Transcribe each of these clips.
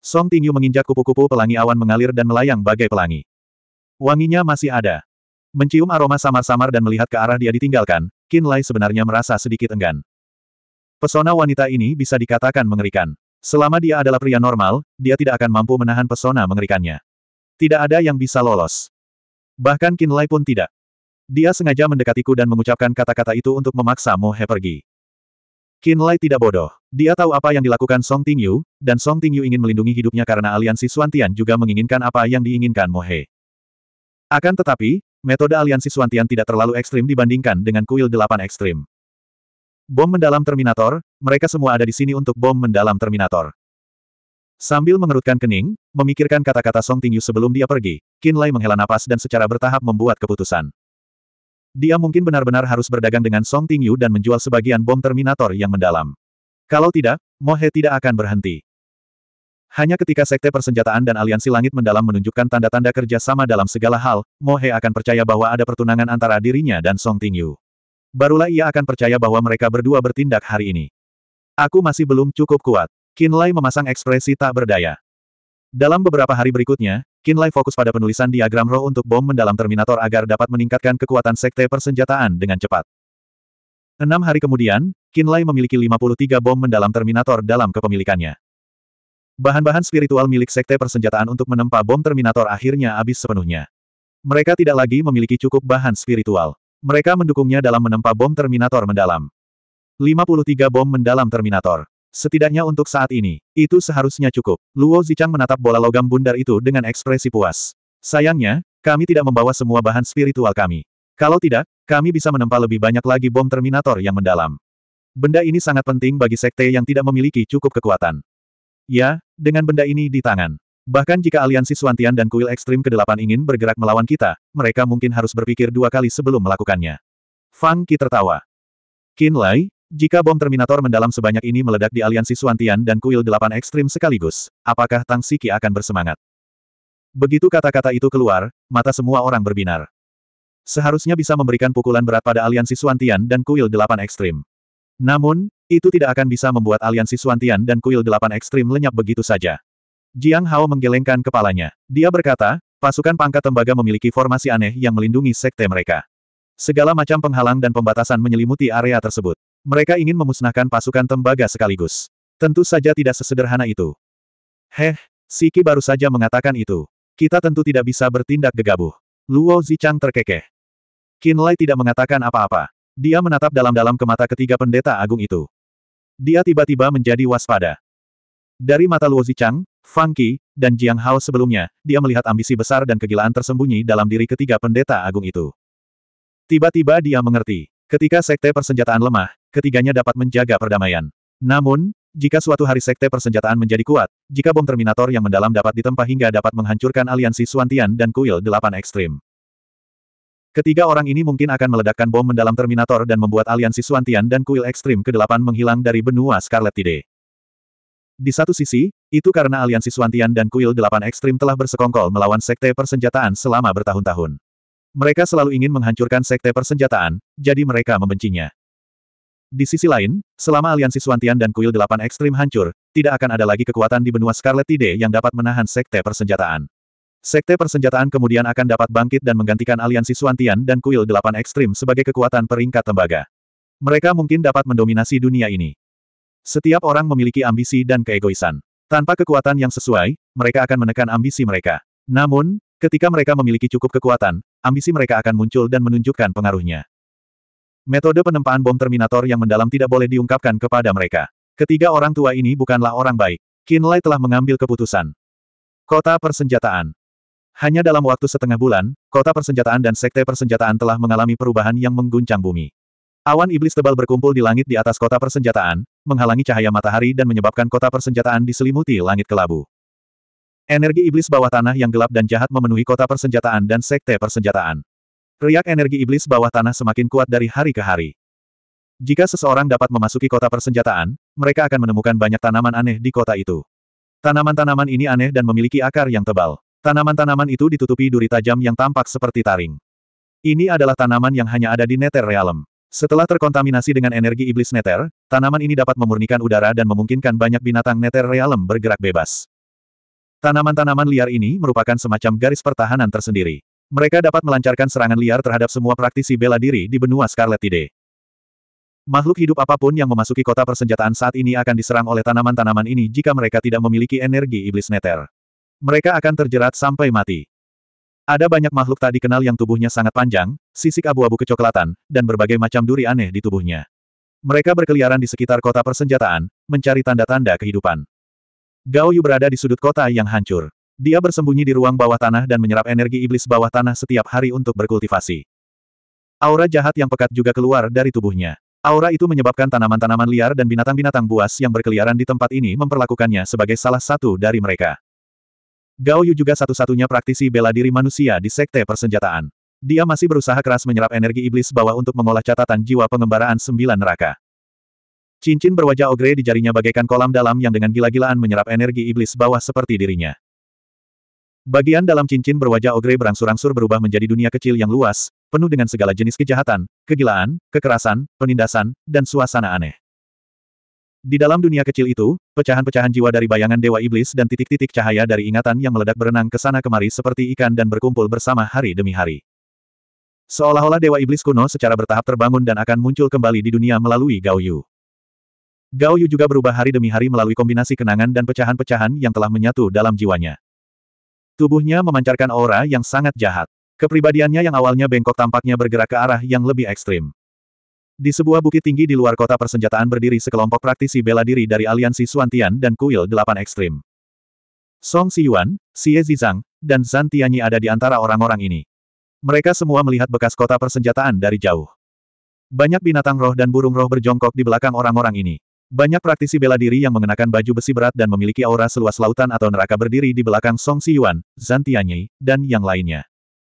Song Tingyu menginjak kupu-kupu pelangi awan mengalir dan melayang bagai pelangi. Wanginya masih ada. Mencium aroma samar-samar dan melihat ke arah dia ditinggalkan, Qin Lai sebenarnya merasa sedikit enggan. Pesona wanita ini bisa dikatakan mengerikan. Selama dia adalah pria normal, dia tidak akan mampu menahan pesona mengerikannya. Tidak ada yang bisa lolos. Bahkan Qin Lai pun tidak. Dia sengaja mendekatiku dan mengucapkan kata-kata itu untuk memaksa Mo He pergi. Qin Lai tidak bodoh. Dia tahu apa yang dilakukan Song Tingyu, dan Song Tingyu ingin melindungi hidupnya karena aliansi Suantian juga menginginkan apa yang diinginkan Mohe. Akan tetapi, metode aliansi Suantian tidak terlalu ekstrim dibandingkan dengan kuil delapan ekstrim. Bom mendalam Terminator, mereka semua ada di sini untuk bom mendalam Terminator. Sambil mengerutkan kening, memikirkan kata-kata Song Tingyu sebelum dia pergi, Qin Lai menghela napas dan secara bertahap membuat keputusan. Dia mungkin benar-benar harus berdagang dengan Song Tingyu dan menjual sebagian bom Terminator yang mendalam. Kalau tidak, Mohe tidak akan berhenti. Hanya ketika Sekte Persenjataan dan Aliansi Langit Mendalam menunjukkan tanda-tanda kerja sama dalam segala hal, Mohe akan percaya bahwa ada pertunangan antara dirinya dan Song Tingyu. Barulah ia akan percaya bahwa mereka berdua bertindak hari ini. Aku masih belum cukup kuat. Kinlay memasang ekspresi tak berdaya. Dalam beberapa hari berikutnya, Kinlay fokus pada penulisan diagram roh untuk bom mendalam Terminator agar dapat meningkatkan kekuatan sekte persenjataan dengan cepat. Enam hari kemudian, Kinlay memiliki 53 bom mendalam Terminator dalam kepemilikannya. Bahan-bahan spiritual milik sekte persenjataan untuk menempa bom Terminator akhirnya habis sepenuhnya. Mereka tidak lagi memiliki cukup bahan spiritual. Mereka mendukungnya dalam menempa bom Terminator mendalam. 53 bom mendalam Terminator. Setidaknya untuk saat ini, itu seharusnya cukup. Luo Zichang menatap bola logam bundar itu dengan ekspresi puas. Sayangnya, kami tidak membawa semua bahan spiritual kami. Kalau tidak, kami bisa menempa lebih banyak lagi bom Terminator yang mendalam. Benda ini sangat penting bagi sekte yang tidak memiliki cukup kekuatan. Ya, dengan benda ini di tangan. Bahkan jika aliansi Suantian dan Kuil Ekstrim ke-8 ingin bergerak melawan kita, mereka mungkin harus berpikir dua kali sebelum melakukannya. Fang Qi tertawa. Kin Lai, jika bom Terminator mendalam sebanyak ini meledak di aliansi Suantian dan kuil delapan ekstrim sekaligus, apakah Tang Siki akan bersemangat? Begitu kata-kata itu keluar, mata semua orang berbinar. Seharusnya bisa memberikan pukulan berat pada aliansi Suantian dan kuil delapan ekstrim. Namun, itu tidak akan bisa membuat aliansi Suantian dan kuil delapan ekstrim lenyap begitu saja. Jiang Hao menggelengkan kepalanya. Dia berkata, pasukan pangkat tembaga memiliki formasi aneh yang melindungi sekte mereka. Segala macam penghalang dan pembatasan menyelimuti area tersebut. Mereka ingin memusnahkan pasukan tembaga sekaligus. Tentu saja tidak sesederhana itu. Heh, Siki baru saja mengatakan itu. Kita tentu tidak bisa bertindak gegabah. Luo Zichang terkekeh. Lai tidak mengatakan apa-apa. Dia menatap dalam-dalam ke mata ketiga pendeta agung itu. Dia tiba-tiba menjadi waspada. Dari mata Luo Zichang, Fang Qi, dan Jiang Hao sebelumnya, dia melihat ambisi besar dan kegilaan tersembunyi dalam diri ketiga pendeta agung itu. Tiba-tiba dia mengerti. Ketika sekte persenjataan lemah, ketiganya dapat menjaga perdamaian. Namun, jika suatu hari sekte persenjataan menjadi kuat, jika bom Terminator yang mendalam dapat ditempa hingga dapat menghancurkan aliansi Suantian dan kuil delapan ekstrim. Ketiga orang ini mungkin akan meledakkan bom mendalam Terminator dan membuat aliansi Suantian dan kuil ekstrim ke-8 menghilang dari benua Scarlet Tide. Di satu sisi, itu karena aliansi Suantian dan kuil delapan ekstrim telah bersekongkol melawan sekte persenjataan selama bertahun-tahun. Mereka selalu ingin menghancurkan sekte persenjataan, jadi mereka membencinya. Di sisi lain, selama aliansi Suantian dan kuil delapan ekstrim hancur, tidak akan ada lagi kekuatan di benua Scarlet Tide yang dapat menahan sekte persenjataan. Sekte persenjataan kemudian akan dapat bangkit dan menggantikan aliansi Suantian dan kuil delapan ekstrim sebagai kekuatan peringkat tembaga. Mereka mungkin dapat mendominasi dunia ini. Setiap orang memiliki ambisi dan keegoisan. Tanpa kekuatan yang sesuai, mereka akan menekan ambisi mereka. Namun, ketika mereka memiliki cukup kekuatan, ambisi mereka akan muncul dan menunjukkan pengaruhnya. Metode penempaan bom Terminator yang mendalam tidak boleh diungkapkan kepada mereka. Ketiga orang tua ini bukanlah orang baik. Kinlay telah mengambil keputusan. Kota Persenjataan Hanya dalam waktu setengah bulan, kota persenjataan dan sekte persenjataan telah mengalami perubahan yang mengguncang bumi. Awan iblis tebal berkumpul di langit di atas kota persenjataan, menghalangi cahaya matahari dan menyebabkan kota persenjataan diselimuti langit kelabu. Energi iblis bawah tanah yang gelap dan jahat memenuhi kota persenjataan dan sekte persenjataan. Riak energi iblis bawah tanah semakin kuat dari hari ke hari. Jika seseorang dapat memasuki kota persenjataan, mereka akan menemukan banyak tanaman aneh di kota itu. Tanaman-tanaman ini aneh dan memiliki akar yang tebal. Tanaman-tanaman itu ditutupi duri tajam yang tampak seperti taring. Ini adalah tanaman yang hanya ada di Nether Realm. Setelah terkontaminasi dengan energi iblis Nether, tanaman ini dapat memurnikan udara dan memungkinkan banyak binatang Nether Realm bergerak bebas. Tanaman-tanaman liar ini merupakan semacam garis pertahanan tersendiri. Mereka dapat melancarkan serangan liar terhadap semua praktisi bela diri di benua Scarlet Tide. Makhluk hidup apapun yang memasuki kota persenjataan saat ini akan diserang oleh tanaman-tanaman ini jika mereka tidak memiliki energi iblis neter. Mereka akan terjerat sampai mati. Ada banyak makhluk tak dikenal yang tubuhnya sangat panjang, sisik abu-abu kecoklatan, dan berbagai macam duri aneh di tubuhnya. Mereka berkeliaran di sekitar kota persenjataan, mencari tanda-tanda kehidupan. Gao Yu berada di sudut kota yang hancur. Dia bersembunyi di ruang bawah tanah dan menyerap energi iblis bawah tanah setiap hari untuk berkultivasi. Aura jahat yang pekat juga keluar dari tubuhnya. Aura itu menyebabkan tanaman-tanaman liar dan binatang-binatang buas yang berkeliaran di tempat ini memperlakukannya sebagai salah satu dari mereka. Gao Yu juga satu-satunya praktisi bela diri manusia di sekte persenjataan. Dia masih berusaha keras menyerap energi iblis bawah untuk mengolah catatan jiwa pengembaraan sembilan neraka. Cincin berwajah ogre di jarinya bagaikan kolam dalam yang dengan gila-gilaan menyerap energi iblis bawah seperti dirinya. Bagian dalam cincin berwajah ogre berangsur-angsur berubah menjadi dunia kecil yang luas, penuh dengan segala jenis kejahatan, kegilaan, kekerasan, penindasan, dan suasana aneh. Di dalam dunia kecil itu, pecahan-pecahan jiwa dari bayangan Dewa Iblis dan titik-titik cahaya dari ingatan yang meledak berenang ke sana kemari seperti ikan dan berkumpul bersama hari demi hari. Seolah-olah Dewa Iblis kuno secara bertahap terbangun dan akan muncul kembali di dunia melalui Gao Yu. Gao Yu juga berubah hari demi hari melalui kombinasi kenangan dan pecahan-pecahan yang telah menyatu dalam jiwanya. Tubuhnya memancarkan aura yang sangat jahat. Kepribadiannya yang awalnya bengkok tampaknya bergerak ke arah yang lebih ekstrim. Di sebuah bukit tinggi di luar kota persenjataan berdiri sekelompok praktisi bela diri dari aliansi Suantian dan Kuil Delapan Ekstrim. Song Siyuan, Xie Zizang, dan Zan Tianyi ada di antara orang-orang ini. Mereka semua melihat bekas kota persenjataan dari jauh. Banyak binatang roh dan burung roh berjongkok di belakang orang-orang ini. Banyak praktisi bela diri yang mengenakan baju besi berat dan memiliki aura seluas lautan atau neraka berdiri di belakang Song Siyuan, Zan Tianyi, dan yang lainnya.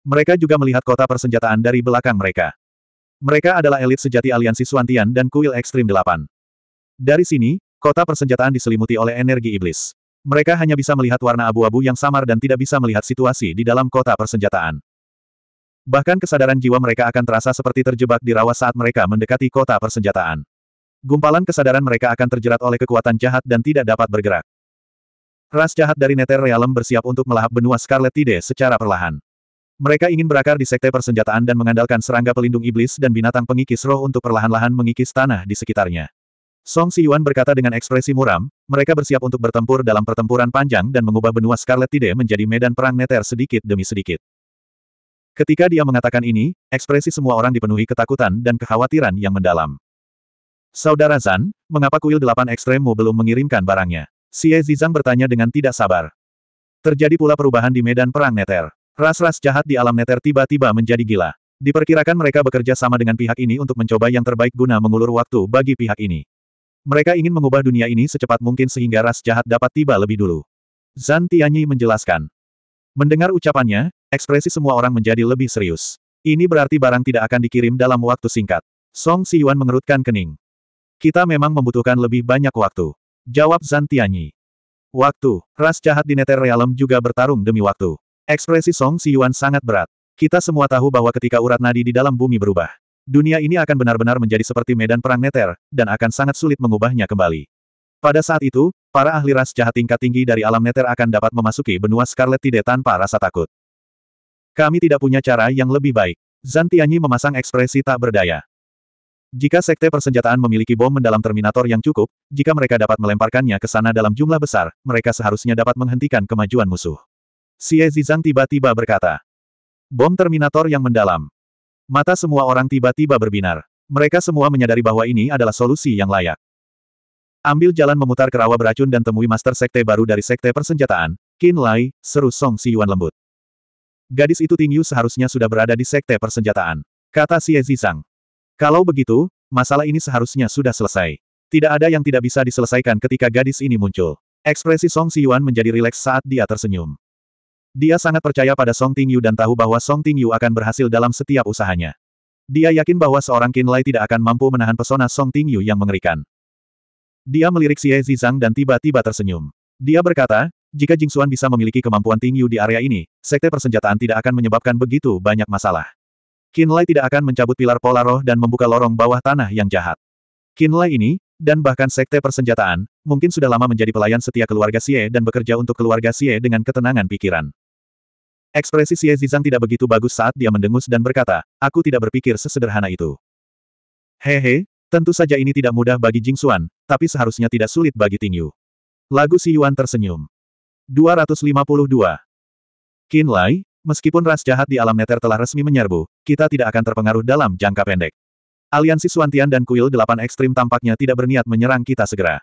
Mereka juga melihat kota persenjataan dari belakang mereka. Mereka adalah elit sejati aliansi Suantian dan Kuil Ekstrim 8. Dari sini, kota persenjataan diselimuti oleh energi iblis. Mereka hanya bisa melihat warna abu-abu yang samar dan tidak bisa melihat situasi di dalam kota persenjataan. Bahkan kesadaran jiwa mereka akan terasa seperti terjebak di rawa saat mereka mendekati kota persenjataan. Gumpalan kesadaran mereka akan terjerat oleh kekuatan jahat dan tidak dapat bergerak. Ras jahat dari Nether Realm bersiap untuk melahap benua Scarlet Tide secara perlahan. Mereka ingin berakar di sekte persenjataan dan mengandalkan serangga pelindung iblis dan binatang pengikis roh untuk perlahan-lahan mengikis tanah di sekitarnya. Song Si Yuan berkata dengan ekspresi muram, mereka bersiap untuk bertempur dalam pertempuran panjang dan mengubah benua Scarlet Tide menjadi medan perang Nether sedikit demi sedikit. Ketika dia mengatakan ini, ekspresi semua orang dipenuhi ketakutan dan kekhawatiran yang mendalam. Saudara Zan, mengapa kuil delapan ekstremmu belum mengirimkan barangnya? Xie Zizang bertanya dengan tidak sabar. Terjadi pula perubahan di medan perang Neter. Ras-ras jahat di alam Neter tiba-tiba menjadi gila. Diperkirakan mereka bekerja sama dengan pihak ini untuk mencoba yang terbaik guna mengulur waktu bagi pihak ini. Mereka ingin mengubah dunia ini secepat mungkin sehingga ras jahat dapat tiba lebih dulu. Zan Tianyi menjelaskan. Mendengar ucapannya, ekspresi semua orang menjadi lebih serius. Ini berarti barang tidak akan dikirim dalam waktu singkat. Song Siyuan mengerutkan kening. Kita memang membutuhkan lebih banyak waktu. Jawab Zan Tianyi. Waktu, ras jahat di Nether Realm juga bertarung demi waktu. Ekspresi Song Si Yuan sangat berat. Kita semua tahu bahwa ketika urat nadi di dalam bumi berubah, dunia ini akan benar-benar menjadi seperti medan perang Nether, dan akan sangat sulit mengubahnya kembali. Pada saat itu, para ahli ras jahat tingkat tinggi dari alam Nether akan dapat memasuki benua Scarlet Tide tanpa rasa takut. Kami tidak punya cara yang lebih baik. Zantianyi memasang ekspresi tak berdaya. Jika sekte persenjataan memiliki bom mendalam Terminator yang cukup, jika mereka dapat melemparkannya ke sana dalam jumlah besar, mereka seharusnya dapat menghentikan kemajuan musuh. Xie Zizang tiba-tiba berkata. Bom Terminator yang mendalam. Mata semua orang tiba-tiba berbinar. Mereka semua menyadari bahwa ini adalah solusi yang layak. Ambil jalan memutar kerawa beracun dan temui master sekte baru dari sekte persenjataan, Qin Lai, seru Song Si Yuan lembut. Gadis itu Ting seharusnya sudah berada di sekte persenjataan. Kata Xie Zizang. Kalau begitu, masalah ini seharusnya sudah selesai. Tidak ada yang tidak bisa diselesaikan ketika gadis ini muncul. Ekspresi Song Siyuan menjadi rileks saat dia tersenyum. Dia sangat percaya pada Song Tingyu dan tahu bahwa Song Tingyu akan berhasil dalam setiap usahanya. Dia yakin bahwa seorang Qin Lai tidak akan mampu menahan pesona Song Tingyu yang mengerikan. Dia melirik Xie Zizang dan tiba-tiba tersenyum. Dia berkata, jika Jing Xuan bisa memiliki kemampuan Tingyu di area ini, sekte persenjataan tidak akan menyebabkan begitu banyak masalah. Kinlay tidak akan mencabut pilar pola roh dan membuka lorong bawah tanah yang jahat. Kinlay ini, dan bahkan sekte persenjataan, mungkin sudah lama menjadi pelayan setia keluarga Xie dan bekerja untuk keluarga Xie dengan ketenangan pikiran. Ekspresi Xie Zizang tidak begitu bagus saat dia mendengus dan berkata, aku tidak berpikir sesederhana itu. Hehe, tentu saja ini tidak mudah bagi Jing Xuan, tapi seharusnya tidak sulit bagi Ting Yu. Lagu Si Yuan tersenyum. 252. Kinlay, Meskipun ras jahat di alam nether telah resmi menyerbu, kita tidak akan terpengaruh dalam jangka pendek. Aliansi Suantian dan Kuil Delapan Ekstrim tampaknya tidak berniat menyerang kita segera.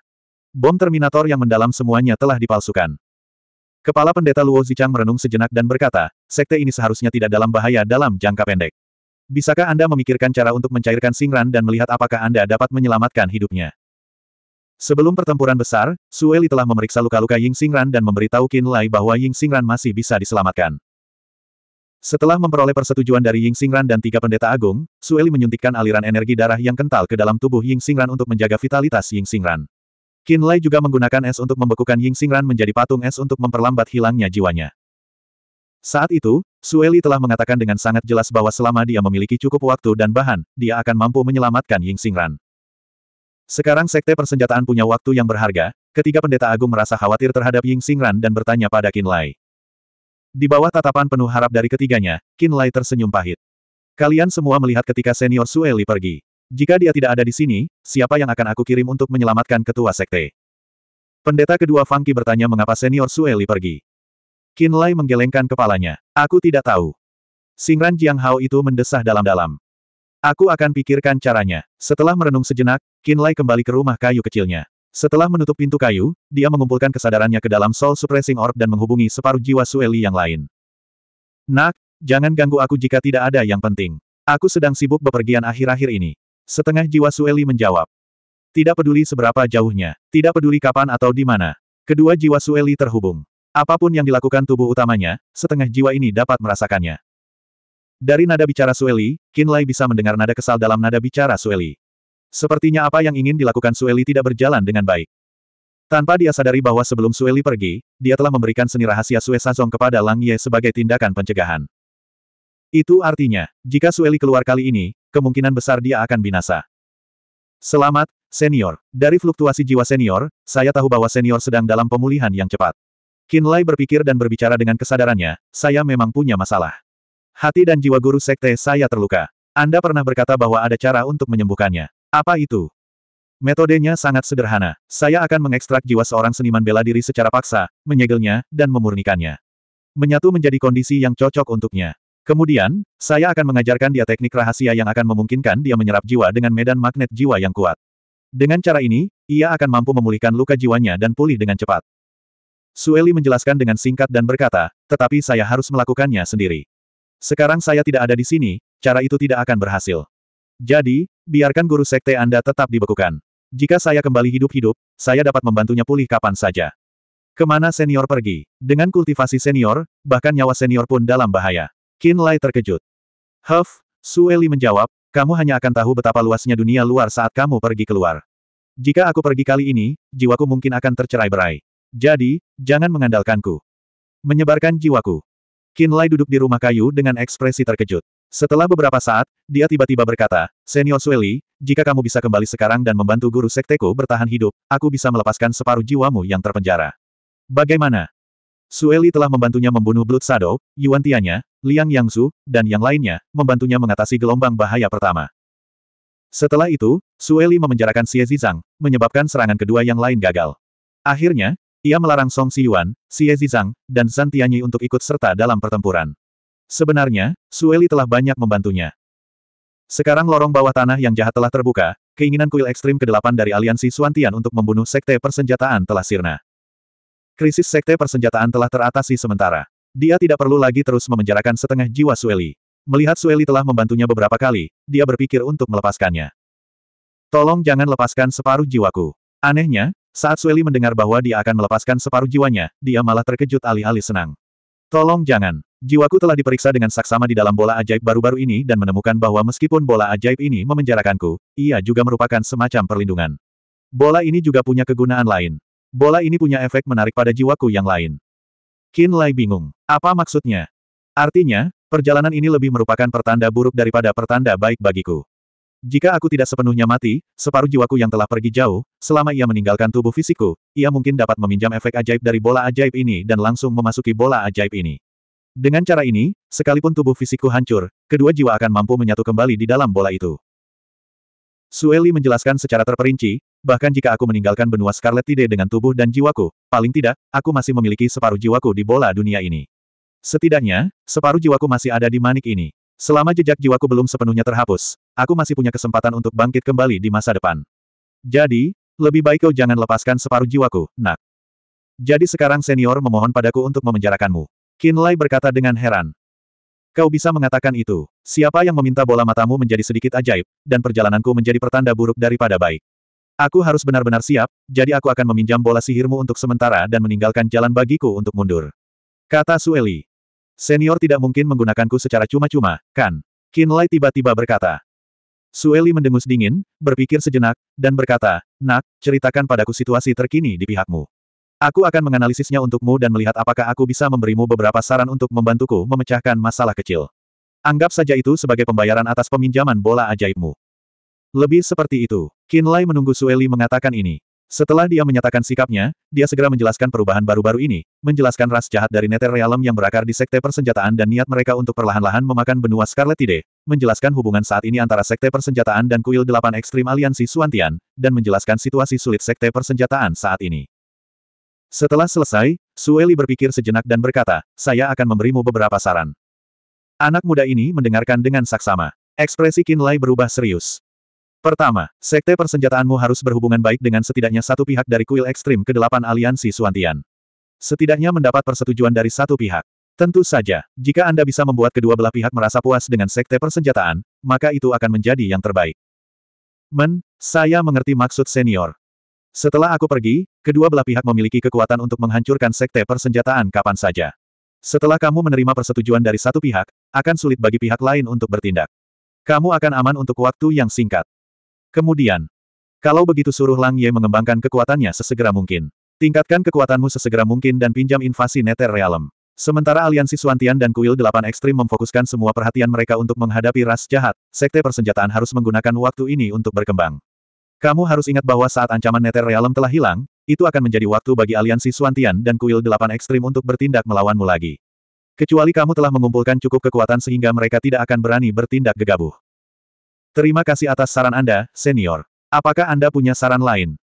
Bom Terminator yang mendalam semuanya telah dipalsukan. Kepala pendeta Luo Zichang merenung sejenak dan berkata, sekte ini seharusnya tidak dalam bahaya dalam jangka pendek. Bisakah Anda memikirkan cara untuk mencairkan Singran dan melihat apakah Anda dapat menyelamatkan hidupnya? Sebelum pertempuran besar, Sueli telah memeriksa luka-luka Ying Singran dan memberitahu Qin Lai bahwa Ying Singran masih bisa diselamatkan. Setelah memperoleh persetujuan dari Ying Xingran dan tiga pendeta agung, Sueli menyuntikkan aliran energi darah yang kental ke dalam tubuh Ying Xingran untuk menjaga vitalitas Ying Xingran. Qin Lai juga menggunakan es untuk membekukan Ying Xingran menjadi patung es untuk memperlambat hilangnya jiwanya. Saat itu, Sueli telah mengatakan dengan sangat jelas bahwa selama dia memiliki cukup waktu dan bahan, dia akan mampu menyelamatkan Ying Xingran. Sekarang sekte persenjataan punya waktu yang berharga, ketiga pendeta agung merasa khawatir terhadap Ying Xingran dan bertanya pada Qin Lai. Di bawah tatapan penuh harap dari ketiganya, Qin Lai tersenyum pahit. Kalian semua melihat ketika senior Sueli pergi. Jika dia tidak ada di sini, siapa yang akan aku kirim untuk menyelamatkan ketua sekte? Pendeta kedua Fangki bertanya mengapa senior Sueli pergi. Qin Lai menggelengkan kepalanya. Aku tidak tahu. Singran Jiang Hao itu mendesah dalam-dalam. Aku akan pikirkan caranya. Setelah merenung sejenak, Qin Lai kembali ke rumah kayu kecilnya. Setelah menutup pintu kayu, dia mengumpulkan kesadarannya ke dalam Soul Suppressing Orb dan menghubungi separuh jiwa Sueli yang lain. Nak, jangan ganggu aku jika tidak ada yang penting. Aku sedang sibuk bepergian akhir-akhir ini. Setengah jiwa Sueli menjawab. Tidak peduli seberapa jauhnya, tidak peduli kapan atau di mana. Kedua jiwa Sueli terhubung. Apapun yang dilakukan tubuh utamanya, setengah jiwa ini dapat merasakannya. Dari nada bicara Sueli, Kinlay bisa mendengar nada kesal dalam nada bicara Sueli. Sepertinya apa yang ingin dilakukan Sueli tidak berjalan dengan baik. Tanpa dia sadari bahwa sebelum Sueli pergi, dia telah memberikan seni rahasia Sue Sazong kepada Lang Ye sebagai tindakan pencegahan. Itu artinya, jika Sueli keluar kali ini, kemungkinan besar dia akan binasa. Selamat, senior. Dari fluktuasi jiwa senior, saya tahu bahwa senior sedang dalam pemulihan yang cepat. Lai berpikir dan berbicara dengan kesadarannya, saya memang punya masalah. Hati dan jiwa guru sekte saya terluka. Anda pernah berkata bahwa ada cara untuk menyembuhkannya. Apa itu? Metodenya sangat sederhana. Saya akan mengekstrak jiwa seorang seniman bela diri secara paksa, menyegelnya, dan memurnikannya. Menyatu menjadi kondisi yang cocok untuknya. Kemudian, saya akan mengajarkan dia teknik rahasia yang akan memungkinkan dia menyerap jiwa dengan medan magnet jiwa yang kuat. Dengan cara ini, ia akan mampu memulihkan luka jiwanya dan pulih dengan cepat. Sueli menjelaskan dengan singkat dan berkata, tetapi saya harus melakukannya sendiri. Sekarang saya tidak ada di sini, cara itu tidak akan berhasil. Jadi, biarkan guru sekte Anda tetap dibekukan. Jika saya kembali hidup-hidup, saya dapat membantunya pulih kapan saja. Kemana senior pergi? Dengan kultivasi senior, bahkan nyawa senior pun dalam bahaya. Qin Lai terkejut. Huff, Sueli menjawab, kamu hanya akan tahu betapa luasnya dunia luar saat kamu pergi keluar. Jika aku pergi kali ini, jiwaku mungkin akan tercerai-berai. Jadi, jangan mengandalkanku. Menyebarkan jiwaku. Qin Lai duduk di rumah kayu dengan ekspresi terkejut. Setelah beberapa saat, dia tiba-tiba berkata, Senior Sueli, jika kamu bisa kembali sekarang dan membantu guru sekteku bertahan hidup, aku bisa melepaskan separuh jiwamu yang terpenjara. Bagaimana? Sueli telah membantunya membunuh Blood Shadow, Yuan Tianya, Liang Yangsu, dan yang lainnya, membantunya mengatasi gelombang bahaya pertama. Setelah itu, Sueli memenjarakan Xie Zizang, menyebabkan serangan kedua yang lain gagal. Akhirnya, ia melarang Song Siyuan, Xie Zizang, dan Zan untuk ikut serta dalam pertempuran. Sebenarnya, Sueli telah banyak membantunya. Sekarang lorong bawah tanah yang jahat telah terbuka, keinginan kuil ekstrim ke-8 dari aliansi Suantian untuk membunuh sekte persenjataan telah sirna. Krisis sekte persenjataan telah teratasi sementara. Dia tidak perlu lagi terus memenjarakan setengah jiwa Sueli. Melihat Sueli telah membantunya beberapa kali, dia berpikir untuk melepaskannya. Tolong jangan lepaskan separuh jiwaku. Anehnya, saat Sueli mendengar bahwa dia akan melepaskan separuh jiwanya, dia malah terkejut alih-alih senang. Tolong jangan. Jiwaku telah diperiksa dengan saksama di dalam bola ajaib baru-baru ini dan menemukan bahwa meskipun bola ajaib ini memenjarakanku, ia juga merupakan semacam perlindungan. Bola ini juga punya kegunaan lain. Bola ini punya efek menarik pada jiwaku yang lain. Qin Lai bingung. Apa maksudnya? Artinya, perjalanan ini lebih merupakan pertanda buruk daripada pertanda baik bagiku. Jika aku tidak sepenuhnya mati, separuh jiwaku yang telah pergi jauh, selama ia meninggalkan tubuh fisikku, ia mungkin dapat meminjam efek ajaib dari bola ajaib ini dan langsung memasuki bola ajaib ini. Dengan cara ini, sekalipun tubuh fisikku hancur, kedua jiwa akan mampu menyatu kembali di dalam bola itu. Sueli menjelaskan secara terperinci, bahkan jika aku meninggalkan benua Scarlet Tide dengan tubuh dan jiwaku, paling tidak, aku masih memiliki separuh jiwaku di bola dunia ini. Setidaknya, separuh jiwaku masih ada di manik ini. Selama jejak jiwaku belum sepenuhnya terhapus, aku masih punya kesempatan untuk bangkit kembali di masa depan. Jadi, lebih baik kau jangan lepaskan separuh jiwaku, nak. Jadi sekarang senior memohon padaku untuk memenjarakanmu. Kinlay berkata dengan heran. Kau bisa mengatakan itu. Siapa yang meminta bola matamu menjadi sedikit ajaib, dan perjalananku menjadi pertanda buruk daripada baik. Aku harus benar-benar siap, jadi aku akan meminjam bola sihirmu untuk sementara dan meninggalkan jalan bagiku untuk mundur. Kata Sueli. Senior tidak mungkin menggunakanku secara cuma-cuma, kan? Kinlay tiba-tiba berkata. Sueli mendengus dingin, berpikir sejenak, dan berkata, Nak, ceritakan padaku situasi terkini di pihakmu. Aku akan menganalisisnya untukmu dan melihat apakah aku bisa memberimu beberapa saran untuk membantuku memecahkan masalah kecil. Anggap saja itu sebagai pembayaran atas peminjaman bola ajaibmu. Lebih seperti itu, Kinlay menunggu Sueli mengatakan ini. Setelah dia menyatakan sikapnya, dia segera menjelaskan perubahan baru-baru ini, menjelaskan ras jahat dari Nether Realm yang berakar di Sekte Persenjataan dan niat mereka untuk perlahan-lahan memakan benua Scarlet Tide, menjelaskan hubungan saat ini antara Sekte Persenjataan dan Kuil Delapan Ekstrim Aliansi Suantian, dan menjelaskan situasi sulit Sekte Persenjataan saat ini. Setelah selesai, Sueli berpikir sejenak dan berkata, saya akan memberimu beberapa saran. Anak muda ini mendengarkan dengan saksama. Ekspresi Kinlay berubah serius. Pertama, sekte persenjataanmu harus berhubungan baik dengan setidaknya satu pihak dari kuil ekstrim ke-8 aliansi Suantian. Setidaknya mendapat persetujuan dari satu pihak. Tentu saja, jika Anda bisa membuat kedua belah pihak merasa puas dengan sekte persenjataan, maka itu akan menjadi yang terbaik. Men, saya mengerti maksud senior. Setelah aku pergi, kedua belah pihak memiliki kekuatan untuk menghancurkan sekte persenjataan kapan saja. Setelah kamu menerima persetujuan dari satu pihak, akan sulit bagi pihak lain untuk bertindak. Kamu akan aman untuk waktu yang singkat. Kemudian, kalau begitu suruh Lang Ye mengembangkan kekuatannya sesegera mungkin. Tingkatkan kekuatanmu sesegera mungkin dan pinjam invasi Nether Realm. Sementara aliansi Suantian dan Kuil Delapan Ekstrim memfokuskan semua perhatian mereka untuk menghadapi ras jahat, sekte persenjataan harus menggunakan waktu ini untuk berkembang. Kamu harus ingat bahwa saat ancaman Nether Realm telah hilang, itu akan menjadi waktu bagi aliansi Suantian dan kuil delapan ekstrim untuk bertindak melawanmu lagi. Kecuali kamu telah mengumpulkan cukup kekuatan sehingga mereka tidak akan berani bertindak gegabah. Terima kasih atas saran Anda, senior. Apakah Anda punya saran lain?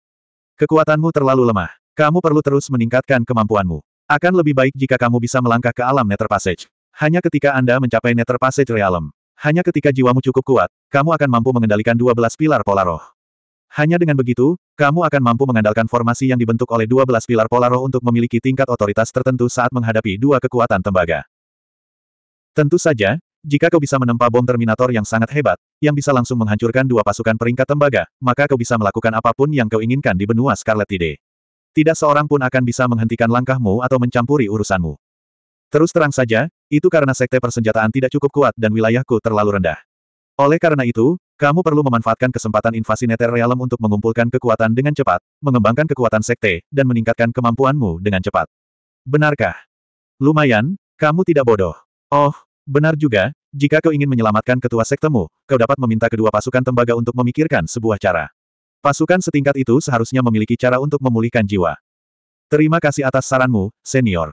Kekuatanmu terlalu lemah. Kamu perlu terus meningkatkan kemampuanmu. Akan lebih baik jika kamu bisa melangkah ke alam Nether Passage. Hanya ketika Anda mencapai Nether Passage Realm. Hanya ketika jiwamu cukup kuat, kamu akan mampu mengendalikan 12 pilar pola roh. Hanya dengan begitu, kamu akan mampu mengandalkan formasi yang dibentuk oleh 12 pilar Polaro untuk memiliki tingkat otoritas tertentu saat menghadapi dua kekuatan tembaga. Tentu saja, jika kau bisa menempa bom Terminator yang sangat hebat, yang bisa langsung menghancurkan dua pasukan peringkat tembaga, maka kau bisa melakukan apapun yang kau inginkan di benua Scarlet Tide. Tidak seorang pun akan bisa menghentikan langkahmu atau mencampuri urusanmu. Terus terang saja, itu karena sekte persenjataan tidak cukup kuat dan wilayahku terlalu rendah. Oleh karena itu, kamu perlu memanfaatkan kesempatan invasi Nether Realm untuk mengumpulkan kekuatan dengan cepat, mengembangkan kekuatan sekte, dan meningkatkan kemampuanmu dengan cepat. Benarkah? Lumayan, kamu tidak bodoh. Oh, benar juga, jika kau ingin menyelamatkan ketua sektemu, kau dapat meminta kedua pasukan tembaga untuk memikirkan sebuah cara. Pasukan setingkat itu seharusnya memiliki cara untuk memulihkan jiwa. Terima kasih atas saranmu, senior.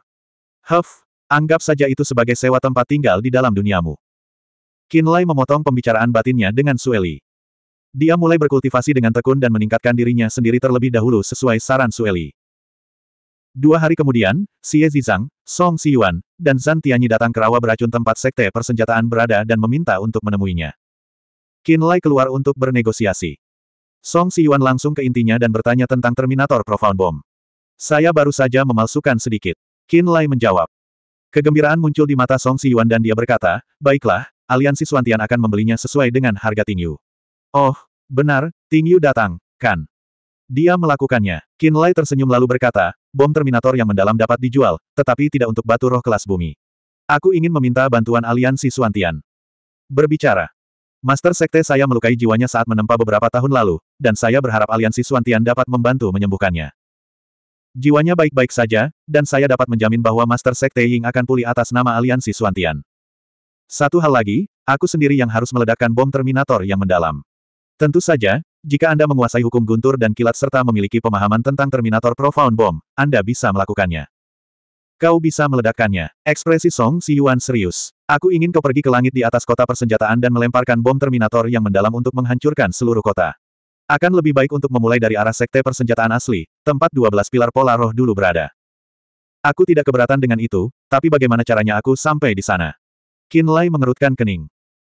Huff, anggap saja itu sebagai sewa tempat tinggal di dalam duniamu. Qin Lai memotong pembicaraan batinnya dengan Sueli. Dia mulai berkultivasi dengan tekun dan meningkatkan dirinya sendiri terlebih dahulu sesuai saran Sueli. Dua hari kemudian, Xie Zizang, Song Siyuan, dan Zan Tianyi datang ke rawa beracun tempat sekte persenjataan berada dan meminta untuk menemuinya. Qin Lai keluar untuk bernegosiasi. Song Siyuan langsung ke intinya dan bertanya tentang Terminator Profound Bomb. Saya baru saja memalsukan sedikit. Qin Lai menjawab. Kegembiraan muncul di mata Song Siyuan dan dia berkata, Baiklah, aliansi Suantian akan membelinya sesuai dengan harga Tingyu. Oh, benar, Tingyu datang, kan? Dia melakukannya. Kinlay tersenyum lalu berkata, bom Terminator yang mendalam dapat dijual, tetapi tidak untuk batu roh kelas bumi. Aku ingin meminta bantuan aliansi Suantian. Berbicara. Master Sekte saya melukai jiwanya saat menempa beberapa tahun lalu, dan saya berharap aliansi Suantian dapat membantu menyembuhkannya. Jiwanya baik-baik saja, dan saya dapat menjamin bahwa Master Sekte Ying akan pulih atas nama aliansi Suantian. Satu hal lagi, aku sendiri yang harus meledakkan bom Terminator yang mendalam. Tentu saja, jika Anda menguasai hukum guntur dan kilat serta memiliki pemahaman tentang Terminator Profound Bomb, Anda bisa melakukannya. Kau bisa meledakkannya. Ekspresi Song Si Yuan serius. Aku ingin kau pergi ke langit di atas kota persenjataan dan melemparkan bom Terminator yang mendalam untuk menghancurkan seluruh kota. Akan lebih baik untuk memulai dari arah sekte persenjataan asli, tempat 12 pilar pola roh dulu berada. Aku tidak keberatan dengan itu, tapi bagaimana caranya aku sampai di sana? Kinlay mengerutkan kening.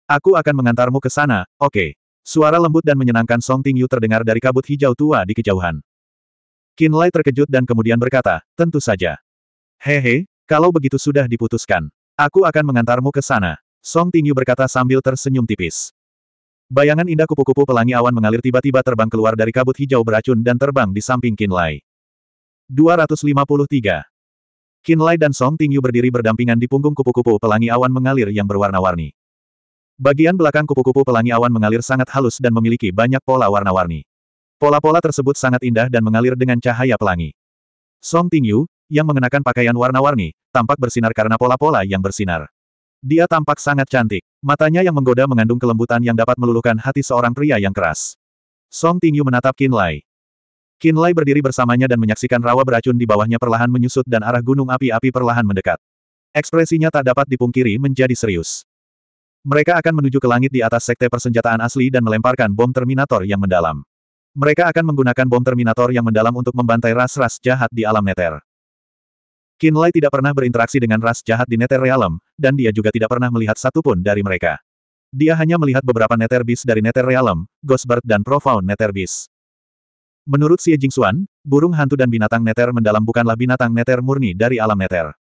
Aku akan mengantarmu ke sana, oke. Okay. Suara lembut dan menyenangkan Song Tingyu terdengar dari kabut hijau tua di kejauhan. Kinlay terkejut dan kemudian berkata, tentu saja. Hehe, kalau begitu sudah diputuskan. Aku akan mengantarmu ke sana. Song Tingyu berkata sambil tersenyum tipis. Bayangan indah kupu-kupu pelangi awan mengalir tiba-tiba terbang keluar dari kabut hijau beracun dan terbang di samping Qin Lai. 253. Qinlai dan Song Tingyu berdiri berdampingan di punggung kupu-kupu pelangi awan mengalir yang berwarna-warni. Bagian belakang kupu-kupu pelangi awan mengalir sangat halus dan memiliki banyak pola warna-warni. Pola-pola tersebut sangat indah dan mengalir dengan cahaya pelangi. Song Tingyu, yang mengenakan pakaian warna-warni, tampak bersinar karena pola-pola yang bersinar. Dia tampak sangat cantik. Matanya yang menggoda mengandung kelembutan yang dapat meluluhkan hati seorang pria yang keras. Song Tingyu menatap Qin Kinlay berdiri bersamanya dan menyaksikan rawa beracun di bawahnya perlahan menyusut dan arah gunung api-api perlahan mendekat. Ekspresinya tak dapat dipungkiri menjadi serius. Mereka akan menuju ke langit di atas sekte persenjataan asli dan melemparkan bom Terminator yang mendalam. Mereka akan menggunakan bom Terminator yang mendalam untuk membantai ras-ras jahat di alam neter. Kinlay tidak pernah berinteraksi dengan ras jahat di neter realm, dan dia juga tidak pernah melihat satupun dari mereka. Dia hanya melihat beberapa neter beast dari neter realm, Ghostbird dan Profound neter beast. Menurut Xie Jingxuan, burung hantu dan binatang neter mendalam bukanlah binatang neter murni dari alam neter.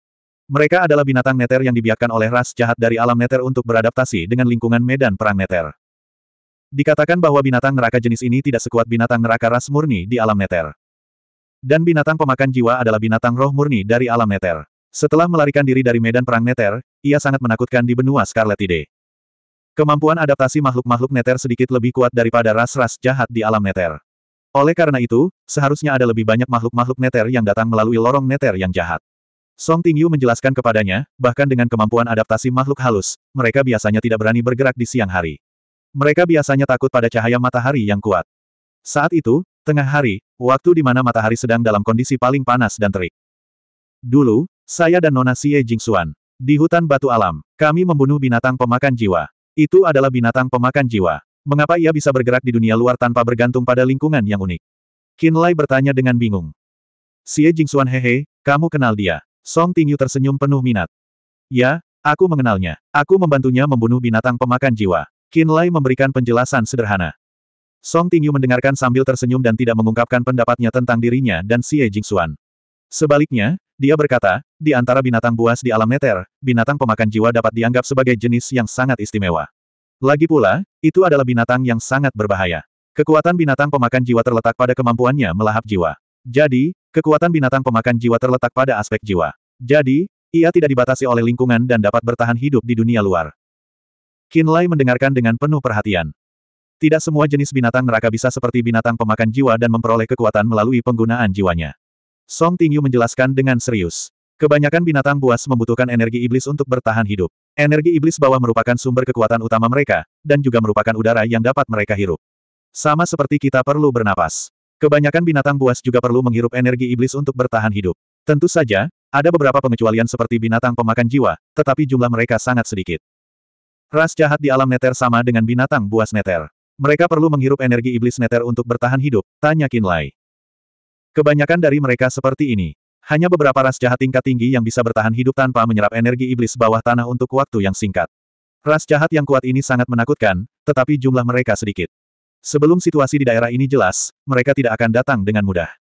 Mereka adalah binatang neter yang dibiarkan oleh ras jahat dari alam neter untuk beradaptasi dengan lingkungan medan perang neter. Dikatakan bahwa binatang neraka jenis ini tidak sekuat binatang neraka ras murni di alam neter. Dan binatang pemakan jiwa adalah binatang roh murni dari alam neter. Setelah melarikan diri dari medan perang neter, ia sangat menakutkan di benua Scarlet Ide. Kemampuan adaptasi makhluk-makhluk neter sedikit lebih kuat daripada ras-ras jahat di alam neter. Oleh karena itu, seharusnya ada lebih banyak makhluk-makhluk neter yang datang melalui lorong neter yang jahat. Song Tingyu menjelaskan kepadanya, bahkan dengan kemampuan adaptasi makhluk halus, mereka biasanya tidak berani bergerak di siang hari. Mereka biasanya takut pada cahaya matahari yang kuat. Saat itu, tengah hari, waktu di mana matahari sedang dalam kondisi paling panas dan terik. Dulu, saya dan Nona Xie Jingxuan, di hutan batu alam, kami membunuh binatang pemakan jiwa. Itu adalah binatang pemakan jiwa. Mengapa ia bisa bergerak di dunia luar tanpa bergantung pada lingkungan yang unik? Qin Lai bertanya dengan bingung. Xie Jingxuan hehe, kamu kenal dia. Song Tingyu tersenyum penuh minat. Ya, aku mengenalnya. Aku membantunya membunuh binatang pemakan jiwa. Qin Lai memberikan penjelasan sederhana. Song Tingyu mendengarkan sambil tersenyum dan tidak mengungkapkan pendapatnya tentang dirinya dan Xie Jingxuan. Sebaliknya, dia berkata, di antara binatang buas di alam neter, binatang pemakan jiwa dapat dianggap sebagai jenis yang sangat istimewa. Lagi pula, itu adalah binatang yang sangat berbahaya. Kekuatan binatang pemakan jiwa terletak pada kemampuannya melahap jiwa. Jadi, kekuatan binatang pemakan jiwa terletak pada aspek jiwa. Jadi, ia tidak dibatasi oleh lingkungan dan dapat bertahan hidup di dunia luar. Lai mendengarkan dengan penuh perhatian. Tidak semua jenis binatang neraka bisa seperti binatang pemakan jiwa dan memperoleh kekuatan melalui penggunaan jiwanya. Song Tingyu menjelaskan dengan serius. Kebanyakan binatang buas membutuhkan energi iblis untuk bertahan hidup. Energi iblis bawah merupakan sumber kekuatan utama mereka, dan juga merupakan udara yang dapat mereka hirup. Sama seperti kita perlu bernapas. Kebanyakan binatang buas juga perlu menghirup energi iblis untuk bertahan hidup. Tentu saja, ada beberapa pengecualian seperti binatang pemakan jiwa, tetapi jumlah mereka sangat sedikit. Ras jahat di alam neter sama dengan binatang buas neter. Mereka perlu menghirup energi iblis neter untuk bertahan hidup, tanya Kinlay. Kebanyakan dari mereka seperti ini. Hanya beberapa ras jahat tingkat tinggi yang bisa bertahan hidup tanpa menyerap energi iblis bawah tanah untuk waktu yang singkat. Ras jahat yang kuat ini sangat menakutkan, tetapi jumlah mereka sedikit. Sebelum situasi di daerah ini jelas, mereka tidak akan datang dengan mudah.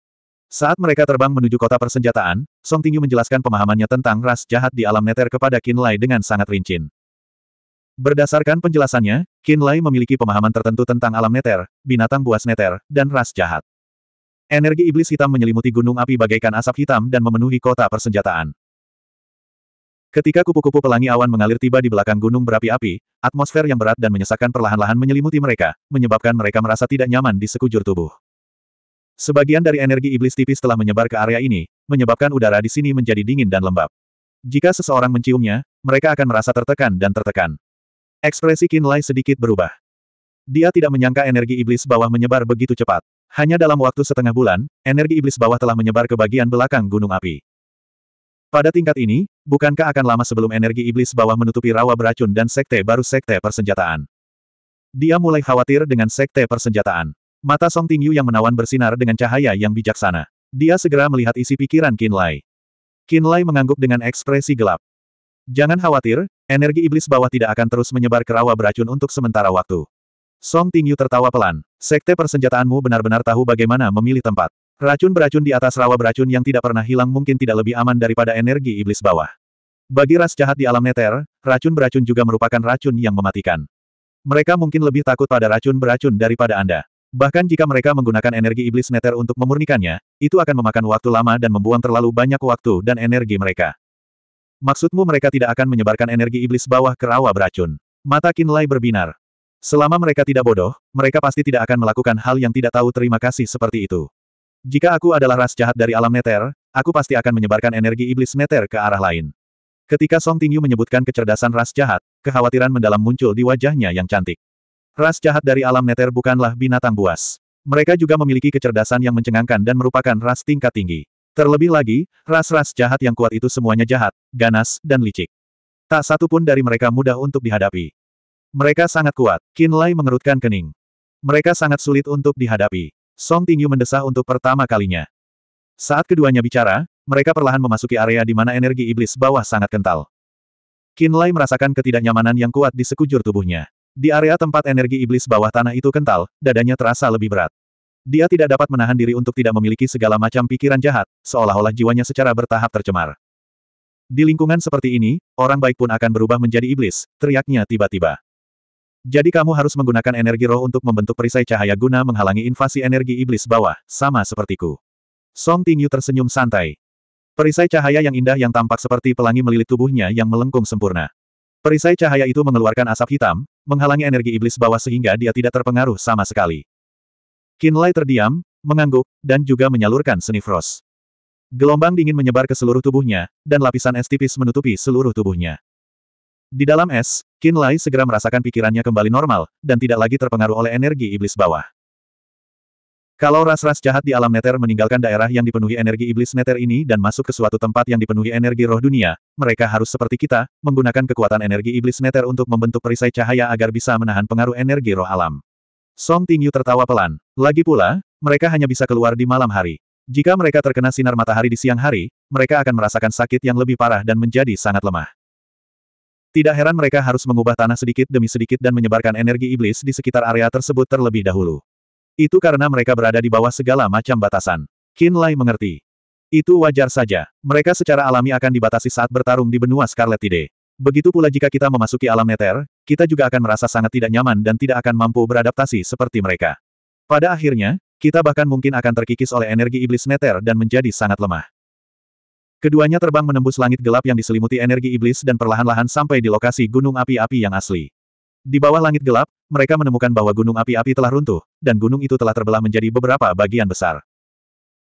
Saat mereka terbang menuju kota persenjataan, Song Tingyu menjelaskan pemahamannya tentang ras jahat di alam neter kepada Qin Lai dengan sangat rinci. Berdasarkan penjelasannya, Qin Lai memiliki pemahaman tertentu tentang alam neter, binatang buas neter, dan ras jahat. Energi iblis hitam menyelimuti gunung api bagaikan asap hitam dan memenuhi kota persenjataan. Ketika kupu-kupu pelangi awan mengalir tiba di belakang gunung berapi-api, atmosfer yang berat dan menyesakkan perlahan-lahan menyelimuti mereka, menyebabkan mereka merasa tidak nyaman di sekujur tubuh. Sebagian dari energi iblis tipis telah menyebar ke area ini, menyebabkan udara di sini menjadi dingin dan lembab. Jika seseorang menciumnya, mereka akan merasa tertekan dan tertekan. Ekspresi Kinlay sedikit berubah. Dia tidak menyangka energi iblis bawah menyebar begitu cepat. Hanya dalam waktu setengah bulan, energi iblis bawah telah menyebar ke bagian belakang gunung api. Pada tingkat ini, bukankah akan lama sebelum energi iblis bawah menutupi rawa beracun dan sekte baru sekte persenjataan? Dia mulai khawatir dengan sekte persenjataan. Mata Song Tingyu yang menawan bersinar dengan cahaya yang bijaksana. Dia segera melihat isi pikiran Qin Lai. Qin Lai mengangguk dengan ekspresi gelap. Jangan khawatir, energi iblis bawah tidak akan terus menyebar ke rawa beracun untuk sementara waktu. Song Tingyu tertawa pelan. Sekte persenjataanmu benar-benar tahu bagaimana memilih tempat. Racun beracun di atas rawa beracun yang tidak pernah hilang mungkin tidak lebih aman daripada energi iblis bawah. Bagi ras jahat di alam neter, racun beracun juga merupakan racun yang mematikan. Mereka mungkin lebih takut pada racun beracun daripada Anda. Bahkan jika mereka menggunakan energi iblis neter untuk memurnikannya, itu akan memakan waktu lama dan membuang terlalu banyak waktu dan energi mereka. Maksudmu mereka tidak akan menyebarkan energi iblis bawah ke rawa beracun? Mata Kinlay berbinar. Selama mereka tidak bodoh, mereka pasti tidak akan melakukan hal yang tidak tahu terima kasih seperti itu. Jika aku adalah ras jahat dari alam neter, aku pasti akan menyebarkan energi iblis neter ke arah lain. Ketika Song Tingyu menyebutkan kecerdasan ras jahat, kekhawatiran mendalam muncul di wajahnya yang cantik. Ras jahat dari alam neter bukanlah binatang buas. Mereka juga memiliki kecerdasan yang mencengangkan dan merupakan ras tingkat tinggi. Terlebih lagi, ras-ras jahat yang kuat itu semuanya jahat, ganas, dan licik. Tak satu pun dari mereka mudah untuk dihadapi. Mereka sangat kuat. Qin Lai mengerutkan kening. Mereka sangat sulit untuk dihadapi. Song Tingyu mendesah untuk pertama kalinya. Saat keduanya bicara, mereka perlahan memasuki area di mana energi iblis bawah sangat kental. Qin Lai merasakan ketidaknyamanan yang kuat di sekujur tubuhnya. Di area tempat energi iblis bawah tanah itu kental, dadanya terasa lebih berat. Dia tidak dapat menahan diri untuk tidak memiliki segala macam pikiran jahat, seolah-olah jiwanya secara bertahap tercemar. Di lingkungan seperti ini, orang baik pun akan berubah menjadi iblis, teriaknya tiba-tiba. Jadi kamu harus menggunakan energi roh untuk membentuk perisai cahaya guna menghalangi invasi energi iblis bawah, sama sepertiku. Song Tingyu tersenyum santai. Perisai cahaya yang indah yang tampak seperti pelangi melilit tubuhnya yang melengkung sempurna. Perisai cahaya itu mengeluarkan asap hitam, menghalangi energi iblis bawah sehingga dia tidak terpengaruh sama sekali. Lai terdiam, mengangguk, dan juga menyalurkan seni frost. Gelombang dingin menyebar ke seluruh tubuhnya, dan lapisan es tipis menutupi seluruh tubuhnya. Di dalam es, Qin Lai segera merasakan pikirannya kembali normal, dan tidak lagi terpengaruh oleh energi iblis bawah. Kalau ras-ras jahat di alam neter meninggalkan daerah yang dipenuhi energi iblis neter ini dan masuk ke suatu tempat yang dipenuhi energi roh dunia, mereka harus seperti kita, menggunakan kekuatan energi iblis neter untuk membentuk perisai cahaya agar bisa menahan pengaruh energi roh alam. Song Tingyu tertawa pelan. Lagi pula, mereka hanya bisa keluar di malam hari. Jika mereka terkena sinar matahari di siang hari, mereka akan merasakan sakit yang lebih parah dan menjadi sangat lemah. Tidak heran mereka harus mengubah tanah sedikit demi sedikit dan menyebarkan energi iblis di sekitar area tersebut terlebih dahulu. Itu karena mereka berada di bawah segala macam batasan. Qin Lai mengerti. Itu wajar saja. Mereka secara alami akan dibatasi saat bertarung di benua Scarlet Tide. Begitu pula jika kita memasuki alam neter, kita juga akan merasa sangat tidak nyaman dan tidak akan mampu beradaptasi seperti mereka. Pada akhirnya, kita bahkan mungkin akan terkikis oleh energi iblis neter dan menjadi sangat lemah. Keduanya terbang menembus langit gelap yang diselimuti energi iblis dan perlahan-lahan sampai di lokasi gunung api-api yang asli. Di bawah langit gelap, mereka menemukan bahwa gunung api-api telah runtuh, dan gunung itu telah terbelah menjadi beberapa bagian besar.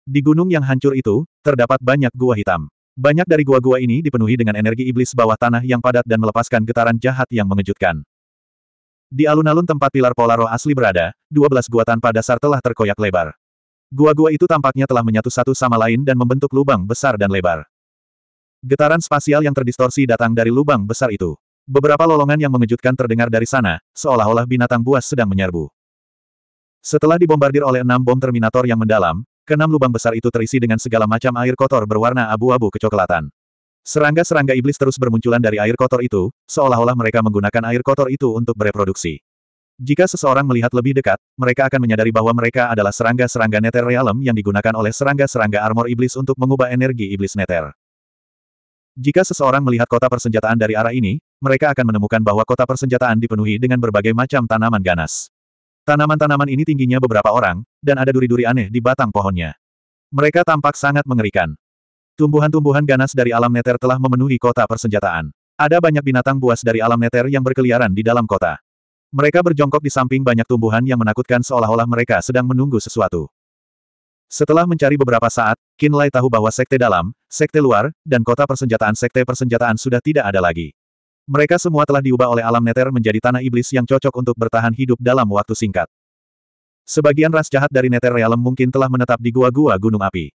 Di gunung yang hancur itu, terdapat banyak gua hitam. Banyak dari gua-gua ini dipenuhi dengan energi iblis bawah tanah yang padat dan melepaskan getaran jahat yang mengejutkan. Di alun-alun tempat pilar pola roh asli berada, 12 gua tanpa dasar telah terkoyak lebar. Gua-gua itu tampaknya telah menyatu satu sama lain dan membentuk lubang besar dan lebar. Getaran spasial yang terdistorsi datang dari lubang besar itu. Beberapa lolongan yang mengejutkan terdengar dari sana, seolah-olah binatang buas sedang menyerbu. Setelah dibombardir oleh enam bom Terminator yang mendalam, keenam lubang besar itu terisi dengan segala macam air kotor berwarna abu-abu kecoklatan. Serangga-serangga iblis terus bermunculan dari air kotor itu, seolah-olah mereka menggunakan air kotor itu untuk bereproduksi. Jika seseorang melihat lebih dekat, mereka akan menyadari bahwa mereka adalah serangga-serangga neter Realm yang digunakan oleh serangga-serangga armor iblis untuk mengubah energi iblis neter. Jika seseorang melihat kota persenjataan dari arah ini, mereka akan menemukan bahwa kota persenjataan dipenuhi dengan berbagai macam tanaman ganas. Tanaman-tanaman ini tingginya beberapa orang, dan ada duri-duri aneh di batang pohonnya. Mereka tampak sangat mengerikan. Tumbuhan-tumbuhan ganas dari alam neter telah memenuhi kota persenjataan. Ada banyak binatang buas dari alam neter yang berkeliaran di dalam kota. Mereka berjongkok di samping banyak tumbuhan yang menakutkan seolah-olah mereka sedang menunggu sesuatu. Setelah mencari beberapa saat, Kinlay tahu bahwa sekte dalam, sekte luar, dan kota persenjataan sekte persenjataan sudah tidak ada lagi. Mereka semua telah diubah oleh alam neter menjadi tanah iblis yang cocok untuk bertahan hidup dalam waktu singkat. Sebagian ras jahat dari neter realem mungkin telah menetap di gua-gua gunung api.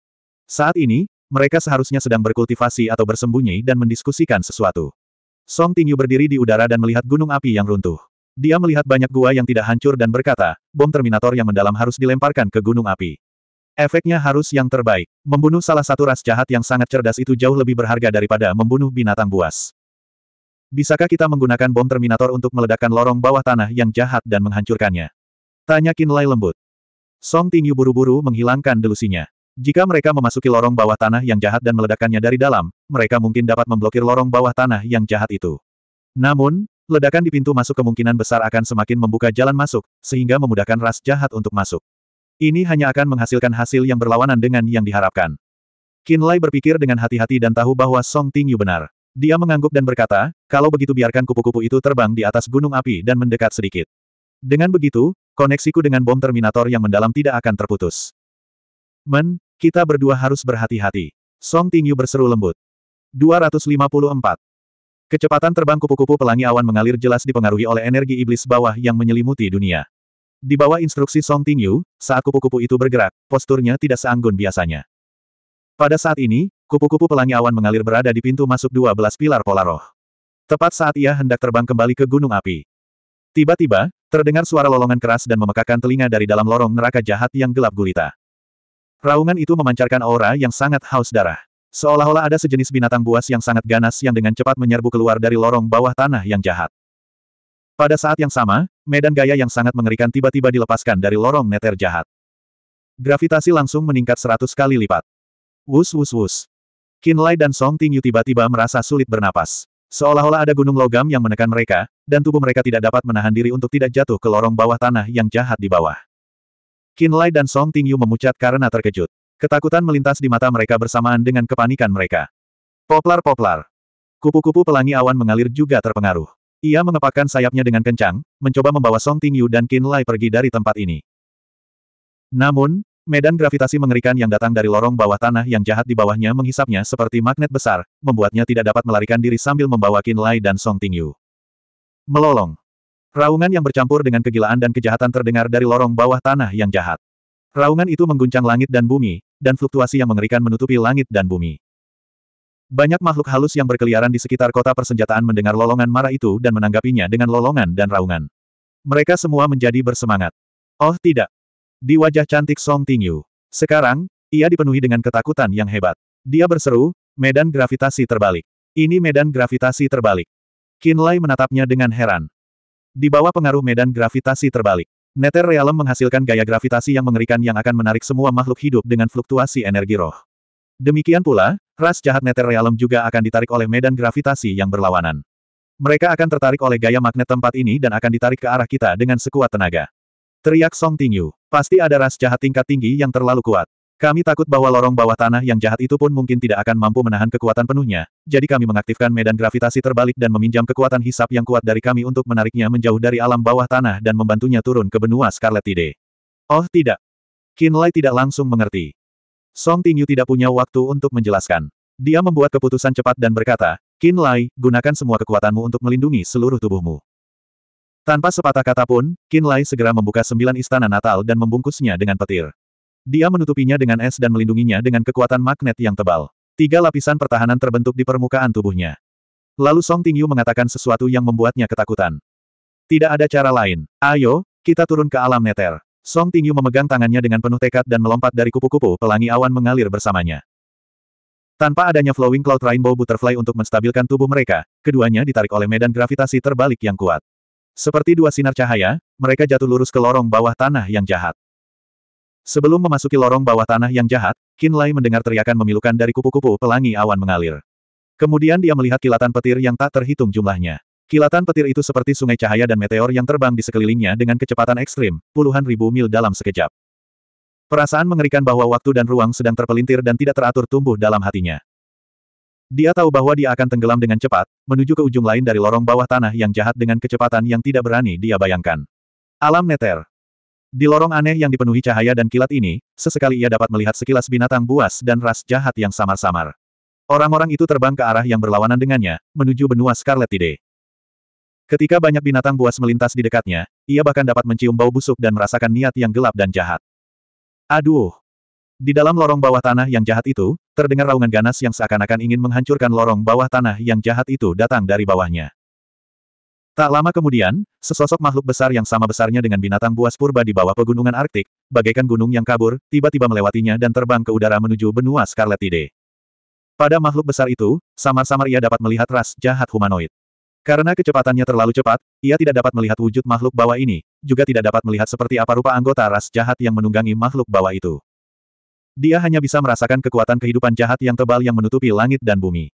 Saat ini, mereka seharusnya sedang berkultivasi atau bersembunyi dan mendiskusikan sesuatu. Song Tingyu berdiri di udara dan melihat gunung api yang runtuh. Dia melihat banyak gua yang tidak hancur dan berkata, bom Terminator yang mendalam harus dilemparkan ke gunung api. Efeknya harus yang terbaik. Membunuh salah satu ras jahat yang sangat cerdas itu jauh lebih berharga daripada membunuh binatang buas. Bisakah kita menggunakan bom Terminator untuk meledakkan lorong bawah tanah yang jahat dan menghancurkannya? Tanya Lai lembut. Song Tingyu buru-buru menghilangkan delusinya. Jika mereka memasuki lorong bawah tanah yang jahat dan meledakkannya dari dalam, mereka mungkin dapat memblokir lorong bawah tanah yang jahat itu. Namun, Ledakan di pintu masuk kemungkinan besar akan semakin membuka jalan masuk, sehingga memudahkan ras jahat untuk masuk. Ini hanya akan menghasilkan hasil yang berlawanan dengan yang diharapkan. Kinlay berpikir dengan hati-hati dan tahu bahwa Song Tingyu benar. Dia mengangguk dan berkata, kalau begitu biarkan kupu-kupu itu terbang di atas gunung api dan mendekat sedikit. Dengan begitu, koneksiku dengan bom Terminator yang mendalam tidak akan terputus. Men, kita berdua harus berhati-hati. Song Tingyu berseru lembut. 254. Kecepatan terbang kupu-kupu pelangi awan mengalir jelas dipengaruhi oleh energi iblis bawah yang menyelimuti dunia. Di bawah instruksi Song Tingyu, saat kupu-kupu itu bergerak, posturnya tidak seanggun biasanya. Pada saat ini, kupu-kupu pelangi awan mengalir berada di pintu masuk 12 pilar pola roh. Tepat saat ia hendak terbang kembali ke gunung api. Tiba-tiba, terdengar suara lolongan keras dan memekakan telinga dari dalam lorong neraka jahat yang gelap gulita. Raungan itu memancarkan aura yang sangat haus darah. Seolah-olah ada sejenis binatang buas yang sangat ganas yang dengan cepat menyerbu keluar dari lorong bawah tanah yang jahat. Pada saat yang sama, medan gaya yang sangat mengerikan tiba-tiba dilepaskan dari lorong neter jahat. Gravitasi langsung meningkat seratus kali lipat. Wus wus wus. Kinlai dan Song Tingyu tiba-tiba merasa sulit bernapas. Seolah-olah ada gunung logam yang menekan mereka, dan tubuh mereka tidak dapat menahan diri untuk tidak jatuh ke lorong bawah tanah yang jahat di bawah. Kinlai dan Song Tingyu memucat karena terkejut. Ketakutan melintas di mata mereka bersamaan dengan kepanikan mereka. Poplar-poplar. Kupu-kupu pelangi awan mengalir juga terpengaruh. Ia mengepakkan sayapnya dengan kencang, mencoba membawa Song Tingyu dan Qin Lai pergi dari tempat ini. Namun, medan gravitasi mengerikan yang datang dari lorong bawah tanah yang jahat di bawahnya menghisapnya seperti magnet besar, membuatnya tidak dapat melarikan diri sambil membawa Qin Lai dan Song Tingyu. Melolong. Raungan yang bercampur dengan kegilaan dan kejahatan terdengar dari lorong bawah tanah yang jahat. Raungan itu mengguncang langit dan bumi, dan fluktuasi yang mengerikan menutupi langit dan bumi. Banyak makhluk halus yang berkeliaran di sekitar kota persenjataan mendengar lolongan marah itu dan menanggapinya dengan lolongan dan raungan. Mereka semua menjadi bersemangat. Oh tidak! Di wajah cantik Song Tingyu. Sekarang, ia dipenuhi dengan ketakutan yang hebat. Dia berseru, medan gravitasi terbalik. Ini medan gravitasi terbalik. Kinlay menatapnya dengan heran. Di bawah pengaruh medan gravitasi terbalik, Nether Realm menghasilkan gaya gravitasi yang mengerikan yang akan menarik semua makhluk hidup dengan fluktuasi energi roh. Demikian pula, ras jahat Nether Realm juga akan ditarik oleh medan gravitasi yang berlawanan. Mereka akan tertarik oleh gaya magnet tempat ini dan akan ditarik ke arah kita dengan sekuat tenaga. Teriak Song Tingyu. Pasti ada ras jahat tingkat tinggi yang terlalu kuat. Kami takut bahwa lorong bawah tanah yang jahat itu pun mungkin tidak akan mampu menahan kekuatan penuhnya, jadi kami mengaktifkan medan gravitasi terbalik dan meminjam kekuatan hisap yang kuat dari kami untuk menariknya menjauh dari alam bawah tanah dan membantunya turun ke benua Scarlet Tide. Oh tidak. Kinlay tidak langsung mengerti. Song Tingyu tidak punya waktu untuk menjelaskan. Dia membuat keputusan cepat dan berkata, Kinlay, gunakan semua kekuatanmu untuk melindungi seluruh tubuhmu. Tanpa sepatah kata pun, Kinlay segera membuka sembilan istana Natal dan membungkusnya dengan petir. Dia menutupinya dengan es dan melindunginya dengan kekuatan magnet yang tebal. Tiga lapisan pertahanan terbentuk di permukaan tubuhnya. Lalu Song Tingyu mengatakan sesuatu yang membuatnya ketakutan. Tidak ada cara lain. Ayo, kita turun ke alam neter. Song Tingyu memegang tangannya dengan penuh tekad dan melompat dari kupu-kupu pelangi awan mengalir bersamanya. Tanpa adanya Flowing Cloud Rainbow Butterfly untuk menstabilkan tubuh mereka, keduanya ditarik oleh medan gravitasi terbalik yang kuat. Seperti dua sinar cahaya, mereka jatuh lurus ke lorong bawah tanah yang jahat. Sebelum memasuki lorong bawah tanah yang jahat, Qin Lai mendengar teriakan memilukan dari kupu-kupu pelangi awan mengalir. Kemudian dia melihat kilatan petir yang tak terhitung jumlahnya. Kilatan petir itu seperti sungai cahaya dan meteor yang terbang di sekelilingnya dengan kecepatan ekstrim, puluhan ribu mil dalam sekejap. Perasaan mengerikan bahwa waktu dan ruang sedang terpelintir dan tidak teratur tumbuh dalam hatinya. Dia tahu bahwa dia akan tenggelam dengan cepat, menuju ke ujung lain dari lorong bawah tanah yang jahat dengan kecepatan yang tidak berani dia bayangkan. Alam neter, di lorong aneh yang dipenuhi cahaya dan kilat ini, sesekali ia dapat melihat sekilas binatang buas dan ras jahat yang samar-samar. Orang-orang itu terbang ke arah yang berlawanan dengannya, menuju benua Scarlet Tide. Ketika banyak binatang buas melintas di dekatnya, ia bahkan dapat mencium bau busuk dan merasakan niat yang gelap dan jahat. Aduh! Di dalam lorong bawah tanah yang jahat itu, terdengar raungan ganas yang seakan-akan ingin menghancurkan lorong bawah tanah yang jahat itu datang dari bawahnya. Tak lama kemudian, sesosok makhluk besar yang sama besarnya dengan binatang buas purba di bawah pegunungan Arktik, bagaikan gunung yang kabur, tiba-tiba melewatinya dan terbang ke udara menuju benua Scarlet Tide. Pada makhluk besar itu, samar-samar ia dapat melihat ras jahat humanoid. Karena kecepatannya terlalu cepat, ia tidak dapat melihat wujud makhluk bawah ini, juga tidak dapat melihat seperti apa rupa anggota ras jahat yang menunggangi makhluk bawah itu. Dia hanya bisa merasakan kekuatan kehidupan jahat yang tebal yang menutupi langit dan bumi.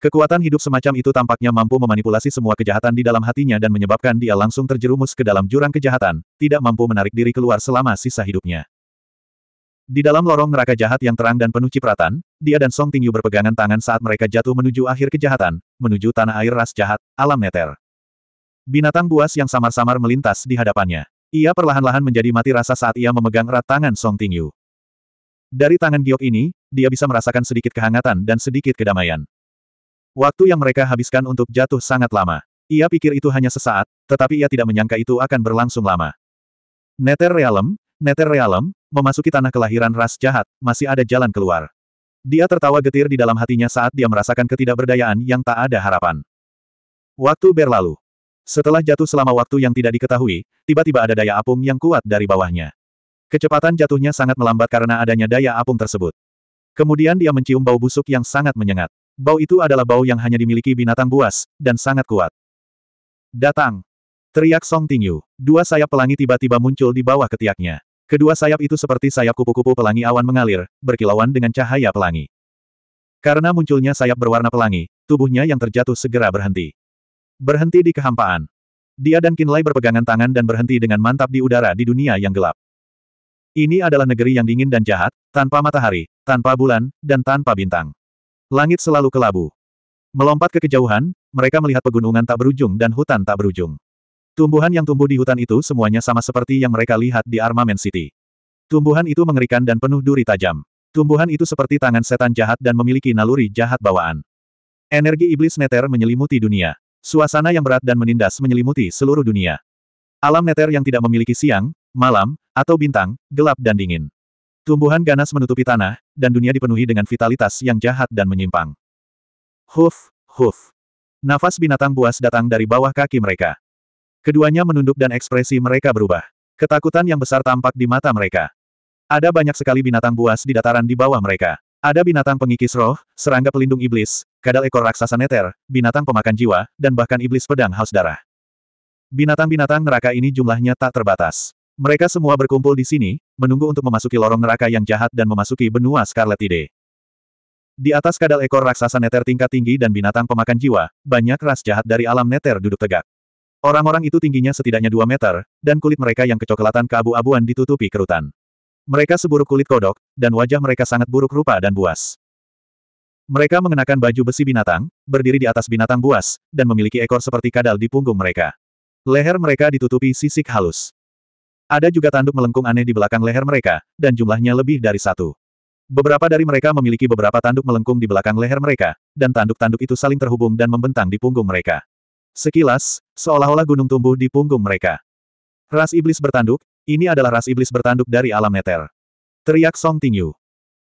Kekuatan hidup semacam itu tampaknya mampu memanipulasi semua kejahatan di dalam hatinya dan menyebabkan dia langsung terjerumus ke dalam jurang kejahatan, tidak mampu menarik diri keluar selama sisa hidupnya. Di dalam lorong neraka jahat yang terang dan penuh cipratan, dia dan Song Tingyu berpegangan tangan saat mereka jatuh menuju akhir kejahatan, menuju tanah air ras jahat, alam neter. Binatang buas yang samar-samar melintas di hadapannya. Ia perlahan-lahan menjadi mati rasa saat ia memegang erat tangan Song Tingyu. Dari tangan giok ini, dia bisa merasakan sedikit kehangatan dan sedikit kedamaian. Waktu yang mereka habiskan untuk jatuh sangat lama. Ia pikir itu hanya sesaat, tetapi ia tidak menyangka itu akan berlangsung lama. Nether Realm, Nether Realm, memasuki tanah kelahiran ras jahat, masih ada jalan keluar. Dia tertawa getir di dalam hatinya saat dia merasakan ketidakberdayaan yang tak ada harapan. Waktu berlalu. Setelah jatuh selama waktu yang tidak diketahui, tiba-tiba ada daya apung yang kuat dari bawahnya. Kecepatan jatuhnya sangat melambat karena adanya daya apung tersebut. Kemudian dia mencium bau busuk yang sangat menyengat. Bau itu adalah bau yang hanya dimiliki binatang buas, dan sangat kuat. Datang! Teriak Song Tingyu. Dua sayap pelangi tiba-tiba muncul di bawah ketiaknya. Kedua sayap itu seperti sayap kupu-kupu pelangi awan mengalir, berkilauan dengan cahaya pelangi. Karena munculnya sayap berwarna pelangi, tubuhnya yang terjatuh segera berhenti. Berhenti di kehampaan. Dia dan Kinlay berpegangan tangan dan berhenti dengan mantap di udara di dunia yang gelap. Ini adalah negeri yang dingin dan jahat, tanpa matahari, tanpa bulan, dan tanpa bintang. Langit selalu kelabu. Melompat ke kejauhan, mereka melihat pegunungan tak berujung dan hutan tak berujung. Tumbuhan yang tumbuh di hutan itu semuanya sama seperti yang mereka lihat di Armament City. Tumbuhan itu mengerikan dan penuh duri tajam. Tumbuhan itu seperti tangan setan jahat dan memiliki naluri jahat bawaan. Energi iblis neter menyelimuti dunia. Suasana yang berat dan menindas menyelimuti seluruh dunia. Alam neter yang tidak memiliki siang, malam, atau bintang, gelap dan dingin. Tumbuhan ganas menutupi tanah, dan dunia dipenuhi dengan vitalitas yang jahat dan menyimpang. Huf, huf. Nafas binatang buas datang dari bawah kaki mereka. Keduanya menunduk dan ekspresi mereka berubah. Ketakutan yang besar tampak di mata mereka. Ada banyak sekali binatang buas di dataran di bawah mereka. Ada binatang pengikis roh, serangga pelindung iblis, kadal ekor raksasa neter, binatang pemakan jiwa, dan bahkan iblis pedang haus darah. Binatang-binatang neraka ini jumlahnya tak terbatas. Mereka semua berkumpul di sini, menunggu untuk memasuki lorong neraka yang jahat dan memasuki benua Scarlet Ide. Di atas kadal ekor raksasa neter tingkat tinggi dan binatang pemakan jiwa, banyak ras jahat dari alam neter duduk tegak. Orang-orang itu tingginya setidaknya 2 meter, dan kulit mereka yang kecoklatan keabu-abuan ditutupi kerutan. Mereka seburuk kulit kodok, dan wajah mereka sangat buruk rupa dan buas. Mereka mengenakan baju besi binatang, berdiri di atas binatang buas, dan memiliki ekor seperti kadal di punggung mereka. Leher mereka ditutupi sisik halus. Ada juga tanduk melengkung aneh di belakang leher mereka, dan jumlahnya lebih dari satu. Beberapa dari mereka memiliki beberapa tanduk melengkung di belakang leher mereka, dan tanduk-tanduk itu saling terhubung dan membentang di punggung mereka. Sekilas, seolah-olah gunung tumbuh di punggung mereka. Ras iblis bertanduk, ini adalah ras iblis bertanduk dari alam neter. Teriak Song Tingyu.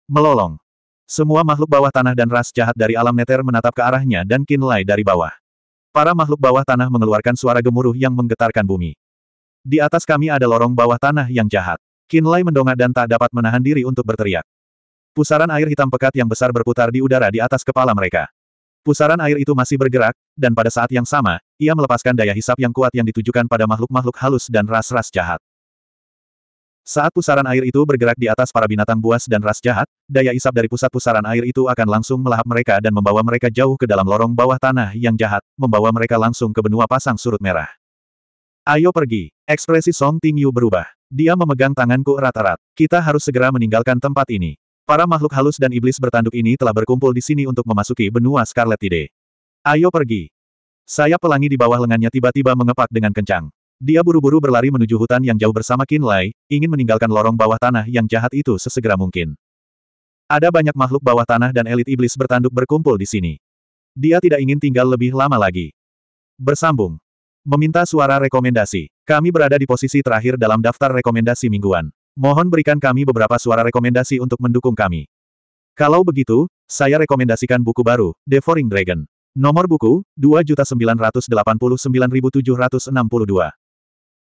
Melolong. Semua makhluk bawah tanah dan ras jahat dari alam neter menatap ke arahnya dan kinlai dari bawah. Para makhluk bawah tanah mengeluarkan suara gemuruh yang menggetarkan bumi. Di atas kami ada lorong bawah tanah yang jahat. Kinlay mendongak dan tak dapat menahan diri untuk berteriak. Pusaran air hitam pekat yang besar berputar di udara di atas kepala mereka. Pusaran air itu masih bergerak, dan pada saat yang sama, ia melepaskan daya hisap yang kuat yang ditujukan pada makhluk-makhluk halus dan ras-ras jahat. Saat pusaran air itu bergerak di atas para binatang buas dan ras jahat, daya hisap dari pusat pusaran air itu akan langsung melahap mereka dan membawa mereka jauh ke dalam lorong bawah tanah yang jahat, membawa mereka langsung ke benua pasang surut merah. Ayo pergi. Ekspresi Song Tingyu berubah. Dia memegang tanganku erat-erat. Kita harus segera meninggalkan tempat ini. Para makhluk halus dan iblis bertanduk ini telah berkumpul di sini untuk memasuki benua Scarlet Tide. Ayo pergi. Sayap pelangi di bawah lengannya tiba-tiba mengepak dengan kencang. Dia buru-buru berlari menuju hutan yang jauh bersama Qin Lai, ingin meninggalkan lorong bawah tanah yang jahat itu sesegera mungkin. Ada banyak makhluk bawah tanah dan elit iblis bertanduk berkumpul di sini. Dia tidak ingin tinggal lebih lama lagi. Bersambung. Meminta suara rekomendasi. Kami berada di posisi terakhir dalam daftar rekomendasi mingguan. Mohon berikan kami beberapa suara rekomendasi untuk mendukung kami. Kalau begitu, saya rekomendasikan buku baru, Devouring Dragon. Nomor buku, 2.989.762.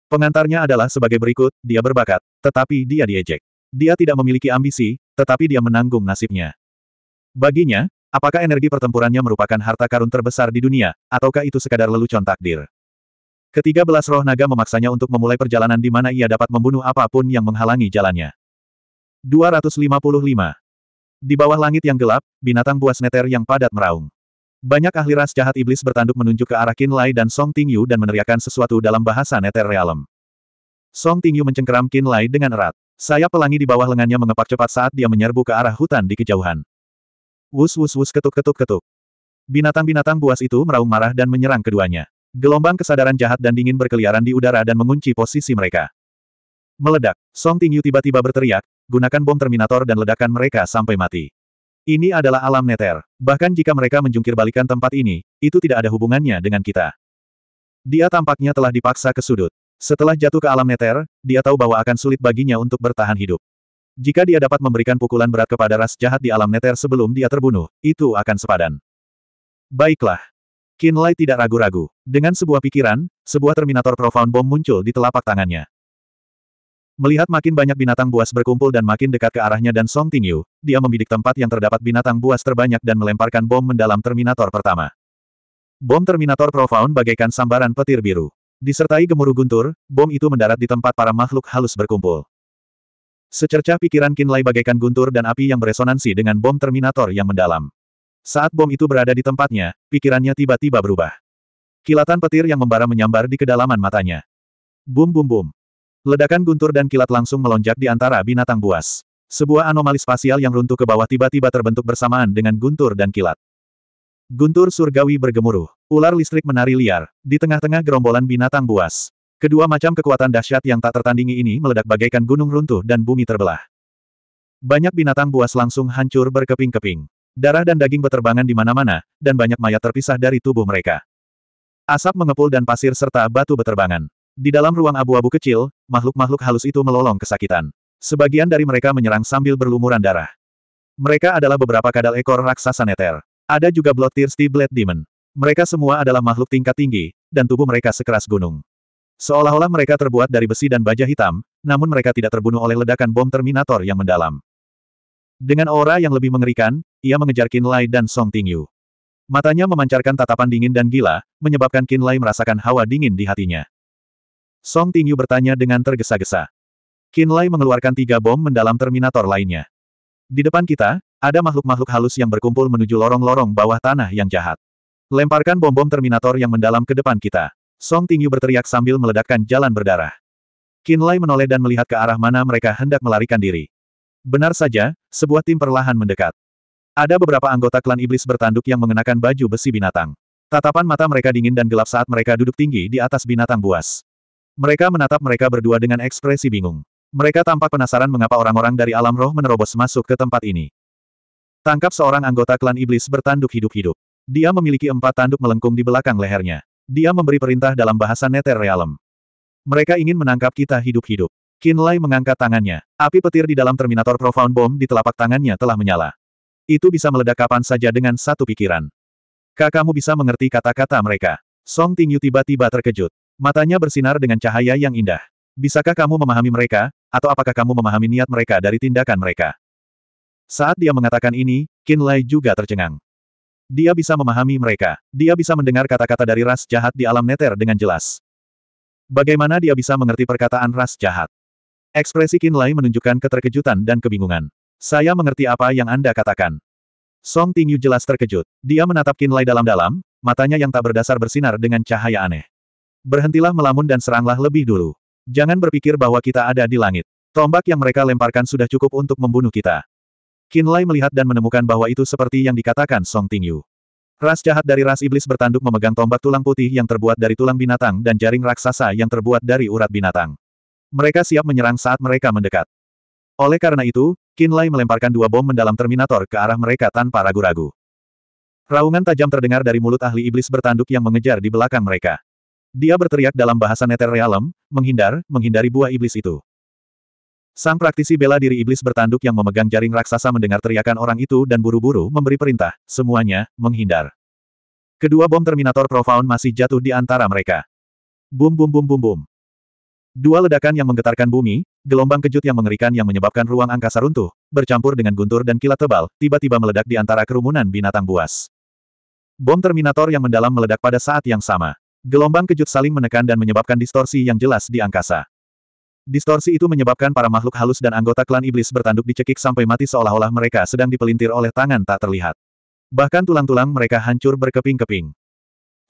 Pengantarnya adalah sebagai berikut, dia berbakat, tetapi dia diejek. Dia tidak memiliki ambisi, tetapi dia menanggung nasibnya. Baginya, apakah energi pertempurannya merupakan harta karun terbesar di dunia, ataukah itu sekadar lelucon takdir? Ketiga belas roh naga memaksanya untuk memulai perjalanan di mana ia dapat membunuh apapun yang menghalangi jalannya. 255. Di bawah langit yang gelap, binatang buas neter yang padat meraung. Banyak ahli ras jahat iblis bertanduk menunjuk ke arah Qin Lai dan Song Tingyu dan meneriakkan sesuatu dalam bahasa neter realem. Song Tingyu mencengkeram Qin Lai dengan erat. Sayap pelangi di bawah lengannya mengepak cepat saat dia menyerbu ke arah hutan di kejauhan. Wus wus wus ketuk ketuk ketuk. Binatang-binatang buas itu meraung marah dan menyerang keduanya. Gelombang kesadaran jahat dan dingin berkeliaran di udara dan mengunci posisi mereka. Meledak, Song Tingyu tiba-tiba berteriak, gunakan bom Terminator dan ledakan mereka sampai mati. Ini adalah alam neter. Bahkan jika mereka menjungkir balikan tempat ini, itu tidak ada hubungannya dengan kita. Dia tampaknya telah dipaksa ke sudut. Setelah jatuh ke alam neter, dia tahu bahwa akan sulit baginya untuk bertahan hidup. Jika dia dapat memberikan pukulan berat kepada ras jahat di alam neter sebelum dia terbunuh, itu akan sepadan. Baiklah, Qin Lai tidak ragu-ragu. Dengan sebuah pikiran, sebuah Terminator Profound Bomb muncul di telapak tangannya. Melihat makin banyak binatang buas berkumpul dan makin dekat ke arahnya dan Song Tingyu, dia membidik tempat yang terdapat binatang buas terbanyak dan melemparkan bom mendalam Terminator pertama. Bom Terminator Profound bagaikan sambaran petir biru. Disertai gemuruh guntur, bom itu mendarat di tempat para makhluk halus berkumpul. Secercah pikiran Kinlay bagaikan guntur dan api yang beresonansi dengan bom Terminator yang mendalam. Saat bom itu berada di tempatnya, pikirannya tiba-tiba berubah. Kilatan petir yang membara menyambar di kedalaman matanya. Bum bum bum. Ledakan guntur dan kilat langsung melonjak di antara binatang buas. Sebuah anomali spasial yang runtuh ke bawah tiba-tiba terbentuk bersamaan dengan guntur dan kilat. Guntur surgawi bergemuruh. Ular listrik menari liar, di tengah-tengah gerombolan binatang buas. Kedua macam kekuatan dahsyat yang tak tertandingi ini meledak bagaikan gunung runtuh dan bumi terbelah. Banyak binatang buas langsung hancur berkeping-keping. Darah dan daging beterbangan di mana-mana, dan banyak mayat terpisah dari tubuh mereka. Asap mengepul dan pasir serta batu beterbangan. Di dalam ruang abu-abu kecil, makhluk-makhluk halus itu melolong kesakitan. Sebagian dari mereka menyerang sambil berlumuran darah. Mereka adalah beberapa kadal ekor raksasa neter. Ada juga Bloodthirsty Blade Demon. Mereka semua adalah makhluk tingkat tinggi, dan tubuh mereka sekeras gunung. Seolah-olah mereka terbuat dari besi dan baja hitam, namun mereka tidak terbunuh oleh ledakan bom Terminator yang mendalam. Dengan aura yang lebih mengerikan, ia mengejar Qin Lai dan Song Tingyu. Matanya memancarkan tatapan dingin dan gila, menyebabkan Qin Lai merasakan hawa dingin di hatinya. Song Tingyu bertanya dengan tergesa-gesa. Qin Lai mengeluarkan tiga bom mendalam Terminator lainnya. Di depan kita, ada makhluk-makhluk halus yang berkumpul menuju lorong-lorong bawah tanah yang jahat. Lemparkan bom-bom Terminator yang mendalam ke depan kita. Song Tingyu berteriak sambil meledakkan jalan berdarah. Qin Lai menoleh dan melihat ke arah mana mereka hendak melarikan diri. Benar saja, sebuah tim perlahan mendekat. Ada beberapa anggota klan iblis bertanduk yang mengenakan baju besi binatang. Tatapan mata mereka dingin dan gelap saat mereka duduk tinggi di atas binatang buas. Mereka menatap mereka berdua dengan ekspresi bingung. Mereka tampak penasaran mengapa orang-orang dari alam roh menerobos masuk ke tempat ini. Tangkap seorang anggota klan iblis bertanduk hidup-hidup. Dia memiliki empat tanduk melengkung di belakang lehernya. Dia memberi perintah dalam bahasa Nether Realm. Mereka ingin menangkap kita hidup-hidup. Kinlay mengangkat tangannya. Api petir di dalam Terminator Profound Bomb di telapak tangannya telah menyala. Itu bisa meledak kapan saja dengan satu pikiran. Kakakmu bisa mengerti kata-kata mereka. Song Tingyu tiba-tiba terkejut. Matanya bersinar dengan cahaya yang indah. Bisakah kamu memahami mereka, atau apakah kamu memahami niat mereka dari tindakan mereka? Saat dia mengatakan ini, Qin Lai juga tercengang. Dia bisa memahami mereka. Dia bisa mendengar kata-kata dari ras jahat di alam neter dengan jelas. Bagaimana dia bisa mengerti perkataan ras jahat? Ekspresi Qin Lai menunjukkan keterkejutan dan kebingungan. Saya mengerti apa yang Anda katakan. Song Tingyu jelas terkejut. Dia menatap Kinlay dalam-dalam, matanya yang tak berdasar bersinar dengan cahaya aneh. Berhentilah melamun dan seranglah lebih dulu. Jangan berpikir bahwa kita ada di langit. Tombak yang mereka lemparkan sudah cukup untuk membunuh kita. Kinlay melihat dan menemukan bahwa itu seperti yang dikatakan Song Tingyu. Ras jahat dari ras iblis bertanduk memegang tombak tulang putih yang terbuat dari tulang binatang dan jaring raksasa yang terbuat dari urat binatang. Mereka siap menyerang saat mereka mendekat. Oleh karena itu, Kinlay melemparkan dua bom mendalam Terminator ke arah mereka tanpa ragu-ragu. Raungan tajam terdengar dari mulut ahli iblis bertanduk yang mengejar di belakang mereka. Dia berteriak dalam bahasa Nether Realm, menghindar, menghindari buah iblis itu. Sang praktisi bela diri iblis bertanduk yang memegang jaring raksasa mendengar teriakan orang itu dan buru-buru memberi perintah, semuanya, menghindar. Kedua bom Terminator Profound masih jatuh di antara mereka. Bum bum bum bum bum. Dua ledakan yang menggetarkan bumi, gelombang kejut yang mengerikan yang menyebabkan ruang angkasa runtuh, bercampur dengan guntur dan kilat tebal, tiba-tiba meledak di antara kerumunan binatang buas. Bom Terminator yang mendalam meledak pada saat yang sama. Gelombang kejut saling menekan dan menyebabkan distorsi yang jelas di angkasa. Distorsi itu menyebabkan para makhluk halus dan anggota klan iblis bertanduk dicekik sampai mati seolah-olah mereka sedang dipelintir oleh tangan tak terlihat. Bahkan tulang-tulang mereka hancur berkeping-keping.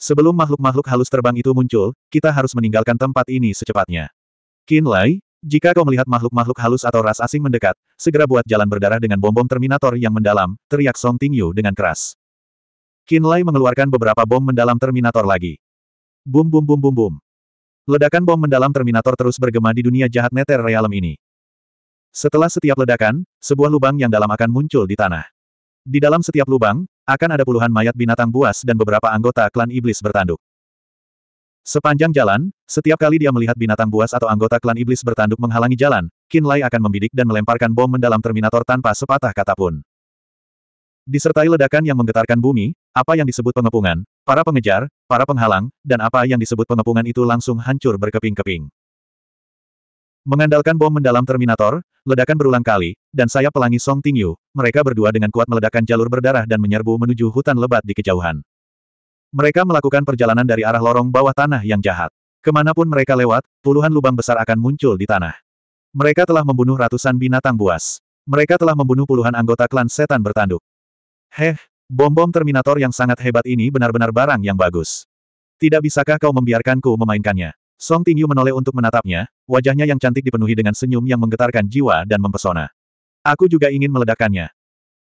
Sebelum makhluk-makhluk halus terbang itu muncul, kita harus meninggalkan tempat ini secepatnya. Qin Lai, jika kau melihat makhluk-makhluk halus atau ras asing mendekat, segera buat jalan berdarah dengan bom-bom Terminator yang mendalam, teriak Song Tingyu dengan keras. Qin Lai mengeluarkan beberapa bom mendalam Terminator lagi. Bum bum bum bum bum. Ledakan bom mendalam Terminator terus bergema di dunia jahat Nether realm ini. Setelah setiap ledakan, sebuah lubang yang dalam akan muncul di tanah. Di dalam setiap lubang, akan ada puluhan mayat binatang buas dan beberapa anggota klan iblis bertanduk. Sepanjang jalan, setiap kali dia melihat binatang buas atau anggota klan iblis bertanduk menghalangi jalan, Lai akan membidik dan melemparkan bom mendalam Terminator tanpa sepatah kata pun. Disertai ledakan yang menggetarkan bumi, apa yang disebut pengepungan, para pengejar, para penghalang, dan apa yang disebut pengepungan itu langsung hancur berkeping-keping. Mengandalkan bom mendalam Terminator, ledakan berulang kali, dan sayap pelangi Song Tingyu, mereka berdua dengan kuat meledakkan jalur berdarah dan menyerbu menuju hutan lebat di kejauhan. Mereka melakukan perjalanan dari arah lorong bawah tanah yang jahat. Kemanapun mereka lewat, puluhan lubang besar akan muncul di tanah. Mereka telah membunuh ratusan binatang buas. Mereka telah membunuh puluhan anggota klan setan bertanduk. Heh, bom-bom Terminator yang sangat hebat ini benar-benar barang yang bagus. Tidak bisakah kau membiarkanku memainkannya? Song Tingyu menoleh untuk menatapnya, wajahnya yang cantik dipenuhi dengan senyum yang menggetarkan jiwa dan mempesona. Aku juga ingin meledakkannya.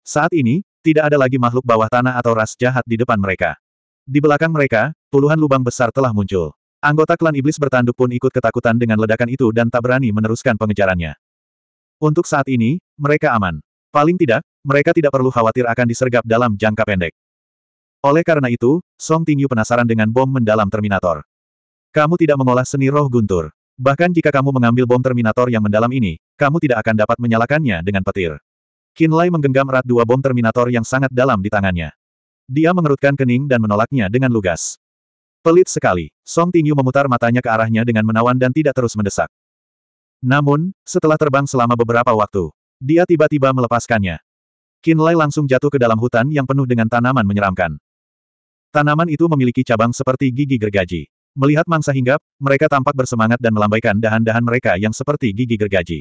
Saat ini, tidak ada lagi makhluk bawah tanah atau ras jahat di depan mereka. Di belakang mereka, puluhan lubang besar telah muncul. Anggota klan iblis bertanduk pun ikut ketakutan dengan ledakan itu dan tak berani meneruskan pengejarannya. Untuk saat ini, mereka aman. Paling tidak, mereka tidak perlu khawatir akan disergap dalam jangka pendek. Oleh karena itu, Song Tingyu penasaran dengan bom mendalam Terminator. Kamu tidak mengolah seni roh guntur. Bahkan jika kamu mengambil bom Terminator yang mendalam ini, kamu tidak akan dapat menyalakannya dengan petir. Kinlay menggenggam erat dua bom Terminator yang sangat dalam di tangannya. Dia mengerutkan kening dan menolaknya dengan lugas. Pelit sekali, Song Tingyu memutar matanya ke arahnya dengan menawan dan tidak terus mendesak. Namun, setelah terbang selama beberapa waktu, dia tiba-tiba melepaskannya. Kinlay langsung jatuh ke dalam hutan yang penuh dengan tanaman menyeramkan. Tanaman itu memiliki cabang seperti gigi gergaji. Melihat mangsa hinggap, mereka tampak bersemangat dan melambaikan dahan-dahan mereka yang seperti gigi gergaji.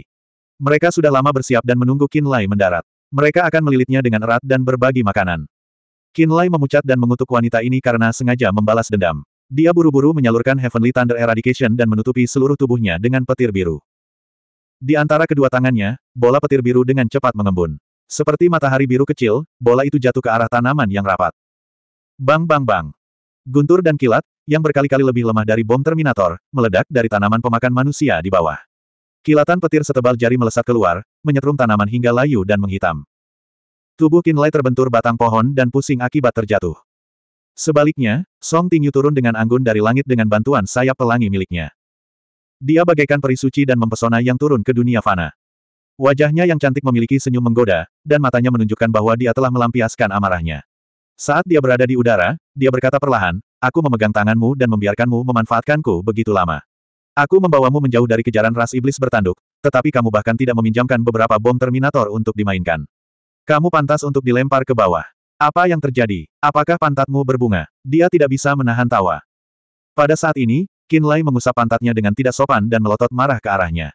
Mereka sudah lama bersiap dan menunggu Kinlay mendarat. Mereka akan melilitnya dengan erat dan berbagi makanan. Kinlay memucat dan mengutuk wanita ini karena sengaja membalas dendam. Dia buru-buru menyalurkan Heavenly Thunder Eradication dan menutupi seluruh tubuhnya dengan petir biru. Di antara kedua tangannya, bola petir biru dengan cepat mengembun. Seperti matahari biru kecil, bola itu jatuh ke arah tanaman yang rapat. Bang bang bang. Guntur dan kilat, yang berkali-kali lebih lemah dari bom Terminator, meledak dari tanaman pemakan manusia di bawah. Kilatan petir setebal jari melesat keluar, menyetrum tanaman hingga layu dan menghitam. Tubuh Kinlay terbentur batang pohon dan pusing akibat terjatuh. Sebaliknya, Song Tingyu turun dengan anggun dari langit dengan bantuan sayap pelangi miliknya. Dia bagaikan peri suci dan mempesona yang turun ke dunia fana. Wajahnya yang cantik memiliki senyum menggoda, dan matanya menunjukkan bahwa dia telah melampiaskan amarahnya. Saat dia berada di udara, dia berkata perlahan, Aku memegang tanganmu dan membiarkanmu memanfaatkanku begitu lama. Aku membawamu menjauh dari kejaran ras iblis bertanduk, tetapi kamu bahkan tidak meminjamkan beberapa bom Terminator untuk dimainkan. Kamu pantas untuk dilempar ke bawah. Apa yang terjadi? Apakah pantatmu berbunga? Dia tidak bisa menahan tawa. Pada saat ini, Kinlay mengusap pantatnya dengan tidak sopan dan melotot marah ke arahnya.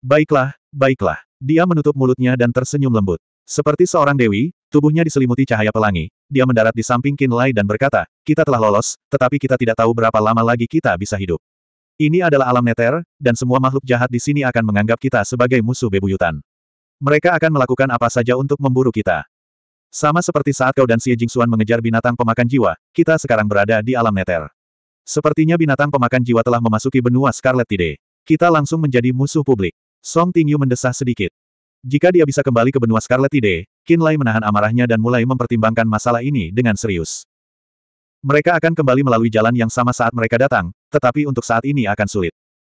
Baiklah, baiklah. Dia menutup mulutnya dan tersenyum lembut. Seperti seorang dewi, Tubuhnya diselimuti cahaya pelangi, dia mendarat di samping Qin Lai dan berkata, kita telah lolos, tetapi kita tidak tahu berapa lama lagi kita bisa hidup. Ini adalah alam neter, dan semua makhluk jahat di sini akan menganggap kita sebagai musuh bebuyutan. Mereka akan melakukan apa saja untuk memburu kita. Sama seperti saat kau dan Xie Jingxuan mengejar binatang pemakan jiwa, kita sekarang berada di alam neter. Sepertinya binatang pemakan jiwa telah memasuki benua Scarlet Tide. Kita langsung menjadi musuh publik. Song Tingyu mendesah sedikit. Jika dia bisa kembali ke benua Scarlet Ide, Qin Lai menahan amarahnya dan mulai mempertimbangkan masalah ini dengan serius. Mereka akan kembali melalui jalan yang sama saat mereka datang, tetapi untuk saat ini akan sulit.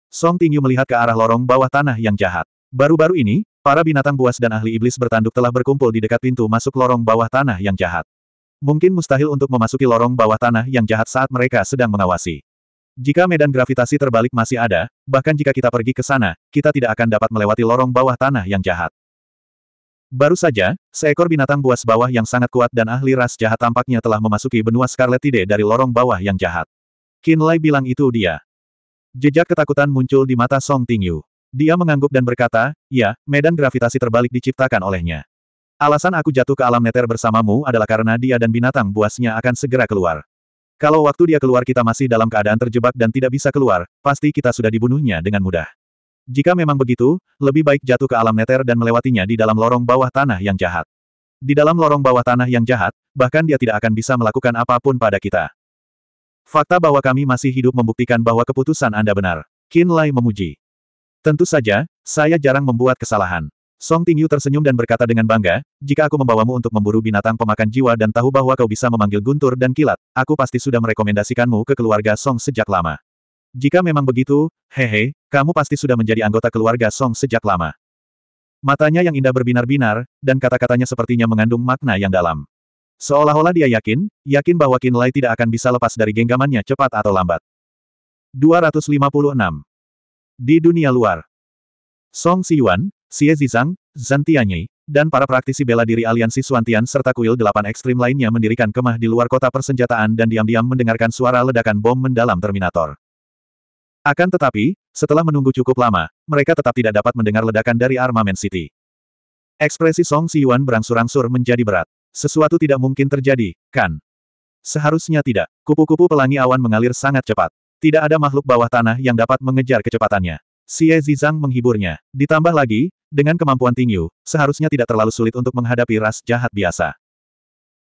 Song Tingyu melihat ke arah lorong bawah tanah yang jahat. Baru-baru ini, para binatang buas dan ahli iblis bertanduk telah berkumpul di dekat pintu masuk lorong bawah tanah yang jahat. Mungkin mustahil untuk memasuki lorong bawah tanah yang jahat saat mereka sedang mengawasi. Jika medan gravitasi terbalik masih ada, bahkan jika kita pergi ke sana, kita tidak akan dapat melewati lorong bawah tanah yang jahat. Baru saja, seekor binatang buas bawah yang sangat kuat dan ahli ras jahat tampaknya telah memasuki benua Scarlet Tide dari lorong bawah yang jahat. Lai bilang itu dia. Jejak ketakutan muncul di mata Song Tingyu. Dia mengangguk dan berkata, ya, medan gravitasi terbalik diciptakan olehnya. Alasan aku jatuh ke alam neter bersamamu adalah karena dia dan binatang buasnya akan segera keluar. Kalau waktu dia keluar kita masih dalam keadaan terjebak dan tidak bisa keluar, pasti kita sudah dibunuhnya dengan mudah. Jika memang begitu, lebih baik jatuh ke alam neter dan melewatinya di dalam lorong bawah tanah yang jahat. Di dalam lorong bawah tanah yang jahat, bahkan dia tidak akan bisa melakukan apapun pada kita. Fakta bahwa kami masih hidup membuktikan bahwa keputusan Anda benar. Kinlay memuji. Tentu saja, saya jarang membuat kesalahan. Song Tingyu tersenyum dan berkata dengan bangga, jika aku membawamu untuk memburu binatang pemakan jiwa dan tahu bahwa kau bisa memanggil guntur dan kilat, aku pasti sudah merekomendasikanmu ke keluarga Song sejak lama. Jika memang begitu, hehe, kamu pasti sudah menjadi anggota keluarga Song sejak lama. Matanya yang indah berbinar-binar, dan kata-katanya sepertinya mengandung makna yang dalam. Seolah-olah dia yakin, yakin bahwa Kinlay tidak akan bisa lepas dari genggamannya cepat atau lambat. 256. Di dunia luar. Song Siyuan, Xie Zizang, Zan Tianyi, dan para praktisi bela diri aliansi Suantian serta kuil delapan ekstrim lainnya mendirikan kemah di luar kota persenjataan dan diam-diam mendengarkan suara ledakan bom mendalam Terminator. Akan tetapi, setelah menunggu cukup lama, mereka tetap tidak dapat mendengar ledakan dari Armament City. Ekspresi Song Siyuan berangsur-angsur menjadi berat. Sesuatu tidak mungkin terjadi, kan? Seharusnya tidak. Kupu-kupu pelangi awan mengalir sangat cepat. Tidak ada makhluk bawah tanah yang dapat mengejar kecepatannya. Xie Zizang menghiburnya. Ditambah lagi, dengan kemampuan Tingyu, seharusnya tidak terlalu sulit untuk menghadapi ras jahat biasa.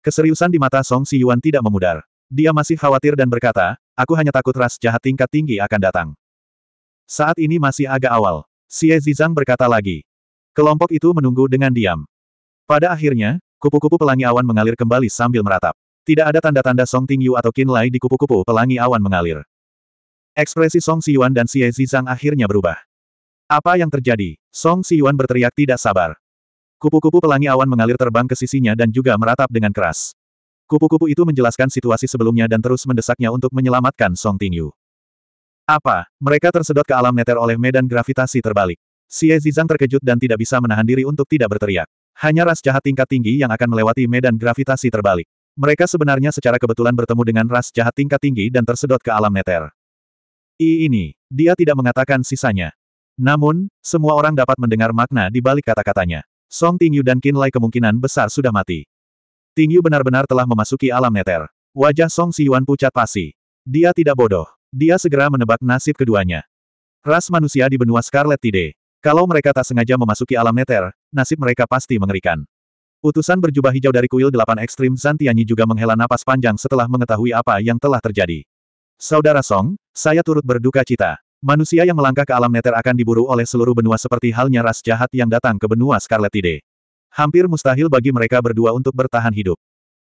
Keseriusan di mata Song Yuan tidak memudar. Dia masih khawatir dan berkata, aku hanya takut ras jahat tingkat tinggi akan datang. Saat ini masih agak awal. Xie Zizang berkata lagi. Kelompok itu menunggu dengan diam. Pada akhirnya, kupu-kupu pelangi awan mengalir kembali sambil meratap. Tidak ada tanda-tanda Song Tingyu atau Qin Lai di kupu-kupu pelangi awan mengalir. Ekspresi Song Siyuan dan Xie Zizang akhirnya berubah. Apa yang terjadi? Song Siyuan berteriak tidak sabar. Kupu-kupu pelangi awan mengalir terbang ke sisinya dan juga meratap dengan keras. Kupu-kupu itu menjelaskan situasi sebelumnya dan terus mendesaknya untuk menyelamatkan Song Tingyu. Apa? Mereka tersedot ke alam neter oleh medan gravitasi terbalik. Xie Zizang terkejut dan tidak bisa menahan diri untuk tidak berteriak. Hanya ras jahat tingkat tinggi yang akan melewati medan gravitasi terbalik. Mereka sebenarnya secara kebetulan bertemu dengan ras jahat tingkat tinggi dan tersedot ke alam neter ini, dia tidak mengatakan sisanya. Namun, semua orang dapat mendengar makna di balik kata-katanya. Song Tingyu dan Qin Lai kemungkinan besar sudah mati. Tingyu benar-benar telah memasuki alam neter. Wajah Song Siyuan pucat pasi. Dia tidak bodoh. Dia segera menebak nasib keduanya. Ras manusia di benua Scarlet Tide. Kalau mereka tak sengaja memasuki alam neter, nasib mereka pasti mengerikan. Utusan berjubah hijau dari kuil delapan ekstrim Zantianyi juga menghela napas panjang setelah mengetahui apa yang telah terjadi. Saudara Song, saya turut berduka cita. Manusia yang melangkah ke alam neter akan diburu oleh seluruh benua seperti halnya ras jahat yang datang ke benua Scarlet Tide. Hampir mustahil bagi mereka berdua untuk bertahan hidup.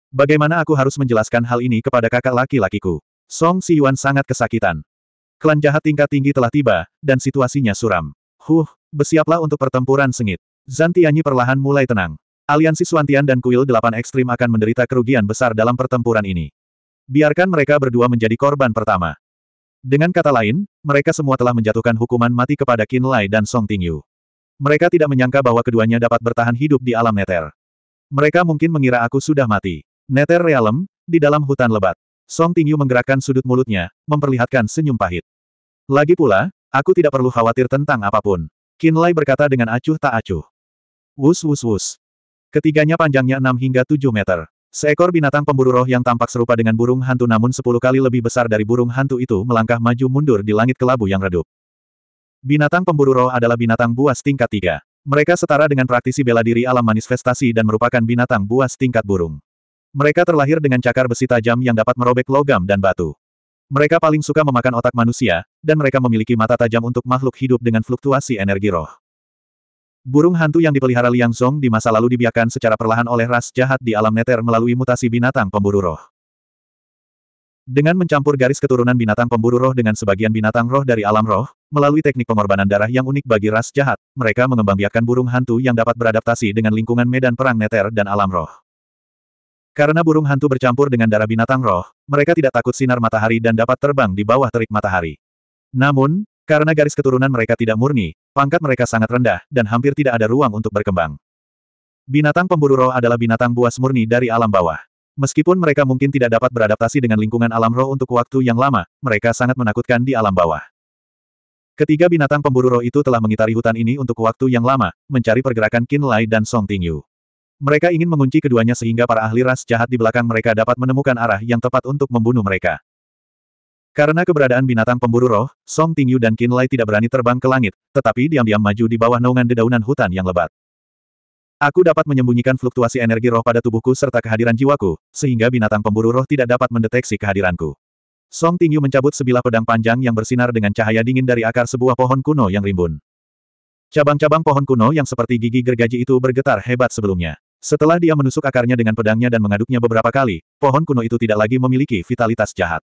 Bagaimana aku harus menjelaskan hal ini kepada kakak laki-lakiku? Song Si Yuan sangat kesakitan. Klan jahat tingkat tinggi telah tiba, dan situasinya suram. Huh, bersiaplah untuk pertempuran sengit. Zantianyi perlahan mulai tenang. Aliansi Suantian dan Kuil Delapan Ekstrim akan menderita kerugian besar dalam pertempuran ini. Biarkan mereka berdua menjadi korban pertama. Dengan kata lain, mereka semua telah menjatuhkan hukuman mati kepada Qin Lai dan Song Tingyu. Mereka tidak menyangka bahwa keduanya dapat bertahan hidup di alam neter. Mereka mungkin mengira aku sudah mati. Neter realem, di dalam hutan lebat. Song Tingyu menggerakkan sudut mulutnya, memperlihatkan senyum pahit. Lagi pula, aku tidak perlu khawatir tentang apapun. Qin Lai berkata dengan acuh tak acuh. Wus wus wus. Ketiganya panjangnya 6 hingga 7 meter. Seekor binatang pemburu roh yang tampak serupa dengan burung hantu namun sepuluh kali lebih besar dari burung hantu itu melangkah maju mundur di langit kelabu yang redup. Binatang pemburu roh adalah binatang buas tingkat tiga. Mereka setara dengan praktisi bela diri alam manifestasi dan merupakan binatang buas tingkat burung. Mereka terlahir dengan cakar besi tajam yang dapat merobek logam dan batu. Mereka paling suka memakan otak manusia, dan mereka memiliki mata tajam untuk makhluk hidup dengan fluktuasi energi roh. Burung hantu yang dipelihara Liang Song di masa lalu dibiarkan secara perlahan oleh ras jahat di alam neter melalui mutasi binatang pemburu roh. Dengan mencampur garis keturunan binatang pemburu roh dengan sebagian binatang roh dari alam roh, melalui teknik pengorbanan darah yang unik bagi ras jahat, mereka mengembangbiakan burung hantu yang dapat beradaptasi dengan lingkungan medan perang neter dan alam roh. Karena burung hantu bercampur dengan darah binatang roh, mereka tidak takut sinar matahari dan dapat terbang di bawah terik matahari. Namun, karena garis keturunan mereka tidak murni, pangkat mereka sangat rendah, dan hampir tidak ada ruang untuk berkembang. Binatang pemburu roh adalah binatang buas murni dari alam bawah. Meskipun mereka mungkin tidak dapat beradaptasi dengan lingkungan alam roh untuk waktu yang lama, mereka sangat menakutkan di alam bawah. Ketiga binatang pemburu roh itu telah mengitari hutan ini untuk waktu yang lama, mencari pergerakan Qin Lai dan Song Tingyu. Mereka ingin mengunci keduanya sehingga para ahli ras jahat di belakang mereka dapat menemukan arah yang tepat untuk membunuh mereka. Karena keberadaan binatang pemburu roh, Song Tingyu dan Qin Lai tidak berani terbang ke langit, tetapi diam-diam maju di bawah naungan dedaunan hutan yang lebat. Aku dapat menyembunyikan fluktuasi energi roh pada tubuhku serta kehadiran jiwaku, sehingga binatang pemburu roh tidak dapat mendeteksi kehadiranku. Song Tingyu mencabut sebilah pedang panjang yang bersinar dengan cahaya dingin dari akar sebuah pohon kuno yang rimbun. Cabang-cabang pohon kuno yang seperti gigi gergaji itu bergetar hebat sebelumnya. Setelah dia menusuk akarnya dengan pedangnya dan mengaduknya beberapa kali, pohon kuno itu tidak lagi memiliki vitalitas jahat.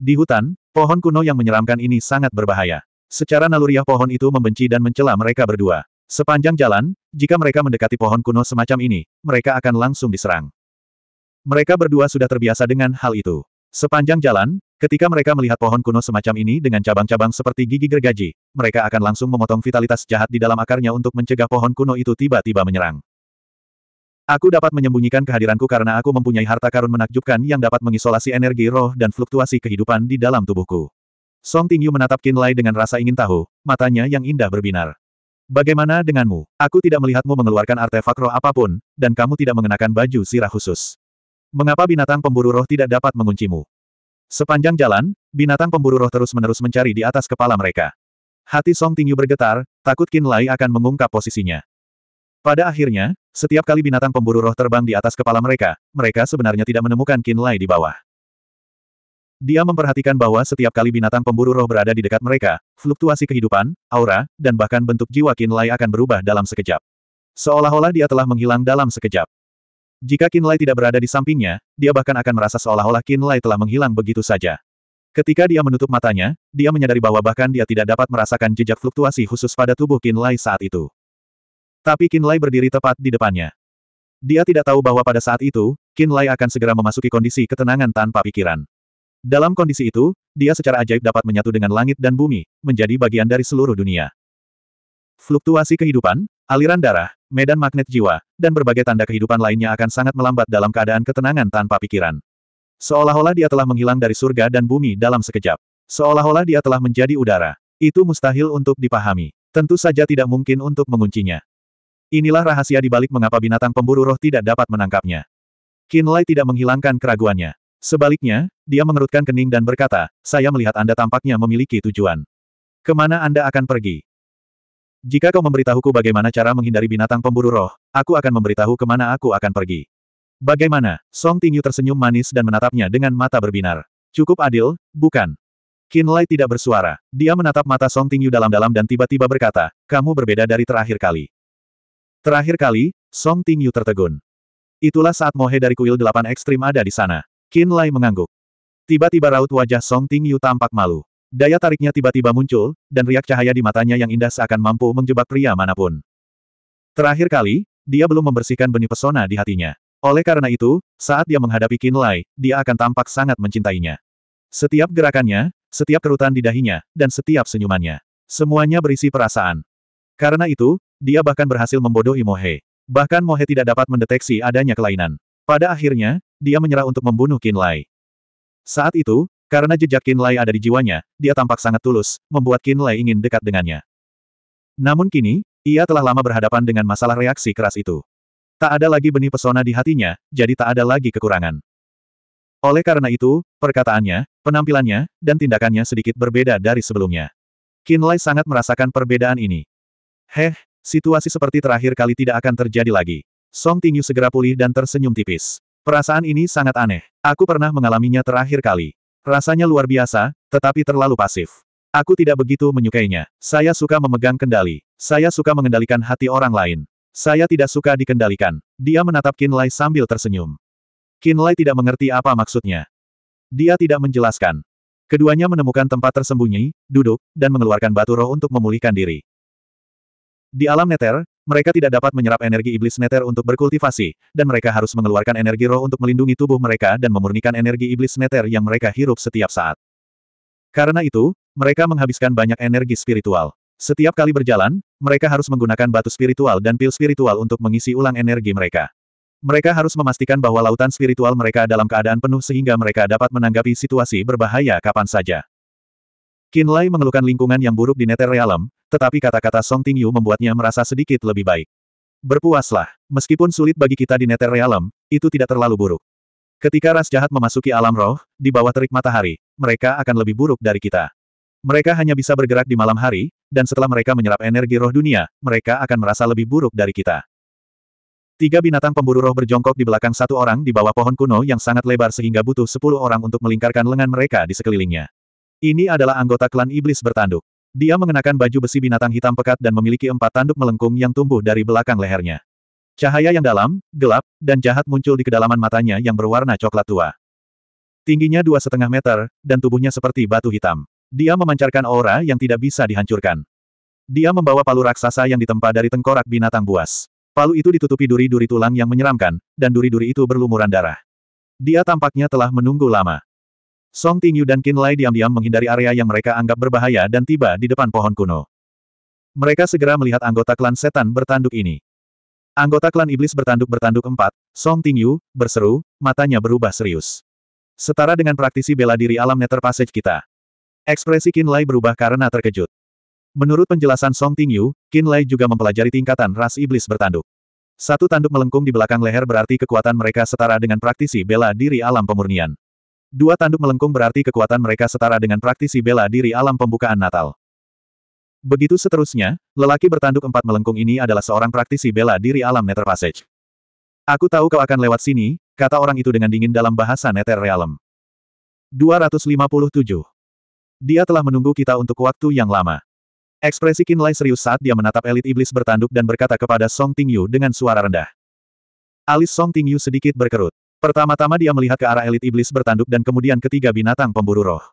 Di hutan, pohon kuno yang menyeramkan ini sangat berbahaya. Secara naluriah pohon itu membenci dan mencela mereka berdua. Sepanjang jalan, jika mereka mendekati pohon kuno semacam ini, mereka akan langsung diserang. Mereka berdua sudah terbiasa dengan hal itu. Sepanjang jalan, ketika mereka melihat pohon kuno semacam ini dengan cabang-cabang seperti gigi gergaji, mereka akan langsung memotong vitalitas jahat di dalam akarnya untuk mencegah pohon kuno itu tiba-tiba menyerang. Aku dapat menyembunyikan kehadiranku karena aku mempunyai harta karun menakjubkan yang dapat mengisolasi energi roh dan fluktuasi kehidupan di dalam tubuhku. Song Tingyu menatap Qin Lai dengan rasa ingin tahu, matanya yang indah berbinar. Bagaimana denganmu? Aku tidak melihatmu mengeluarkan artefak roh apapun, dan kamu tidak mengenakan baju sirah khusus. Mengapa binatang pemburu roh tidak dapat menguncimu? Sepanjang jalan, binatang pemburu roh terus-menerus mencari di atas kepala mereka. Hati Song Tingyu bergetar, takut Qin Lai akan mengungkap posisinya. Pada akhirnya, setiap kali binatang pemburu roh terbang di atas kepala mereka, mereka sebenarnya tidak menemukan Kinlay di bawah. Dia memperhatikan bahwa setiap kali binatang pemburu roh berada di dekat mereka, fluktuasi kehidupan, aura, dan bahkan bentuk jiwa Kinlay akan berubah dalam sekejap. Seolah-olah dia telah menghilang dalam sekejap. Jika Kinlay tidak berada di sampingnya, dia bahkan akan merasa seolah-olah Kinlay telah menghilang begitu saja. Ketika dia menutup matanya, dia menyadari bahwa bahkan dia tidak dapat merasakan jejak fluktuasi khusus pada tubuh Kinlay saat itu. Tapi Qin Lai berdiri tepat di depannya. Dia tidak tahu bahwa pada saat itu, Qin Lai akan segera memasuki kondisi ketenangan tanpa pikiran. Dalam kondisi itu, dia secara ajaib dapat menyatu dengan langit dan bumi, menjadi bagian dari seluruh dunia. Fluktuasi kehidupan, aliran darah, medan magnet jiwa, dan berbagai tanda kehidupan lainnya akan sangat melambat dalam keadaan ketenangan tanpa pikiran. Seolah-olah dia telah menghilang dari surga dan bumi dalam sekejap. Seolah-olah dia telah menjadi udara. Itu mustahil untuk dipahami. Tentu saja tidak mungkin untuk menguncinya. Inilah rahasia dibalik mengapa binatang pemburu roh tidak dapat menangkapnya. Lai tidak menghilangkan keraguannya. Sebaliknya, dia mengerutkan kening dan berkata, saya melihat Anda tampaknya memiliki tujuan. Kemana Anda akan pergi? Jika kau memberitahuku bagaimana cara menghindari binatang pemburu roh, aku akan memberitahu kemana aku akan pergi. Bagaimana? Song Tingyu tersenyum manis dan menatapnya dengan mata berbinar. Cukup adil, bukan? Lai tidak bersuara. Dia menatap mata Song Tingyu dalam-dalam dan tiba-tiba berkata, kamu berbeda dari terakhir kali. Terakhir kali, Song Tingyu tertegun. Itulah saat mohe dari kuil delapan ekstrim ada di sana. Qin Lai mengangguk. Tiba-tiba raut wajah Song Tingyu tampak malu. Daya tariknya tiba-tiba muncul, dan riak cahaya di matanya yang indah seakan mampu menjebak pria manapun. Terakhir kali, dia belum membersihkan benih pesona di hatinya. Oleh karena itu, saat dia menghadapi Qin Lai, dia akan tampak sangat mencintainya. Setiap gerakannya, setiap kerutan di dahinya, dan setiap senyumannya. Semuanya berisi perasaan. Karena itu, dia bahkan berhasil membodohi Mohe. Bahkan Mohe tidak dapat mendeteksi adanya kelainan. Pada akhirnya, dia menyerah untuk membunuh Kinlay. Saat itu, karena jejak Kinlay ada di jiwanya, dia tampak sangat tulus, membuat Kinlay ingin dekat dengannya. Namun kini, ia telah lama berhadapan dengan masalah reaksi keras itu. Tak ada lagi benih pesona di hatinya, jadi tak ada lagi kekurangan. Oleh karena itu, perkataannya, penampilannya, dan tindakannya sedikit berbeda dari sebelumnya. Kinlay sangat merasakan perbedaan ini. Heh, situasi seperti terakhir kali tidak akan terjadi lagi. Song Tingyu segera pulih dan tersenyum tipis. Perasaan ini sangat aneh. Aku pernah mengalaminya terakhir kali. Rasanya luar biasa, tetapi terlalu pasif. Aku tidak begitu menyukainya. Saya suka memegang kendali. Saya suka mengendalikan hati orang lain. Saya tidak suka dikendalikan. Dia menatap Lai sambil tersenyum. Lai tidak mengerti apa maksudnya. Dia tidak menjelaskan. Keduanya menemukan tempat tersembunyi, duduk, dan mengeluarkan batu roh untuk memulihkan diri. Di alam neter, mereka tidak dapat menyerap energi iblis neter untuk berkultivasi, dan mereka harus mengeluarkan energi roh untuk melindungi tubuh mereka dan memurnikan energi iblis neter yang mereka hirup setiap saat. Karena itu, mereka menghabiskan banyak energi spiritual. Setiap kali berjalan, mereka harus menggunakan batu spiritual dan pil spiritual untuk mengisi ulang energi mereka. Mereka harus memastikan bahwa lautan spiritual mereka dalam keadaan penuh sehingga mereka dapat menanggapi situasi berbahaya kapan saja. Kinlay mengeluhkan lingkungan yang buruk di Nether Realm, tetapi kata-kata Song Tingyu membuatnya merasa sedikit lebih baik. Berpuaslah. Meskipun sulit bagi kita di Nether Realm, itu tidak terlalu buruk. Ketika ras jahat memasuki alam roh, di bawah terik matahari, mereka akan lebih buruk dari kita. Mereka hanya bisa bergerak di malam hari, dan setelah mereka menyerap energi roh dunia, mereka akan merasa lebih buruk dari kita. Tiga binatang pemburu roh berjongkok di belakang satu orang di bawah pohon kuno yang sangat lebar sehingga butuh sepuluh orang untuk melingkarkan lengan mereka di sekelilingnya. Ini adalah anggota klan iblis bertanduk. Dia mengenakan baju besi binatang hitam pekat dan memiliki empat tanduk melengkung yang tumbuh dari belakang lehernya. Cahaya yang dalam, gelap, dan jahat muncul di kedalaman matanya yang berwarna coklat tua. Tingginya dua setengah meter, dan tubuhnya seperti batu hitam. Dia memancarkan aura yang tidak bisa dihancurkan. Dia membawa palu raksasa yang ditempa dari tengkorak binatang buas. Palu itu ditutupi duri-duri tulang yang menyeramkan, dan duri-duri itu berlumuran darah. Dia tampaknya telah menunggu lama. Song Tingyu dan Qin Lai diam-diam menghindari area yang mereka anggap berbahaya dan tiba di depan pohon kuno. Mereka segera melihat anggota klan setan bertanduk ini. Anggota klan iblis bertanduk-bertanduk empat, Song Tingyu, berseru, matanya berubah serius. Setara dengan praktisi bela diri alam Nether Passage kita. Ekspresi Qin Lai berubah karena terkejut. Menurut penjelasan Song Tingyu, Qin Lai juga mempelajari tingkatan ras iblis bertanduk. Satu tanduk melengkung di belakang leher berarti kekuatan mereka setara dengan praktisi bela diri alam pemurnian. Dua tanduk melengkung berarti kekuatan mereka setara dengan praktisi bela diri alam pembukaan Natal. Begitu seterusnya, lelaki bertanduk empat melengkung ini adalah seorang praktisi bela diri alam Nether Passage. Aku tahu kau akan lewat sini, kata orang itu dengan dingin dalam bahasa Nether Realm. 257. Dia telah menunggu kita untuk waktu yang lama. Ekspresi Kinlay serius saat dia menatap elit iblis bertanduk dan berkata kepada Song Tingyu dengan suara rendah. Alis Song Tingyu sedikit berkerut. Pertama-tama dia melihat ke arah elit iblis bertanduk dan kemudian ketiga binatang pemburu roh.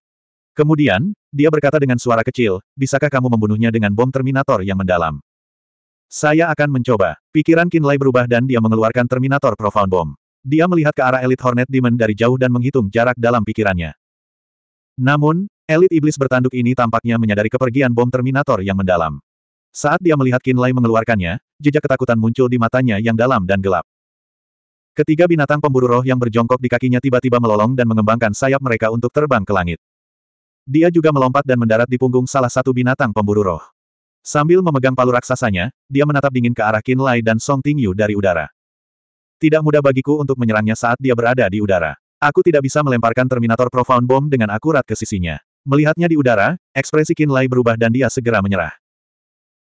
Kemudian, dia berkata dengan suara kecil, bisakah kamu membunuhnya dengan bom Terminator yang mendalam? Saya akan mencoba. Pikiran Kinlay berubah dan dia mengeluarkan Terminator Profound Bomb. Dia melihat ke arah elit Hornet Demon dari jauh dan menghitung jarak dalam pikirannya. Namun, elit iblis bertanduk ini tampaknya menyadari kepergian bom Terminator yang mendalam. Saat dia melihat Kinlay mengeluarkannya, jejak ketakutan muncul di matanya yang dalam dan gelap. Ketiga binatang pemburu roh yang berjongkok di kakinya tiba-tiba melolong dan mengembangkan sayap mereka untuk terbang ke langit. Dia juga melompat dan mendarat di punggung salah satu binatang pemburu roh. Sambil memegang palu raksasanya, dia menatap dingin ke arah Qin Lai dan Song Tingyu dari udara. Tidak mudah bagiku untuk menyerangnya saat dia berada di udara. Aku tidak bisa melemparkan Terminator Profound Bomb dengan akurat ke sisinya. Melihatnya di udara, ekspresi Qin Lai berubah dan dia segera menyerah.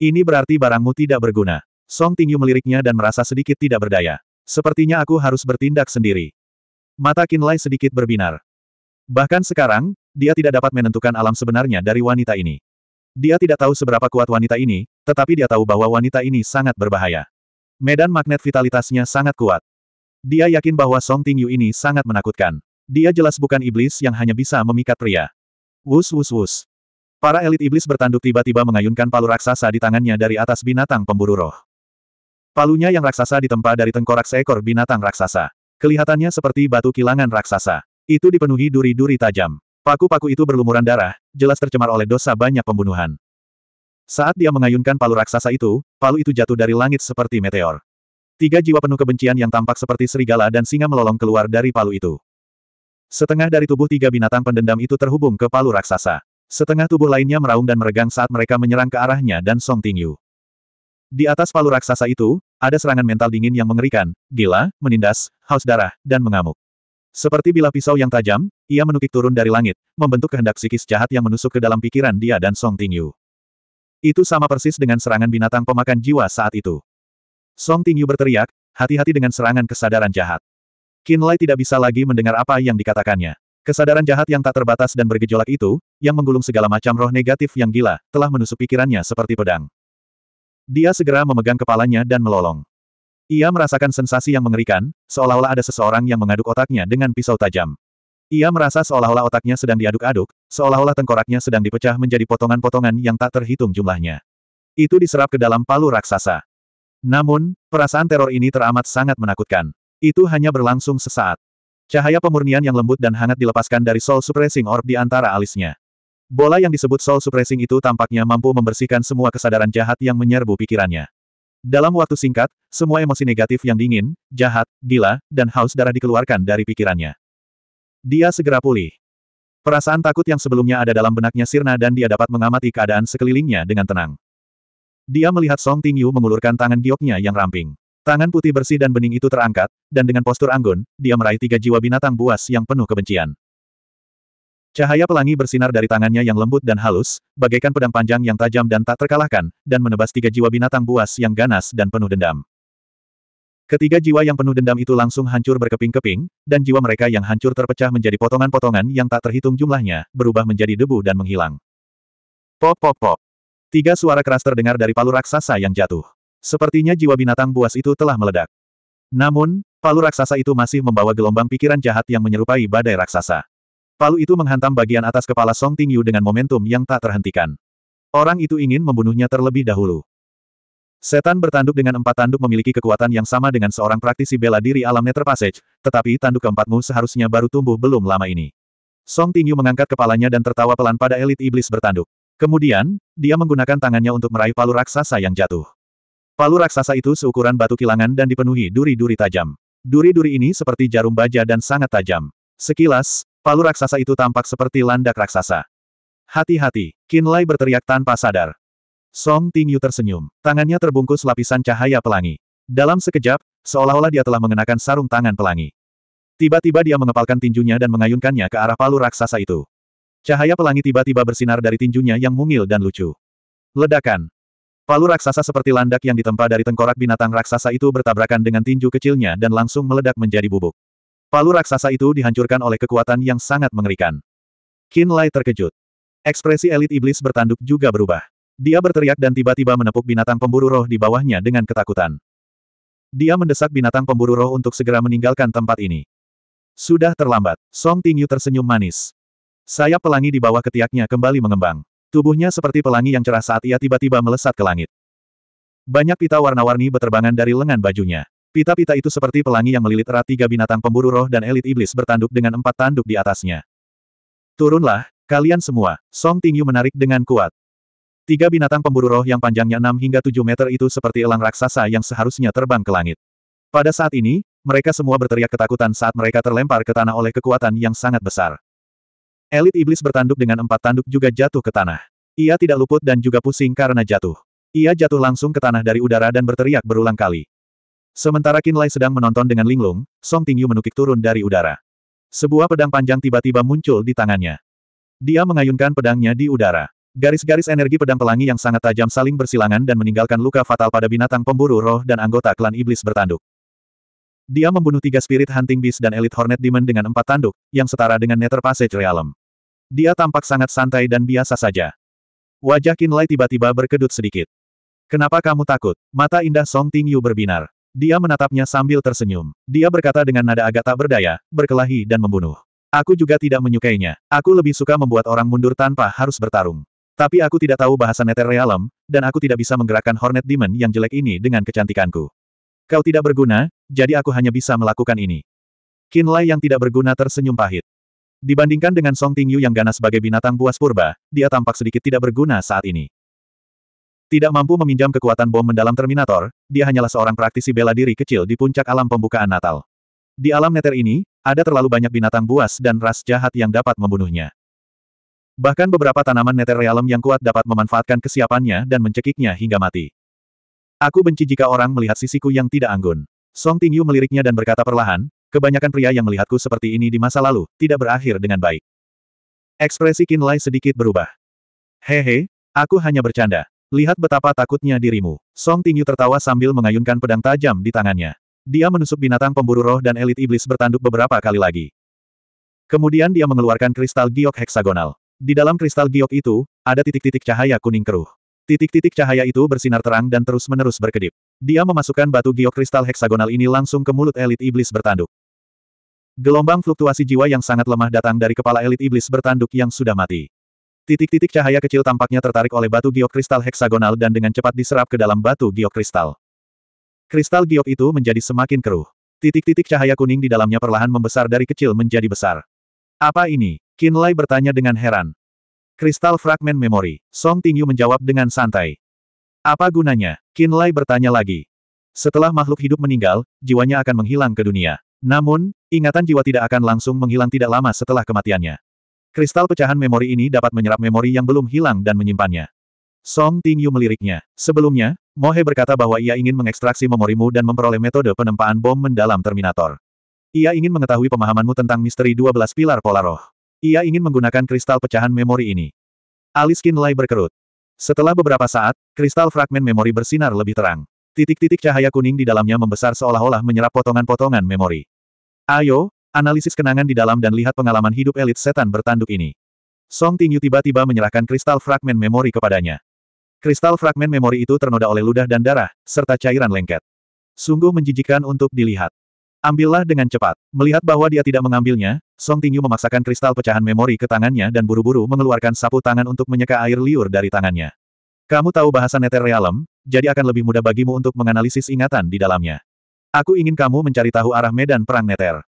Ini berarti barangmu tidak berguna. Song Tingyu meliriknya dan merasa sedikit tidak berdaya. Sepertinya aku harus bertindak sendiri. Mata Kinlay sedikit berbinar. Bahkan sekarang, dia tidak dapat menentukan alam sebenarnya dari wanita ini. Dia tidak tahu seberapa kuat wanita ini, tetapi dia tahu bahwa wanita ini sangat berbahaya. Medan magnet vitalitasnya sangat kuat. Dia yakin bahwa Song Tingyu ini sangat menakutkan. Dia jelas bukan iblis yang hanya bisa memikat pria. Wus wus wus. Para elit iblis bertanduk tiba-tiba mengayunkan palu raksasa di tangannya dari atas binatang pemburu roh. Palunya yang raksasa ditempa dari tengkorak seekor binatang raksasa. Kelihatannya seperti batu kilangan raksasa. Itu dipenuhi duri-duri tajam. Paku-paku itu berlumuran darah, jelas tercemar oleh dosa banyak pembunuhan. Saat dia mengayunkan palu raksasa itu, palu itu jatuh dari langit seperti meteor. Tiga jiwa penuh kebencian yang tampak seperti serigala dan singa melolong keluar dari palu itu. Setengah dari tubuh tiga binatang pendendam itu terhubung ke palu raksasa. Setengah tubuh lainnya meraung dan meregang saat mereka menyerang ke arahnya dan Song Tingyu. Di atas palu raksasa itu, ada serangan mental dingin yang mengerikan, gila, menindas, haus darah, dan mengamuk. Seperti bilah pisau yang tajam, ia menukik turun dari langit, membentuk kehendak psikis jahat yang menusuk ke dalam pikiran dia dan Song Tingyu. Itu sama persis dengan serangan binatang pemakan jiwa saat itu. Song Tingyu berteriak, hati-hati dengan serangan kesadaran jahat. Qin Lai tidak bisa lagi mendengar apa yang dikatakannya. Kesadaran jahat yang tak terbatas dan bergejolak itu, yang menggulung segala macam roh negatif yang gila, telah menusuk pikirannya seperti pedang. Dia segera memegang kepalanya dan melolong. Ia merasakan sensasi yang mengerikan, seolah-olah ada seseorang yang mengaduk otaknya dengan pisau tajam. Ia merasa seolah-olah otaknya sedang diaduk-aduk, seolah-olah tengkoraknya sedang dipecah menjadi potongan-potongan yang tak terhitung jumlahnya. Itu diserap ke dalam palu raksasa. Namun, perasaan teror ini teramat sangat menakutkan. Itu hanya berlangsung sesaat. Cahaya pemurnian yang lembut dan hangat dilepaskan dari soul suppressing orb di antara alisnya. Bola yang disebut soul suppressing itu tampaknya mampu membersihkan semua kesadaran jahat yang menyerbu pikirannya. Dalam waktu singkat, semua emosi negatif yang dingin, jahat, gila, dan haus darah dikeluarkan dari pikirannya. Dia segera pulih. Perasaan takut yang sebelumnya ada dalam benaknya sirna dan dia dapat mengamati keadaan sekelilingnya dengan tenang. Dia melihat Song Tingyu mengulurkan tangan gioknya yang ramping. Tangan putih bersih dan bening itu terangkat, dan dengan postur anggun, dia meraih tiga jiwa binatang buas yang penuh kebencian. Cahaya pelangi bersinar dari tangannya yang lembut dan halus, bagaikan pedang panjang yang tajam dan tak terkalahkan, dan menebas tiga jiwa binatang buas yang ganas dan penuh dendam. Ketiga jiwa yang penuh dendam itu langsung hancur berkeping-keping, dan jiwa mereka yang hancur terpecah menjadi potongan-potongan yang tak terhitung jumlahnya, berubah menjadi debu dan menghilang. Pop pop pop. Tiga suara keras terdengar dari palu raksasa yang jatuh. Sepertinya jiwa binatang buas itu telah meledak. Namun, palu raksasa itu masih membawa gelombang pikiran jahat yang menyerupai badai raksasa. Palu itu menghantam bagian atas kepala Song Tingyu dengan momentum yang tak terhentikan. Orang itu ingin membunuhnya terlebih dahulu. Setan bertanduk dengan empat tanduk memiliki kekuatan yang sama dengan seorang praktisi bela diri alam Nether Passage, tetapi tanduk keempatmu seharusnya baru tumbuh belum lama ini. Song Tingyu mengangkat kepalanya dan tertawa pelan pada elit iblis bertanduk. Kemudian, dia menggunakan tangannya untuk meraih palu raksasa yang jatuh. Palu raksasa itu seukuran batu kilangan dan dipenuhi duri-duri tajam. Duri-duri ini seperti jarum baja dan sangat tajam. Sekilas, Palu raksasa itu tampak seperti landak raksasa. Hati-hati, Kinlay berteriak tanpa sadar. Song Tingyu tersenyum, tangannya terbungkus lapisan cahaya pelangi. Dalam sekejap, seolah-olah dia telah mengenakan sarung tangan pelangi. Tiba-tiba dia mengepalkan tinjunya dan mengayunkannya ke arah palu raksasa itu. Cahaya pelangi tiba-tiba bersinar dari tinjunya yang mungil dan lucu. Ledakan. Palu raksasa seperti landak yang ditempa dari tengkorak binatang raksasa itu bertabrakan dengan tinju kecilnya dan langsung meledak menjadi bubuk. Palu raksasa itu dihancurkan oleh kekuatan yang sangat mengerikan. Qin Lai terkejut. Ekspresi elit iblis bertanduk juga berubah. Dia berteriak dan tiba-tiba menepuk binatang pemburu roh di bawahnya dengan ketakutan. Dia mendesak binatang pemburu roh untuk segera meninggalkan tempat ini. Sudah terlambat, Song Tingyu tersenyum manis. Sayap pelangi di bawah ketiaknya kembali mengembang. Tubuhnya seperti pelangi yang cerah saat ia tiba-tiba melesat ke langit. Banyak pita warna-warni berterbangan dari lengan bajunya. Pita-pita itu seperti pelangi yang melilit erat tiga binatang pemburu roh dan elit iblis bertanduk dengan empat tanduk di atasnya. Turunlah, kalian semua, Song Tingyu menarik dengan kuat. Tiga binatang pemburu roh yang panjangnya 6 hingga 7 meter itu seperti elang raksasa yang seharusnya terbang ke langit. Pada saat ini, mereka semua berteriak ketakutan saat mereka terlempar ke tanah oleh kekuatan yang sangat besar. Elit iblis bertanduk dengan empat tanduk juga jatuh ke tanah. Ia tidak luput dan juga pusing karena jatuh. Ia jatuh langsung ke tanah dari udara dan berteriak berulang kali. Sementara Kinlay sedang menonton dengan linglung, Song Tingyu menukik turun dari udara. Sebuah pedang panjang tiba-tiba muncul di tangannya. Dia mengayunkan pedangnya di udara. Garis-garis energi pedang pelangi yang sangat tajam saling bersilangan dan meninggalkan luka fatal pada binatang pemburu roh dan anggota klan iblis bertanduk. Dia membunuh tiga spirit hunting beast dan elite hornet demon dengan empat tanduk, yang setara dengan nether passage realm. Dia tampak sangat santai dan biasa saja. Wajah Kinlay tiba-tiba berkedut sedikit. Kenapa kamu takut? Mata indah Song Tingyu berbinar. Dia menatapnya sambil tersenyum. Dia berkata dengan nada agak tak berdaya, berkelahi dan membunuh. Aku juga tidak menyukainya. Aku lebih suka membuat orang mundur tanpa harus bertarung. Tapi aku tidak tahu bahasa Nether Realm, dan aku tidak bisa menggerakkan Hornet Demon yang jelek ini dengan kecantikanku. Kau tidak berguna, jadi aku hanya bisa melakukan ini. Lai yang tidak berguna tersenyum pahit. Dibandingkan dengan Song Tingyu yang ganas sebagai binatang buas purba, dia tampak sedikit tidak berguna saat ini. Tidak mampu meminjam kekuatan bom mendalam Terminator, dia hanyalah seorang praktisi bela diri kecil di puncak alam pembukaan Natal. Di alam neter ini, ada terlalu banyak binatang buas dan ras jahat yang dapat membunuhnya. Bahkan beberapa tanaman neter realem yang kuat dapat memanfaatkan kesiapannya dan mencekiknya hingga mati. Aku benci jika orang melihat sisiku yang tidak anggun. Song Tingyu meliriknya dan berkata perlahan, kebanyakan pria yang melihatku seperti ini di masa lalu, tidak berakhir dengan baik. Ekspresi Kinlay sedikit berubah. Hehe, aku hanya bercanda. Lihat betapa takutnya dirimu. Song Tingyu tertawa sambil mengayunkan pedang tajam di tangannya. Dia menusuk binatang pemburu roh dan elit iblis bertanduk beberapa kali lagi. Kemudian dia mengeluarkan kristal giok heksagonal. Di dalam kristal giok itu, ada titik-titik cahaya kuning keruh. Titik-titik cahaya itu bersinar terang dan terus-menerus berkedip. Dia memasukkan batu giok kristal heksagonal ini langsung ke mulut elit iblis bertanduk. Gelombang fluktuasi jiwa yang sangat lemah datang dari kepala elit iblis bertanduk yang sudah mati. Titik-titik cahaya kecil tampaknya tertarik oleh batu giok kristal heksagonal dan dengan cepat diserap ke dalam batu giok kristal. Kristal giok itu menjadi semakin keruh. Titik-titik cahaya kuning di dalamnya perlahan membesar dari kecil menjadi besar. Apa ini? Kinlay bertanya dengan heran. Kristal fragmen memori. Song Tingyu menjawab dengan santai. Apa gunanya? Kinlay bertanya lagi. Setelah makhluk hidup meninggal, jiwanya akan menghilang ke dunia. Namun, ingatan jiwa tidak akan langsung menghilang tidak lama setelah kematiannya. Kristal pecahan memori ini dapat menyerap memori yang belum hilang dan menyimpannya. Song Tingyu meliriknya. Sebelumnya, Mohe berkata bahwa ia ingin mengekstraksi memorimu dan memperoleh metode penempaan bom mendalam Terminator. Ia ingin mengetahui pemahamanmu tentang misteri 12 pilar pola roh. Ia ingin menggunakan kristal pecahan memori ini. Alis Lai berkerut. Setelah beberapa saat, kristal fragmen memori bersinar lebih terang. Titik-titik cahaya kuning di dalamnya membesar seolah-olah menyerap potongan-potongan memori. Ayo, Analisis kenangan di dalam dan lihat pengalaman hidup elit setan bertanduk ini. Song Tingyu tiba-tiba menyerahkan kristal fragmen memori kepadanya. Kristal fragmen memori itu ternoda oleh ludah dan darah, serta cairan lengket. Sungguh menjijikan untuk dilihat. Ambillah dengan cepat. Melihat bahwa dia tidak mengambilnya, Song Tingyu memaksakan kristal pecahan memori ke tangannya dan buru-buru mengeluarkan sapu tangan untuk menyeka air liur dari tangannya. Kamu tahu bahasa Nether Realm, jadi akan lebih mudah bagimu untuk menganalisis ingatan di dalamnya. Aku ingin kamu mencari tahu arah medan perang Nether.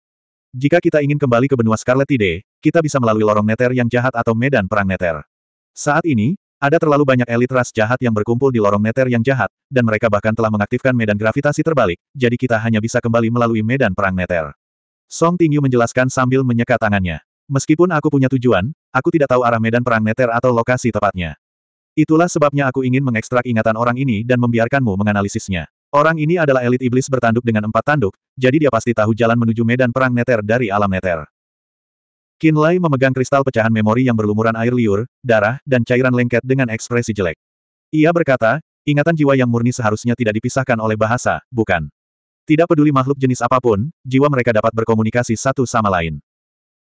Jika kita ingin kembali ke benua Scarlet Tide, kita bisa melalui lorong neter yang jahat atau medan perang neter. Saat ini, ada terlalu banyak elit ras jahat yang berkumpul di lorong neter yang jahat, dan mereka bahkan telah mengaktifkan medan gravitasi terbalik, jadi kita hanya bisa kembali melalui medan perang neter. Song Tingyu menjelaskan sambil menyeka tangannya. Meskipun aku punya tujuan, aku tidak tahu arah medan perang neter atau lokasi tepatnya. Itulah sebabnya aku ingin mengekstrak ingatan orang ini dan membiarkanmu menganalisisnya. Orang ini adalah elit iblis bertanduk dengan empat tanduk, jadi dia pasti tahu jalan menuju medan perang neter dari alam neter. Kinlay memegang kristal pecahan memori yang berlumuran air liur, darah, dan cairan lengket dengan ekspresi jelek. Ia berkata, ingatan jiwa yang murni seharusnya tidak dipisahkan oleh bahasa, bukan. Tidak peduli makhluk jenis apapun, jiwa mereka dapat berkomunikasi satu sama lain.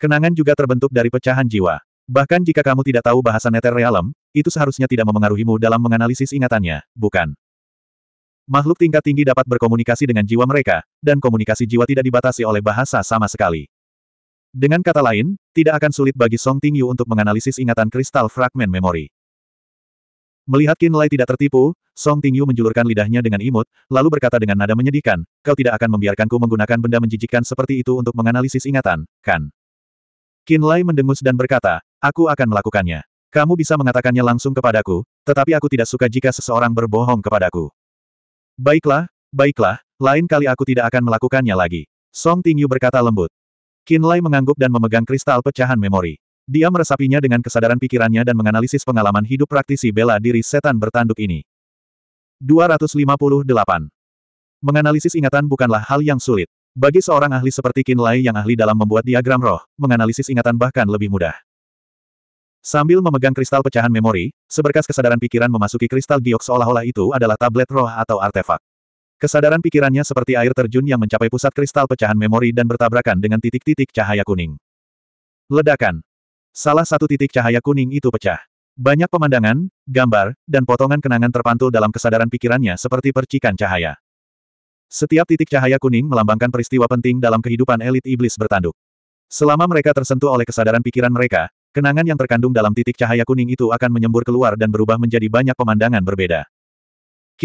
Kenangan juga terbentuk dari pecahan jiwa. Bahkan jika kamu tidak tahu bahasa neter realem, itu seharusnya tidak memengaruhimu dalam menganalisis ingatannya, bukan. Makhluk tingkat tinggi dapat berkomunikasi dengan jiwa mereka, dan komunikasi jiwa tidak dibatasi oleh bahasa sama sekali. Dengan kata lain, tidak akan sulit bagi Song Tingyu untuk menganalisis ingatan kristal fragmen memori. Melihat Qin Lai tidak tertipu, Song Tingyu menjulurkan lidahnya dengan imut, lalu berkata dengan nada menyedihkan, kau tidak akan membiarkanku menggunakan benda menjijikkan seperti itu untuk menganalisis ingatan, kan? Qin Lai mendengus dan berkata, aku akan melakukannya. Kamu bisa mengatakannya langsung kepadaku, tetapi aku tidak suka jika seseorang berbohong kepadaku. Baiklah, baiklah, lain kali aku tidak akan melakukannya lagi. Song Tingyu berkata lembut. Qin Lai mengangguk dan memegang kristal pecahan memori. Dia meresapinya dengan kesadaran pikirannya dan menganalisis pengalaman hidup praktisi bela diri setan bertanduk ini. 258. Menganalisis ingatan bukanlah hal yang sulit. Bagi seorang ahli seperti Qin Lai yang ahli dalam membuat diagram roh, menganalisis ingatan bahkan lebih mudah. Sambil memegang kristal pecahan memori, seberkas kesadaran pikiran memasuki kristal giok seolah-olah itu adalah tablet roh atau artefak. Kesadaran pikirannya seperti air terjun yang mencapai pusat kristal pecahan memori dan bertabrakan dengan titik-titik cahaya kuning. Ledakan. Salah satu titik cahaya kuning itu pecah. Banyak pemandangan, gambar, dan potongan kenangan terpantul dalam kesadaran pikirannya seperti percikan cahaya. Setiap titik cahaya kuning melambangkan peristiwa penting dalam kehidupan elit iblis bertanduk. Selama mereka tersentuh oleh kesadaran pikiran mereka, Kenangan yang terkandung dalam titik cahaya kuning itu akan menyembur keluar dan berubah menjadi banyak pemandangan berbeda.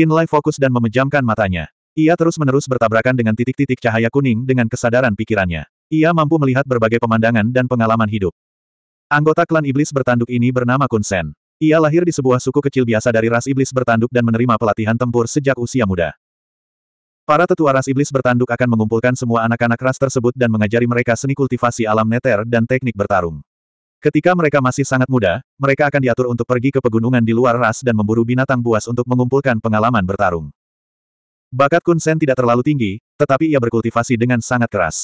Lai fokus dan memejamkan matanya. Ia terus-menerus bertabrakan dengan titik-titik cahaya kuning dengan kesadaran pikirannya. Ia mampu melihat berbagai pemandangan dan pengalaman hidup. Anggota klan iblis bertanduk ini bernama Kun Sen. Ia lahir di sebuah suku kecil biasa dari ras iblis bertanduk dan menerima pelatihan tempur sejak usia muda. Para tetua ras iblis bertanduk akan mengumpulkan semua anak-anak ras tersebut dan mengajari mereka seni kultivasi alam neter dan teknik bertarung. Ketika mereka masih sangat muda, mereka akan diatur untuk pergi ke pegunungan di luar ras dan memburu binatang buas untuk mengumpulkan pengalaman bertarung. Bakat Kun Sen tidak terlalu tinggi, tetapi ia berkultivasi dengan sangat keras.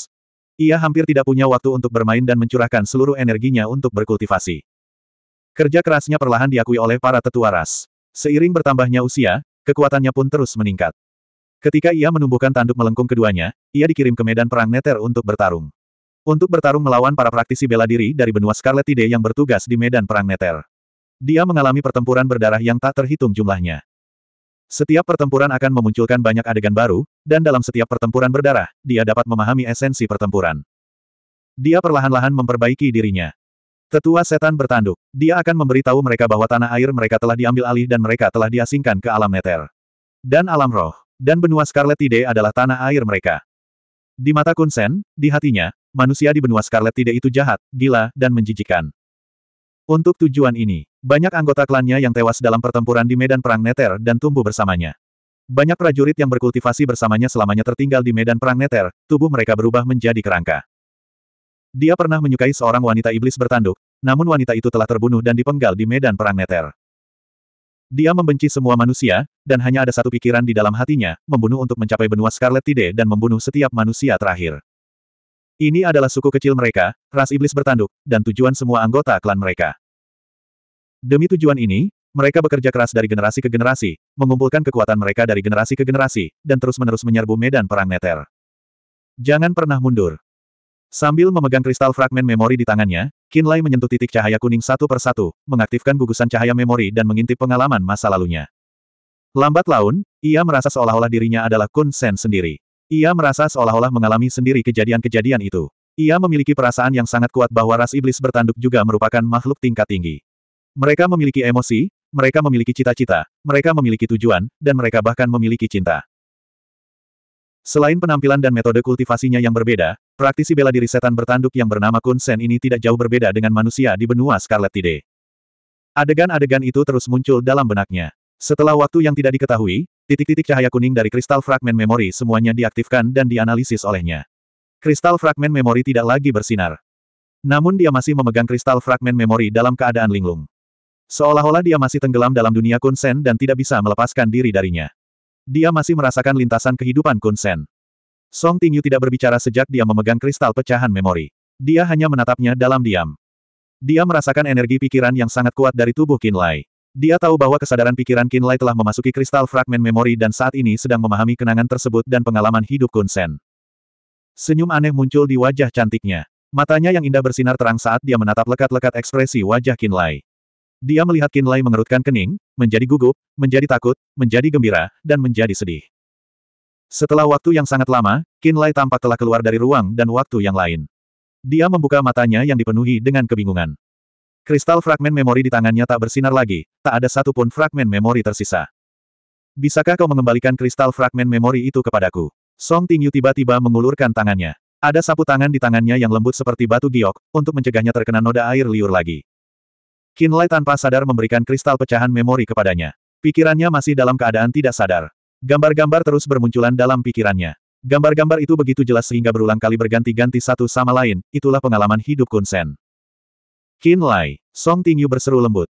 Ia hampir tidak punya waktu untuk bermain dan mencurahkan seluruh energinya untuk berkultivasi. Kerja kerasnya perlahan diakui oleh para tetua ras. Seiring bertambahnya usia, kekuatannya pun terus meningkat. Ketika ia menumbuhkan tanduk melengkung keduanya, ia dikirim ke medan perang Neter untuk bertarung untuk bertarung melawan para praktisi bela diri dari benua Scarlet Tide yang bertugas di medan perang Neter. Dia mengalami pertempuran berdarah yang tak terhitung jumlahnya. Setiap pertempuran akan memunculkan banyak adegan baru, dan dalam setiap pertempuran berdarah, dia dapat memahami esensi pertempuran. Dia perlahan-lahan memperbaiki dirinya. Tetua setan bertanduk. Dia akan memberitahu mereka bahwa tanah air mereka telah diambil alih dan mereka telah diasingkan ke alam neter. Dan alam roh. Dan benua Scarlet Tide adalah tanah air mereka. Di mata Kunsen, di hatinya, manusia di benua Scarlet tidak itu jahat, gila, dan menjijikan. Untuk tujuan ini, banyak anggota klannya yang tewas dalam pertempuran di medan perang Neter dan tumbuh bersamanya. Banyak prajurit yang berkultivasi bersamanya selamanya tertinggal di medan perang Neter, tubuh mereka berubah menjadi kerangka. Dia pernah menyukai seorang wanita iblis bertanduk, namun wanita itu telah terbunuh dan dipenggal di medan perang Neter. Dia membenci semua manusia, dan hanya ada satu pikiran di dalam hatinya, membunuh untuk mencapai benua Scarlet Tide dan membunuh setiap manusia terakhir. Ini adalah suku kecil mereka, ras iblis bertanduk, dan tujuan semua anggota klan mereka. Demi tujuan ini, mereka bekerja keras dari generasi ke generasi, mengumpulkan kekuatan mereka dari generasi ke generasi, dan terus-menerus menyerbu medan perang neter. Jangan pernah mundur. Sambil memegang kristal fragmen memori di tangannya, Kinlay menyentuh titik cahaya kuning satu persatu, mengaktifkan gugusan cahaya memori dan mengintip pengalaman masa lalunya. Lambat laun, ia merasa seolah-olah dirinya adalah Kun Sen sendiri. Ia merasa seolah-olah mengalami sendiri kejadian-kejadian itu. Ia memiliki perasaan yang sangat kuat bahwa ras iblis bertanduk juga merupakan makhluk tingkat tinggi. Mereka memiliki emosi, mereka memiliki cita-cita, mereka memiliki tujuan, dan mereka bahkan memiliki cinta. Selain penampilan dan metode kultivasinya yang berbeda, praktisi bela diri setan bertanduk yang bernama Kun Sen ini tidak jauh berbeda dengan manusia di benua Scarlet Tide. Adegan-adegan itu terus muncul dalam benaknya. Setelah waktu yang tidak diketahui, Titik-titik cahaya kuning dari kristal fragmen memori semuanya diaktifkan dan dianalisis olehnya. Kristal fragmen memori tidak lagi bersinar. Namun dia masih memegang kristal fragmen memori dalam keadaan linglung. Seolah-olah dia masih tenggelam dalam dunia Kunsen dan tidak bisa melepaskan diri darinya. Dia masih merasakan lintasan kehidupan Kunsen. Song Tingyu tidak berbicara sejak dia memegang kristal pecahan memori. Dia hanya menatapnya dalam diam. Dia merasakan energi pikiran yang sangat kuat dari tubuh Qin Lai. Dia tahu bahwa kesadaran pikiran Kinlay telah memasuki kristal fragmen memori dan saat ini sedang memahami kenangan tersebut dan pengalaman hidup Kun Sen. Senyum aneh muncul di wajah cantiknya. Matanya yang indah bersinar terang saat dia menatap lekat-lekat ekspresi wajah Kinlay. Dia melihat Kinlay mengerutkan kening, menjadi gugup, menjadi takut, menjadi gembira, dan menjadi sedih. Setelah waktu yang sangat lama, Kinlay tampak telah keluar dari ruang dan waktu yang lain. Dia membuka matanya yang dipenuhi dengan kebingungan. Kristal fragmen memori di tangannya tak bersinar lagi, tak ada satupun fragmen memori tersisa. Bisakah kau mengembalikan kristal fragmen memori itu kepadaku? Song Tingyu tiba-tiba mengulurkan tangannya. Ada sapu tangan di tangannya yang lembut seperti batu giok, untuk mencegahnya terkena noda air liur lagi. Qin Lai tanpa sadar memberikan kristal pecahan memori kepadanya. Pikirannya masih dalam keadaan tidak sadar. Gambar-gambar terus bermunculan dalam pikirannya. Gambar-gambar itu begitu jelas sehingga berulang kali berganti-ganti satu sama lain, itulah pengalaman hidup Kun Sen. Qin Lai, Song Tingyu berseru lembut.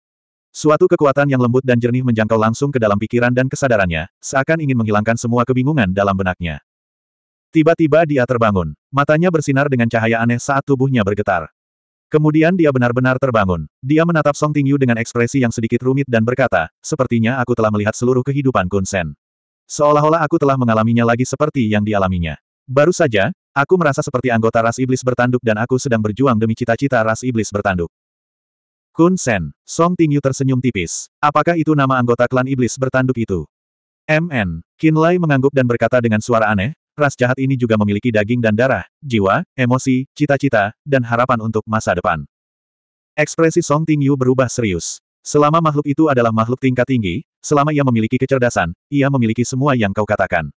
Suatu kekuatan yang lembut dan jernih menjangkau langsung ke dalam pikiran dan kesadarannya, seakan ingin menghilangkan semua kebingungan dalam benaknya. Tiba-tiba dia terbangun, matanya bersinar dengan cahaya aneh saat tubuhnya bergetar. Kemudian dia benar-benar terbangun. Dia menatap Song Tingyu dengan ekspresi yang sedikit rumit dan berkata, sepertinya aku telah melihat seluruh kehidupan Kun Sen. Seolah-olah aku telah mengalaminya lagi seperti yang dialaminya. Baru saja, aku merasa seperti anggota ras iblis bertanduk dan aku sedang berjuang demi cita-cita ras iblis bertanduk. Kun Sen, Song Tingyu tersenyum tipis. Apakah itu nama anggota klan iblis bertanduk itu? MN, Qin Lai mengangguk dan berkata dengan suara aneh, ras jahat ini juga memiliki daging dan darah, jiwa, emosi, cita-cita, dan harapan untuk masa depan. Ekspresi Song Tingyu berubah serius. Selama makhluk itu adalah makhluk tingkat tinggi, selama ia memiliki kecerdasan, ia memiliki semua yang kau katakan.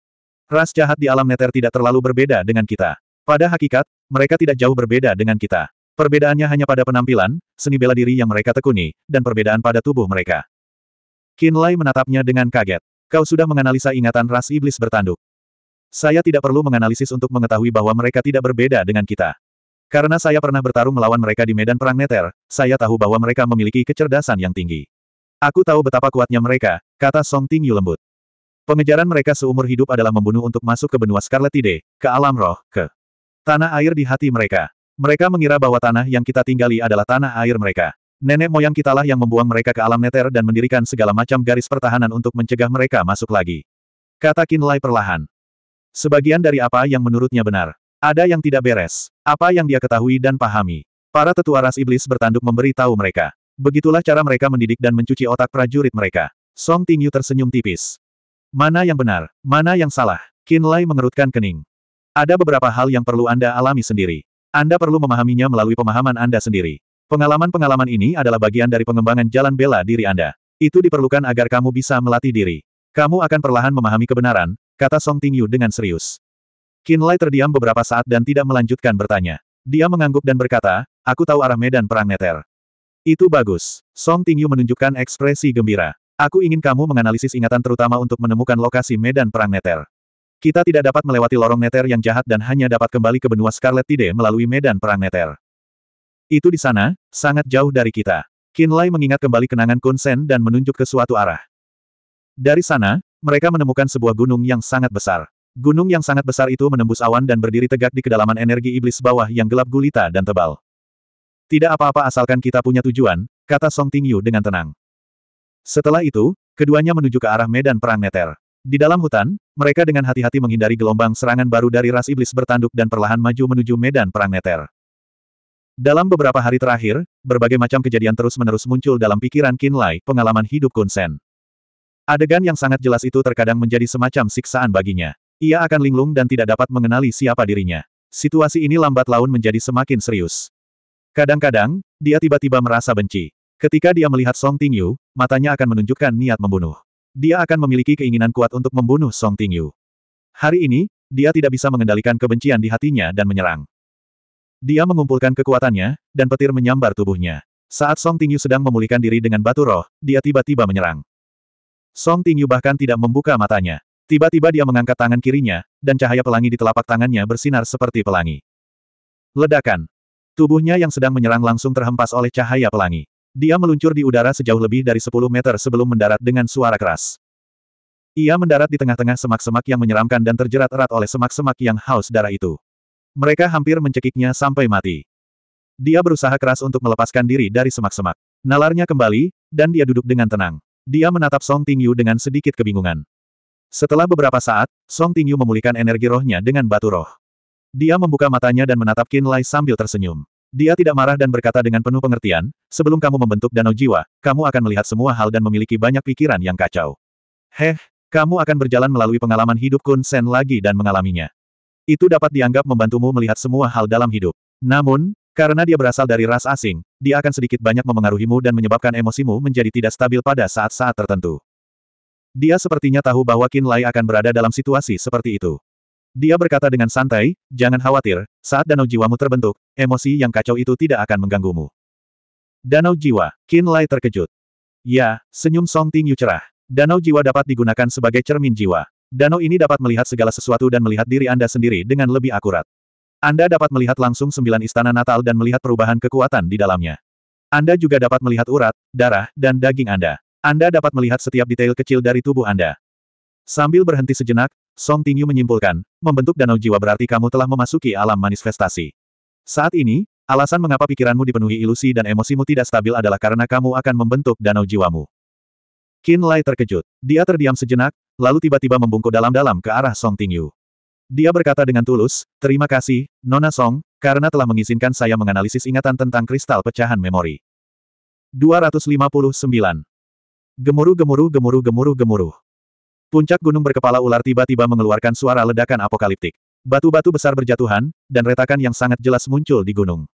Ras jahat di alam neter tidak terlalu berbeda dengan kita. Pada hakikat, mereka tidak jauh berbeda dengan kita. Perbedaannya hanya pada penampilan, seni bela diri yang mereka tekuni, dan perbedaan pada tubuh mereka. Lai menatapnya dengan kaget. Kau sudah menganalisa ingatan ras iblis bertanduk. Saya tidak perlu menganalisis untuk mengetahui bahwa mereka tidak berbeda dengan kita. Karena saya pernah bertarung melawan mereka di medan perang Neter, saya tahu bahwa mereka memiliki kecerdasan yang tinggi. Aku tahu betapa kuatnya mereka, kata Song Ting Yu lembut. Pengejaran mereka seumur hidup adalah membunuh untuk masuk ke benua Scarlet Tide, ke alam roh, ke tanah air di hati mereka. Mereka mengira bahwa tanah yang kita tinggali adalah tanah air mereka. Nenek moyang kitalah yang membuang mereka ke alam neter dan mendirikan segala macam garis pertahanan untuk mencegah mereka masuk lagi. Kata Kinlay perlahan. Sebagian dari apa yang menurutnya benar. Ada yang tidak beres. Apa yang dia ketahui dan pahami. Para tetua ras iblis bertanduk memberi tahu mereka. Begitulah cara mereka mendidik dan mencuci otak prajurit mereka. Song Tingyu tersenyum tipis. Mana yang benar, mana yang salah? Kinlay mengerutkan kening. Ada beberapa hal yang perlu Anda alami sendiri. Anda perlu memahaminya melalui pemahaman Anda sendiri. Pengalaman-pengalaman ini adalah bagian dari pengembangan jalan bela diri Anda. Itu diperlukan agar kamu bisa melatih diri. Kamu akan perlahan memahami kebenaran, kata Song Tingyu dengan serius. Lai terdiam beberapa saat dan tidak melanjutkan bertanya. Dia mengangguk dan berkata, aku tahu arah medan perang neter. Itu bagus. Song Tingyu menunjukkan ekspresi gembira. Aku ingin kamu menganalisis ingatan terutama untuk menemukan lokasi medan perang neter. Kita tidak dapat melewati lorong Neter yang jahat dan hanya dapat kembali ke benua Scarlet Tide melalui medan perang Neter. Itu di sana, sangat jauh dari kita. Lai mengingat kembali kenangan Kun Sen dan menunjuk ke suatu arah. Dari sana, mereka menemukan sebuah gunung yang sangat besar. Gunung yang sangat besar itu menembus awan dan berdiri tegak di kedalaman energi iblis bawah yang gelap gulita dan tebal. Tidak apa-apa asalkan kita punya tujuan, kata Song Tingyu dengan tenang. Setelah itu, keduanya menuju ke arah medan perang Neter. Di dalam hutan, mereka dengan hati-hati menghindari gelombang serangan baru dari ras iblis bertanduk dan perlahan maju menuju medan perang Neter. Dalam beberapa hari terakhir, berbagai macam kejadian terus-menerus muncul dalam pikiran Kinlay, pengalaman hidup Kunsen. Adegan yang sangat jelas itu terkadang menjadi semacam siksaan baginya. Ia akan linglung dan tidak dapat mengenali siapa dirinya. Situasi ini lambat laun menjadi semakin serius. Kadang-kadang, dia tiba-tiba merasa benci. Ketika dia melihat Song Tingyu, matanya akan menunjukkan niat membunuh. Dia akan memiliki keinginan kuat untuk membunuh Song Tingyu. Hari ini, dia tidak bisa mengendalikan kebencian di hatinya dan menyerang. Dia mengumpulkan kekuatannya, dan petir menyambar tubuhnya. Saat Song Tingyu sedang memulihkan diri dengan batu roh, dia tiba-tiba menyerang. Song Tingyu bahkan tidak membuka matanya. Tiba-tiba dia mengangkat tangan kirinya, dan cahaya pelangi di telapak tangannya bersinar seperti pelangi. Ledakan. Tubuhnya yang sedang menyerang langsung terhempas oleh cahaya pelangi. Dia meluncur di udara sejauh lebih dari 10 meter sebelum mendarat dengan suara keras. Ia mendarat di tengah-tengah semak-semak yang menyeramkan dan terjerat erat oleh semak-semak yang haus darah itu. Mereka hampir mencekiknya sampai mati. Dia berusaha keras untuk melepaskan diri dari semak-semak. Nalarnya kembali, dan dia duduk dengan tenang. Dia menatap Song Tingyu dengan sedikit kebingungan. Setelah beberapa saat, Song Tingyu memulihkan energi rohnya dengan batu roh. Dia membuka matanya dan menatap Qin Lai sambil tersenyum. Dia tidak marah dan berkata dengan penuh pengertian, sebelum kamu membentuk danau jiwa, kamu akan melihat semua hal dan memiliki banyak pikiran yang kacau. Heh, kamu akan berjalan melalui pengalaman hidup Kun Sen lagi dan mengalaminya. Itu dapat dianggap membantumu melihat semua hal dalam hidup. Namun, karena dia berasal dari ras asing, dia akan sedikit banyak memengaruhimu dan menyebabkan emosimu menjadi tidak stabil pada saat-saat tertentu. Dia sepertinya tahu bahwa Kin Lai akan berada dalam situasi seperti itu. Dia berkata dengan santai, jangan khawatir, saat danau jiwamu terbentuk, emosi yang kacau itu tidak akan mengganggumu. Danau jiwa, Qin Lai terkejut. Ya, senyum Song Ting Yu cerah. Danau jiwa dapat digunakan sebagai cermin jiwa. Danau ini dapat melihat segala sesuatu dan melihat diri Anda sendiri dengan lebih akurat. Anda dapat melihat langsung sembilan istana Natal dan melihat perubahan kekuatan di dalamnya. Anda juga dapat melihat urat, darah, dan daging Anda. Anda dapat melihat setiap detail kecil dari tubuh Anda. Sambil berhenti sejenak, Song Tingyu menyimpulkan, membentuk danau jiwa berarti kamu telah memasuki alam manifestasi. Saat ini, alasan mengapa pikiranmu dipenuhi ilusi dan emosimu tidak stabil adalah karena kamu akan membentuk danau jiwamu. Qin Lai terkejut. Dia terdiam sejenak, lalu tiba-tiba membungkuk dalam-dalam ke arah Song Tingyu. Dia berkata dengan tulus, terima kasih, Nona Song, karena telah mengizinkan saya menganalisis ingatan tentang kristal pecahan memori. 259. Gemuruh gemuruh gemuruh gemuruh gemuruh. Puncak gunung berkepala ular tiba-tiba mengeluarkan suara ledakan apokaliptik. Batu-batu besar berjatuhan, dan retakan yang sangat jelas muncul di gunung.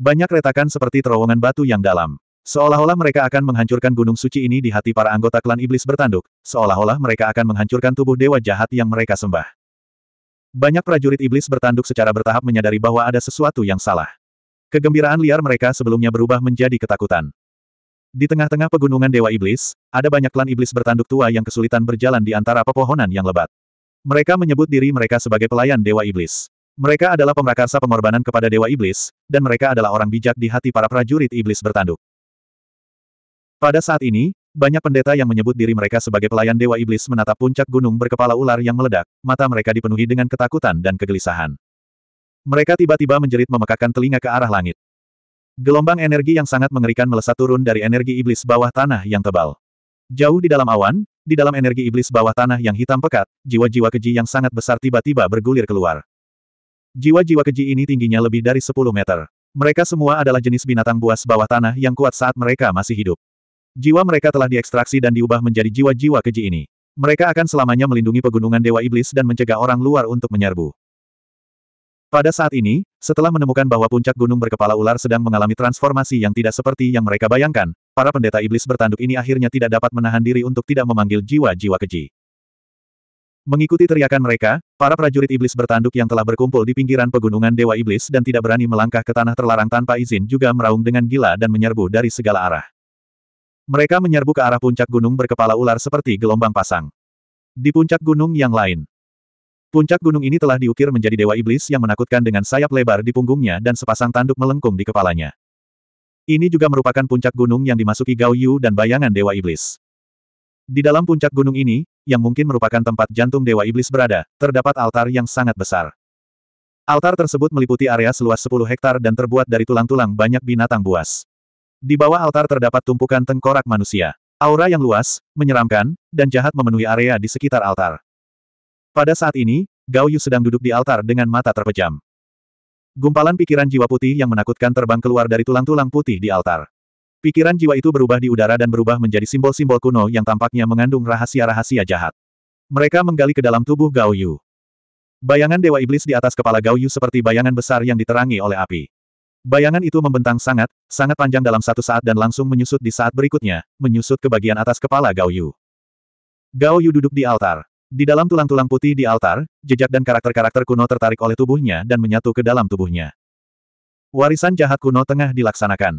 Banyak retakan seperti terowongan batu yang dalam. Seolah-olah mereka akan menghancurkan gunung suci ini di hati para anggota klan iblis bertanduk, seolah-olah mereka akan menghancurkan tubuh dewa jahat yang mereka sembah. Banyak prajurit iblis bertanduk secara bertahap menyadari bahwa ada sesuatu yang salah. Kegembiraan liar mereka sebelumnya berubah menjadi ketakutan. Di tengah-tengah pegunungan Dewa Iblis, ada banyak klan iblis bertanduk tua yang kesulitan berjalan di antara pepohonan yang lebat. Mereka menyebut diri mereka sebagai pelayan Dewa Iblis. Mereka adalah pemrakarsa pengorbanan kepada Dewa Iblis, dan mereka adalah orang bijak di hati para prajurit iblis bertanduk. Pada saat ini, banyak pendeta yang menyebut diri mereka sebagai pelayan Dewa Iblis menatap puncak gunung berkepala ular yang meledak, mata mereka dipenuhi dengan ketakutan dan kegelisahan. Mereka tiba-tiba menjerit memekakkan telinga ke arah langit. Gelombang energi yang sangat mengerikan melesat turun dari energi iblis bawah tanah yang tebal. Jauh di dalam awan, di dalam energi iblis bawah tanah yang hitam pekat, jiwa-jiwa keji yang sangat besar tiba-tiba bergulir keluar. Jiwa-jiwa keji ini tingginya lebih dari 10 meter. Mereka semua adalah jenis binatang buas bawah tanah yang kuat saat mereka masih hidup. Jiwa mereka telah diekstraksi dan diubah menjadi jiwa-jiwa keji ini. Mereka akan selamanya melindungi pegunungan Dewa Iblis dan mencegah orang luar untuk menyerbu. Pada saat ini, setelah menemukan bahwa puncak gunung berkepala ular sedang mengalami transformasi yang tidak seperti yang mereka bayangkan, para pendeta iblis bertanduk ini akhirnya tidak dapat menahan diri untuk tidak memanggil jiwa-jiwa keji. Mengikuti teriakan mereka, para prajurit iblis bertanduk yang telah berkumpul di pinggiran pegunungan Dewa Iblis dan tidak berani melangkah ke tanah terlarang tanpa izin juga meraung dengan gila dan menyerbu dari segala arah. Mereka menyerbu ke arah puncak gunung berkepala ular seperti gelombang pasang. Di puncak gunung yang lain, Puncak gunung ini telah diukir menjadi dewa iblis yang menakutkan dengan sayap lebar di punggungnya dan sepasang tanduk melengkung di kepalanya. Ini juga merupakan puncak gunung yang dimasuki Gao Yu dan bayangan dewa iblis. Di dalam puncak gunung ini, yang mungkin merupakan tempat jantung dewa iblis berada, terdapat altar yang sangat besar. Altar tersebut meliputi area seluas 10 hektar dan terbuat dari tulang-tulang banyak binatang buas. Di bawah altar terdapat tumpukan tengkorak manusia. Aura yang luas, menyeramkan, dan jahat memenuhi area di sekitar altar. Pada saat ini, Gao Yu sedang duduk di altar dengan mata terpejam. Gumpalan pikiran jiwa putih yang menakutkan terbang keluar dari tulang-tulang putih di altar. Pikiran jiwa itu berubah di udara dan berubah menjadi simbol-simbol kuno yang tampaknya mengandung rahasia-rahasia jahat. Mereka menggali ke dalam tubuh Gao Yu. Bayangan Dewa Iblis di atas kepala Gao Yu seperti bayangan besar yang diterangi oleh api. Bayangan itu membentang sangat, sangat panjang dalam satu saat dan langsung menyusut di saat berikutnya, menyusut ke bagian atas kepala Gao Yu. Gao Yu duduk di altar. Di dalam tulang-tulang putih di altar, jejak dan karakter-karakter kuno tertarik oleh tubuhnya dan menyatu ke dalam tubuhnya. Warisan jahat kuno tengah dilaksanakan.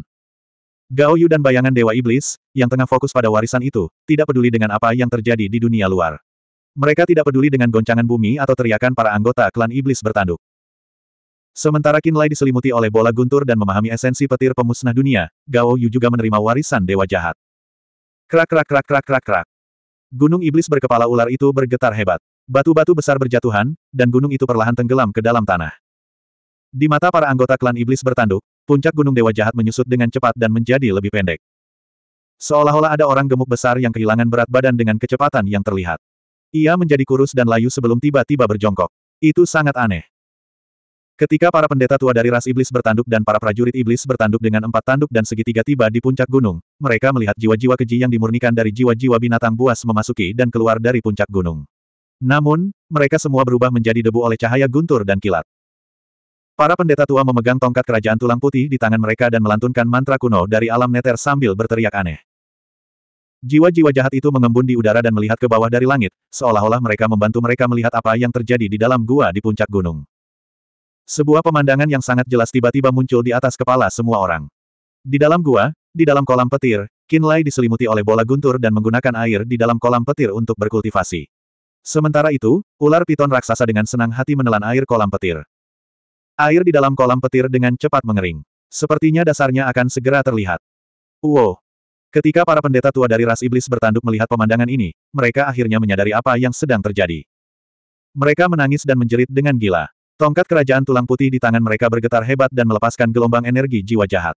Gao Yu dan bayangan Dewa Iblis, yang tengah fokus pada warisan itu, tidak peduli dengan apa yang terjadi di dunia luar. Mereka tidak peduli dengan goncangan bumi atau teriakan para anggota klan Iblis bertanduk. Sementara Kinlay diselimuti oleh bola guntur dan memahami esensi petir pemusnah dunia, Gao Yu juga menerima warisan Dewa Jahat. Krak krak krak krak krak krak. Gunung iblis berkepala ular itu bergetar hebat. Batu-batu besar berjatuhan, dan gunung itu perlahan tenggelam ke dalam tanah. Di mata para anggota klan iblis bertanduk, puncak gunung dewa jahat menyusut dengan cepat dan menjadi lebih pendek. Seolah-olah ada orang gemuk besar yang kehilangan berat badan dengan kecepatan yang terlihat. Ia menjadi kurus dan layu sebelum tiba-tiba berjongkok. Itu sangat aneh. Ketika para pendeta tua dari ras iblis bertanduk dan para prajurit iblis bertanduk dengan empat tanduk dan segitiga tiba di puncak gunung, mereka melihat jiwa-jiwa keji yang dimurnikan dari jiwa-jiwa binatang buas memasuki dan keluar dari puncak gunung. Namun, mereka semua berubah menjadi debu oleh cahaya guntur dan kilat. Para pendeta tua memegang tongkat kerajaan tulang putih di tangan mereka dan melantunkan mantra kuno dari alam neter sambil berteriak aneh. Jiwa-jiwa jahat itu mengembun di udara dan melihat ke bawah dari langit, seolah-olah mereka membantu mereka melihat apa yang terjadi di dalam gua di puncak gunung. Sebuah pemandangan yang sangat jelas tiba-tiba muncul di atas kepala semua orang. Di dalam gua, di dalam kolam petir, Kinlay diselimuti oleh bola guntur dan menggunakan air di dalam kolam petir untuk berkultivasi. Sementara itu, ular piton raksasa dengan senang hati menelan air kolam petir. Air di dalam kolam petir dengan cepat mengering. Sepertinya dasarnya akan segera terlihat. Wow! Ketika para pendeta tua dari ras iblis bertanduk melihat pemandangan ini, mereka akhirnya menyadari apa yang sedang terjadi. Mereka menangis dan menjerit dengan gila. Tongkat kerajaan tulang putih di tangan mereka bergetar hebat dan melepaskan gelombang energi jiwa jahat.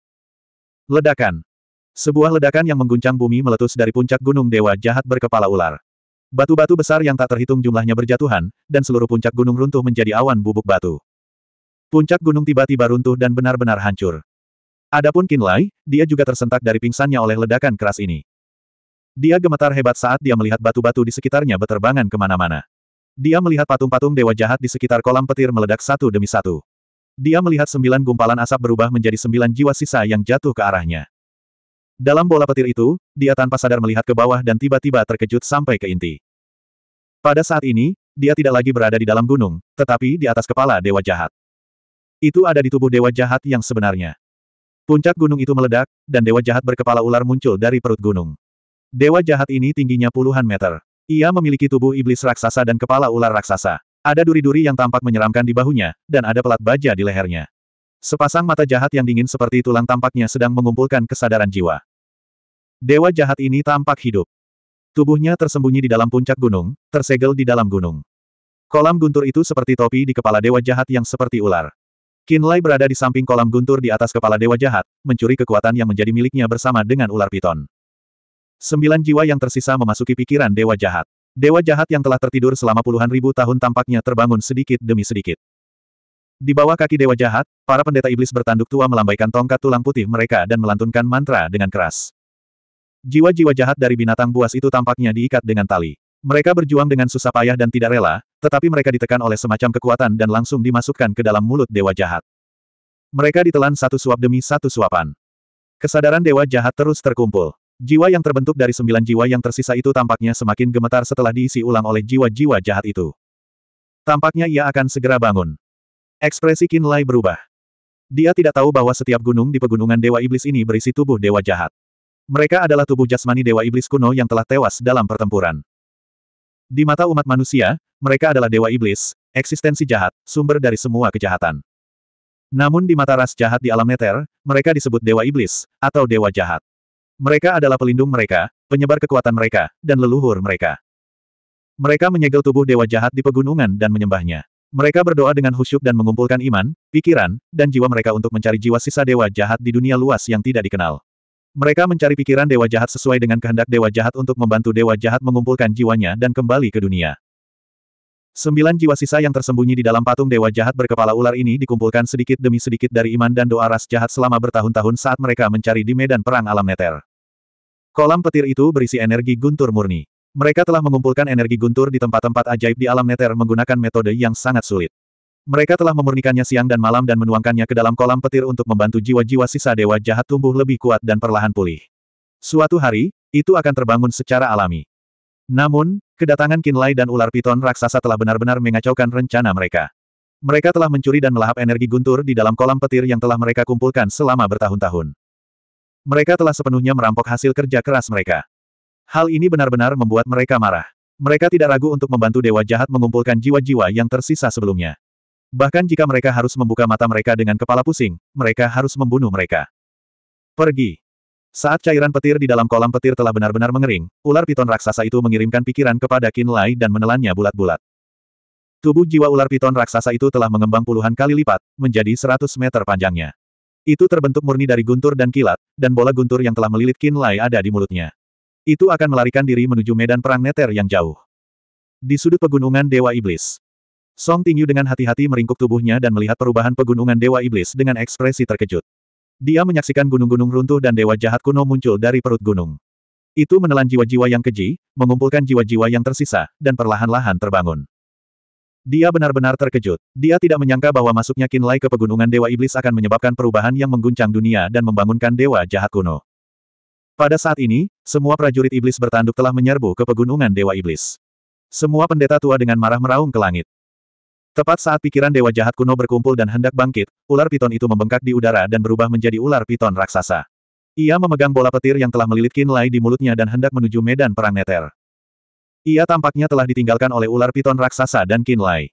Ledakan. Sebuah ledakan yang mengguncang bumi meletus dari puncak gunung dewa jahat berkepala ular. Batu-batu besar yang tak terhitung jumlahnya berjatuhan, dan seluruh puncak gunung runtuh menjadi awan bubuk batu. Puncak gunung tiba-tiba runtuh dan benar-benar hancur. Adapun Kinlay, dia juga tersentak dari pingsannya oleh ledakan keras ini. Dia gemetar hebat saat dia melihat batu-batu di sekitarnya beterbangan kemana-mana. Dia melihat patung-patung dewa jahat di sekitar kolam petir meledak satu demi satu. Dia melihat sembilan gumpalan asap berubah menjadi sembilan jiwa sisa yang jatuh ke arahnya. Dalam bola petir itu, dia tanpa sadar melihat ke bawah dan tiba-tiba terkejut sampai ke inti. Pada saat ini, dia tidak lagi berada di dalam gunung, tetapi di atas kepala dewa jahat. Itu ada di tubuh dewa jahat yang sebenarnya. Puncak gunung itu meledak, dan dewa jahat berkepala ular muncul dari perut gunung. Dewa jahat ini tingginya puluhan meter. Ia memiliki tubuh iblis raksasa dan kepala ular raksasa. Ada duri-duri yang tampak menyeramkan di bahunya, dan ada pelat baja di lehernya. Sepasang mata jahat yang dingin seperti tulang tampaknya sedang mengumpulkan kesadaran jiwa. Dewa jahat ini tampak hidup. Tubuhnya tersembunyi di dalam puncak gunung, tersegel di dalam gunung. Kolam guntur itu seperti topi di kepala dewa jahat yang seperti ular. Kinlay berada di samping kolam guntur di atas kepala dewa jahat, mencuri kekuatan yang menjadi miliknya bersama dengan ular piton. Sembilan jiwa yang tersisa memasuki pikiran Dewa Jahat. Dewa Jahat yang telah tertidur selama puluhan ribu tahun tampaknya terbangun sedikit demi sedikit. Di bawah kaki Dewa Jahat, para pendeta iblis bertanduk tua melambaikan tongkat tulang putih mereka dan melantunkan mantra dengan keras. Jiwa-jiwa jahat dari binatang buas itu tampaknya diikat dengan tali. Mereka berjuang dengan susah payah dan tidak rela, tetapi mereka ditekan oleh semacam kekuatan dan langsung dimasukkan ke dalam mulut Dewa Jahat. Mereka ditelan satu suap demi satu suapan. Kesadaran Dewa Jahat terus terkumpul. Jiwa yang terbentuk dari sembilan jiwa yang tersisa itu tampaknya semakin gemetar setelah diisi ulang oleh jiwa-jiwa jahat itu. Tampaknya ia akan segera bangun. Ekspresi Qin Lai berubah. Dia tidak tahu bahwa setiap gunung di pegunungan Dewa Iblis ini berisi tubuh Dewa Jahat. Mereka adalah tubuh jasmani Dewa Iblis kuno yang telah tewas dalam pertempuran. Di mata umat manusia, mereka adalah Dewa Iblis, eksistensi jahat, sumber dari semua kejahatan. Namun di mata ras jahat di alam neter, mereka disebut Dewa Iblis, atau Dewa Jahat. Mereka adalah pelindung mereka, penyebar kekuatan mereka, dan leluhur mereka. Mereka menyegel tubuh dewa jahat di pegunungan dan menyembahnya. Mereka berdoa dengan khusyuk dan mengumpulkan iman, pikiran, dan jiwa mereka untuk mencari jiwa sisa dewa jahat di dunia luas yang tidak dikenal. Mereka mencari pikiran dewa jahat sesuai dengan kehendak dewa jahat untuk membantu dewa jahat mengumpulkan jiwanya dan kembali ke dunia. Sembilan jiwa sisa yang tersembunyi di dalam patung dewa jahat berkepala ular ini dikumpulkan sedikit demi sedikit dari iman dan doa ras jahat selama bertahun-tahun saat mereka mencari di medan perang alam neter. Kolam petir itu berisi energi guntur murni. Mereka telah mengumpulkan energi guntur di tempat-tempat ajaib di alam neter menggunakan metode yang sangat sulit. Mereka telah memurnikannya siang dan malam dan menuangkannya ke dalam kolam petir untuk membantu jiwa-jiwa sisa dewa jahat tumbuh lebih kuat dan perlahan pulih. Suatu hari, itu akan terbangun secara alami. Namun, kedatangan kinlay dan ular piton raksasa telah benar-benar mengacaukan rencana mereka. Mereka telah mencuri dan melahap energi guntur di dalam kolam petir yang telah mereka kumpulkan selama bertahun-tahun. Mereka telah sepenuhnya merampok hasil kerja keras mereka. Hal ini benar-benar membuat mereka marah. Mereka tidak ragu untuk membantu dewa jahat mengumpulkan jiwa-jiwa yang tersisa sebelumnya. Bahkan jika mereka harus membuka mata mereka dengan kepala pusing, mereka harus membunuh mereka. Pergi. Saat cairan petir di dalam kolam petir telah benar-benar mengering, ular piton raksasa itu mengirimkan pikiran kepada Kinlai dan menelannya bulat-bulat. Tubuh jiwa ular piton raksasa itu telah mengembang puluhan kali lipat, menjadi 100 meter panjangnya. Itu terbentuk murni dari guntur dan kilat, dan bola guntur yang telah melilit Qin Lai ada di mulutnya. Itu akan melarikan diri menuju medan perang neter yang jauh. Di sudut pegunungan Dewa Iblis. Song Tingyu dengan hati-hati meringkuk tubuhnya dan melihat perubahan pegunungan Dewa Iblis dengan ekspresi terkejut. Dia menyaksikan gunung-gunung runtuh dan dewa jahat kuno muncul dari perut gunung. Itu menelan jiwa-jiwa yang keji, mengumpulkan jiwa-jiwa yang tersisa, dan perlahan-lahan terbangun. Dia benar-benar terkejut. Dia tidak menyangka bahwa masuknya Kinlai ke pegunungan Dewa Iblis akan menyebabkan perubahan yang mengguncang dunia dan membangunkan Dewa Jahat kuno. Pada saat ini, semua prajurit Iblis bertanduk telah menyerbu ke pegunungan Dewa Iblis. Semua pendeta tua dengan marah meraung ke langit. Tepat saat pikiran Dewa Jahat kuno berkumpul dan hendak bangkit, ular piton itu membengkak di udara dan berubah menjadi ular piton raksasa. Ia memegang bola petir yang telah melilit Kinlai di mulutnya dan hendak menuju medan perang Neter. Ia tampaknya telah ditinggalkan oleh ular piton raksasa dan Kinlay.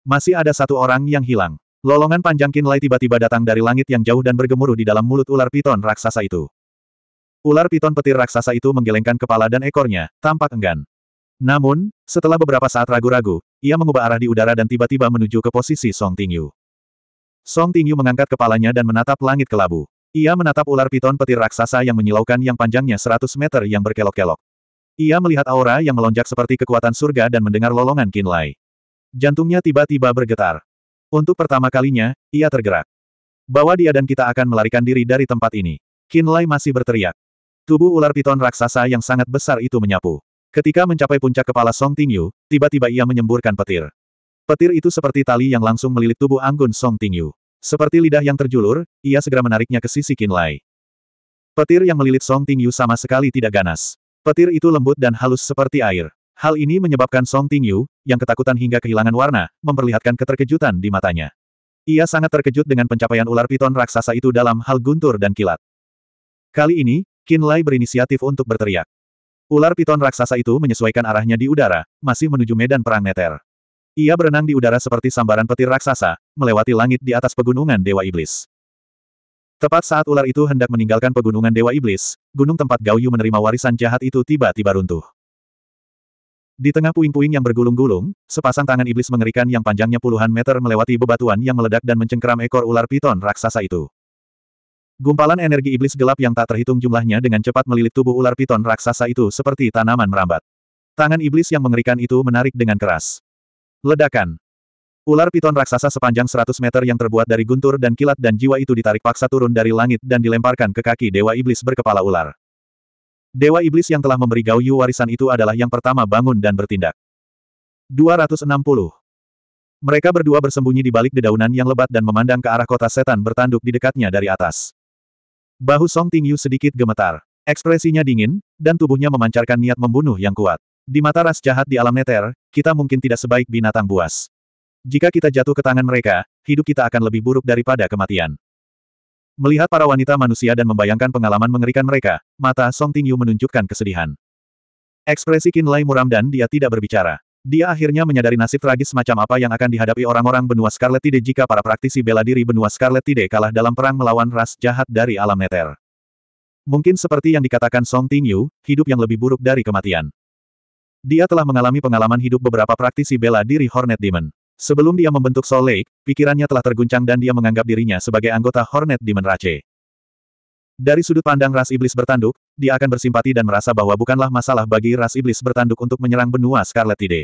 Masih ada satu orang yang hilang. Lolongan panjang Kinlay tiba-tiba datang dari langit yang jauh dan bergemuruh di dalam mulut ular piton raksasa itu. Ular piton petir raksasa itu menggelengkan kepala dan ekornya, tampak enggan. Namun, setelah beberapa saat ragu-ragu, ia mengubah arah di udara dan tiba-tiba menuju ke posisi Song Tingyu. Song Tingyu mengangkat kepalanya dan menatap langit kelabu. Ia menatap ular piton petir raksasa yang menyilaukan yang panjangnya 100 meter yang berkelok-kelok. Ia melihat aura yang melonjak seperti kekuatan surga dan mendengar lolongan Kinlay. Jantungnya tiba-tiba bergetar. Untuk pertama kalinya, ia tergerak. Bahwa dia dan kita akan melarikan diri dari tempat ini. Kinlay masih berteriak. Tubuh ular piton raksasa yang sangat besar itu menyapu. Ketika mencapai puncak kepala Song Tingyu, tiba-tiba ia menyemburkan petir. Petir itu seperti tali yang langsung melilit tubuh anggun Song Tingyu. Seperti lidah yang terjulur, ia segera menariknya ke sisi Kinlay. Petir yang melilit Song Tingyu sama sekali tidak ganas. Petir itu lembut dan halus seperti air. Hal ini menyebabkan Song Tingyu, yang ketakutan hingga kehilangan warna, memperlihatkan keterkejutan di matanya. Ia sangat terkejut dengan pencapaian ular piton raksasa itu dalam hal guntur dan kilat. Kali ini, Qin Lai berinisiatif untuk berteriak. Ular piton raksasa itu menyesuaikan arahnya di udara, masih menuju medan perang neter. Ia berenang di udara seperti sambaran petir raksasa, melewati langit di atas pegunungan Dewa Iblis. Tepat saat ular itu hendak meninggalkan pegunungan Dewa Iblis, gunung tempat Gauyu menerima warisan jahat itu tiba-tiba runtuh. Di tengah puing-puing yang bergulung-gulung, sepasang tangan iblis mengerikan yang panjangnya puluhan meter melewati bebatuan yang meledak dan mencengkeram ekor ular piton raksasa itu. Gumpalan energi iblis gelap yang tak terhitung jumlahnya dengan cepat melilit tubuh ular piton raksasa itu seperti tanaman merambat. Tangan iblis yang mengerikan itu menarik dengan keras. Ledakan. Ular piton raksasa sepanjang 100 meter yang terbuat dari guntur dan kilat dan jiwa itu ditarik paksa turun dari langit dan dilemparkan ke kaki Dewa Iblis berkepala ular. Dewa Iblis yang telah memberi Gao Yu warisan itu adalah yang pertama bangun dan bertindak. 260. Mereka berdua bersembunyi di balik dedaunan yang lebat dan memandang ke arah kota setan bertanduk di dekatnya dari atas. Bahu Song Ting Yu sedikit gemetar. Ekspresinya dingin, dan tubuhnya memancarkan niat membunuh yang kuat. Di mata ras jahat di alam neter, kita mungkin tidak sebaik binatang buas. Jika kita jatuh ke tangan mereka, hidup kita akan lebih buruk daripada kematian. Melihat para wanita manusia dan membayangkan pengalaman mengerikan mereka, mata Song Tingyu menunjukkan kesedihan. Ekspresi Kinlay muram dan dia tidak berbicara. Dia akhirnya menyadari nasib tragis macam apa yang akan dihadapi orang-orang benua Scarlet Tide jika para praktisi bela diri benua Scarlet Tide kalah dalam perang melawan ras jahat dari alam neter. Mungkin seperti yang dikatakan Song Tingyu, hidup yang lebih buruk dari kematian. Dia telah mengalami pengalaman hidup beberapa praktisi bela diri Hornet Demon. Sebelum dia membentuk Soul Lake, pikirannya telah terguncang dan dia menganggap dirinya sebagai anggota Hornet Demon Rache. Dari sudut pandang ras iblis bertanduk, dia akan bersimpati dan merasa bahwa bukanlah masalah bagi ras iblis bertanduk untuk menyerang benua Scarlet Tide.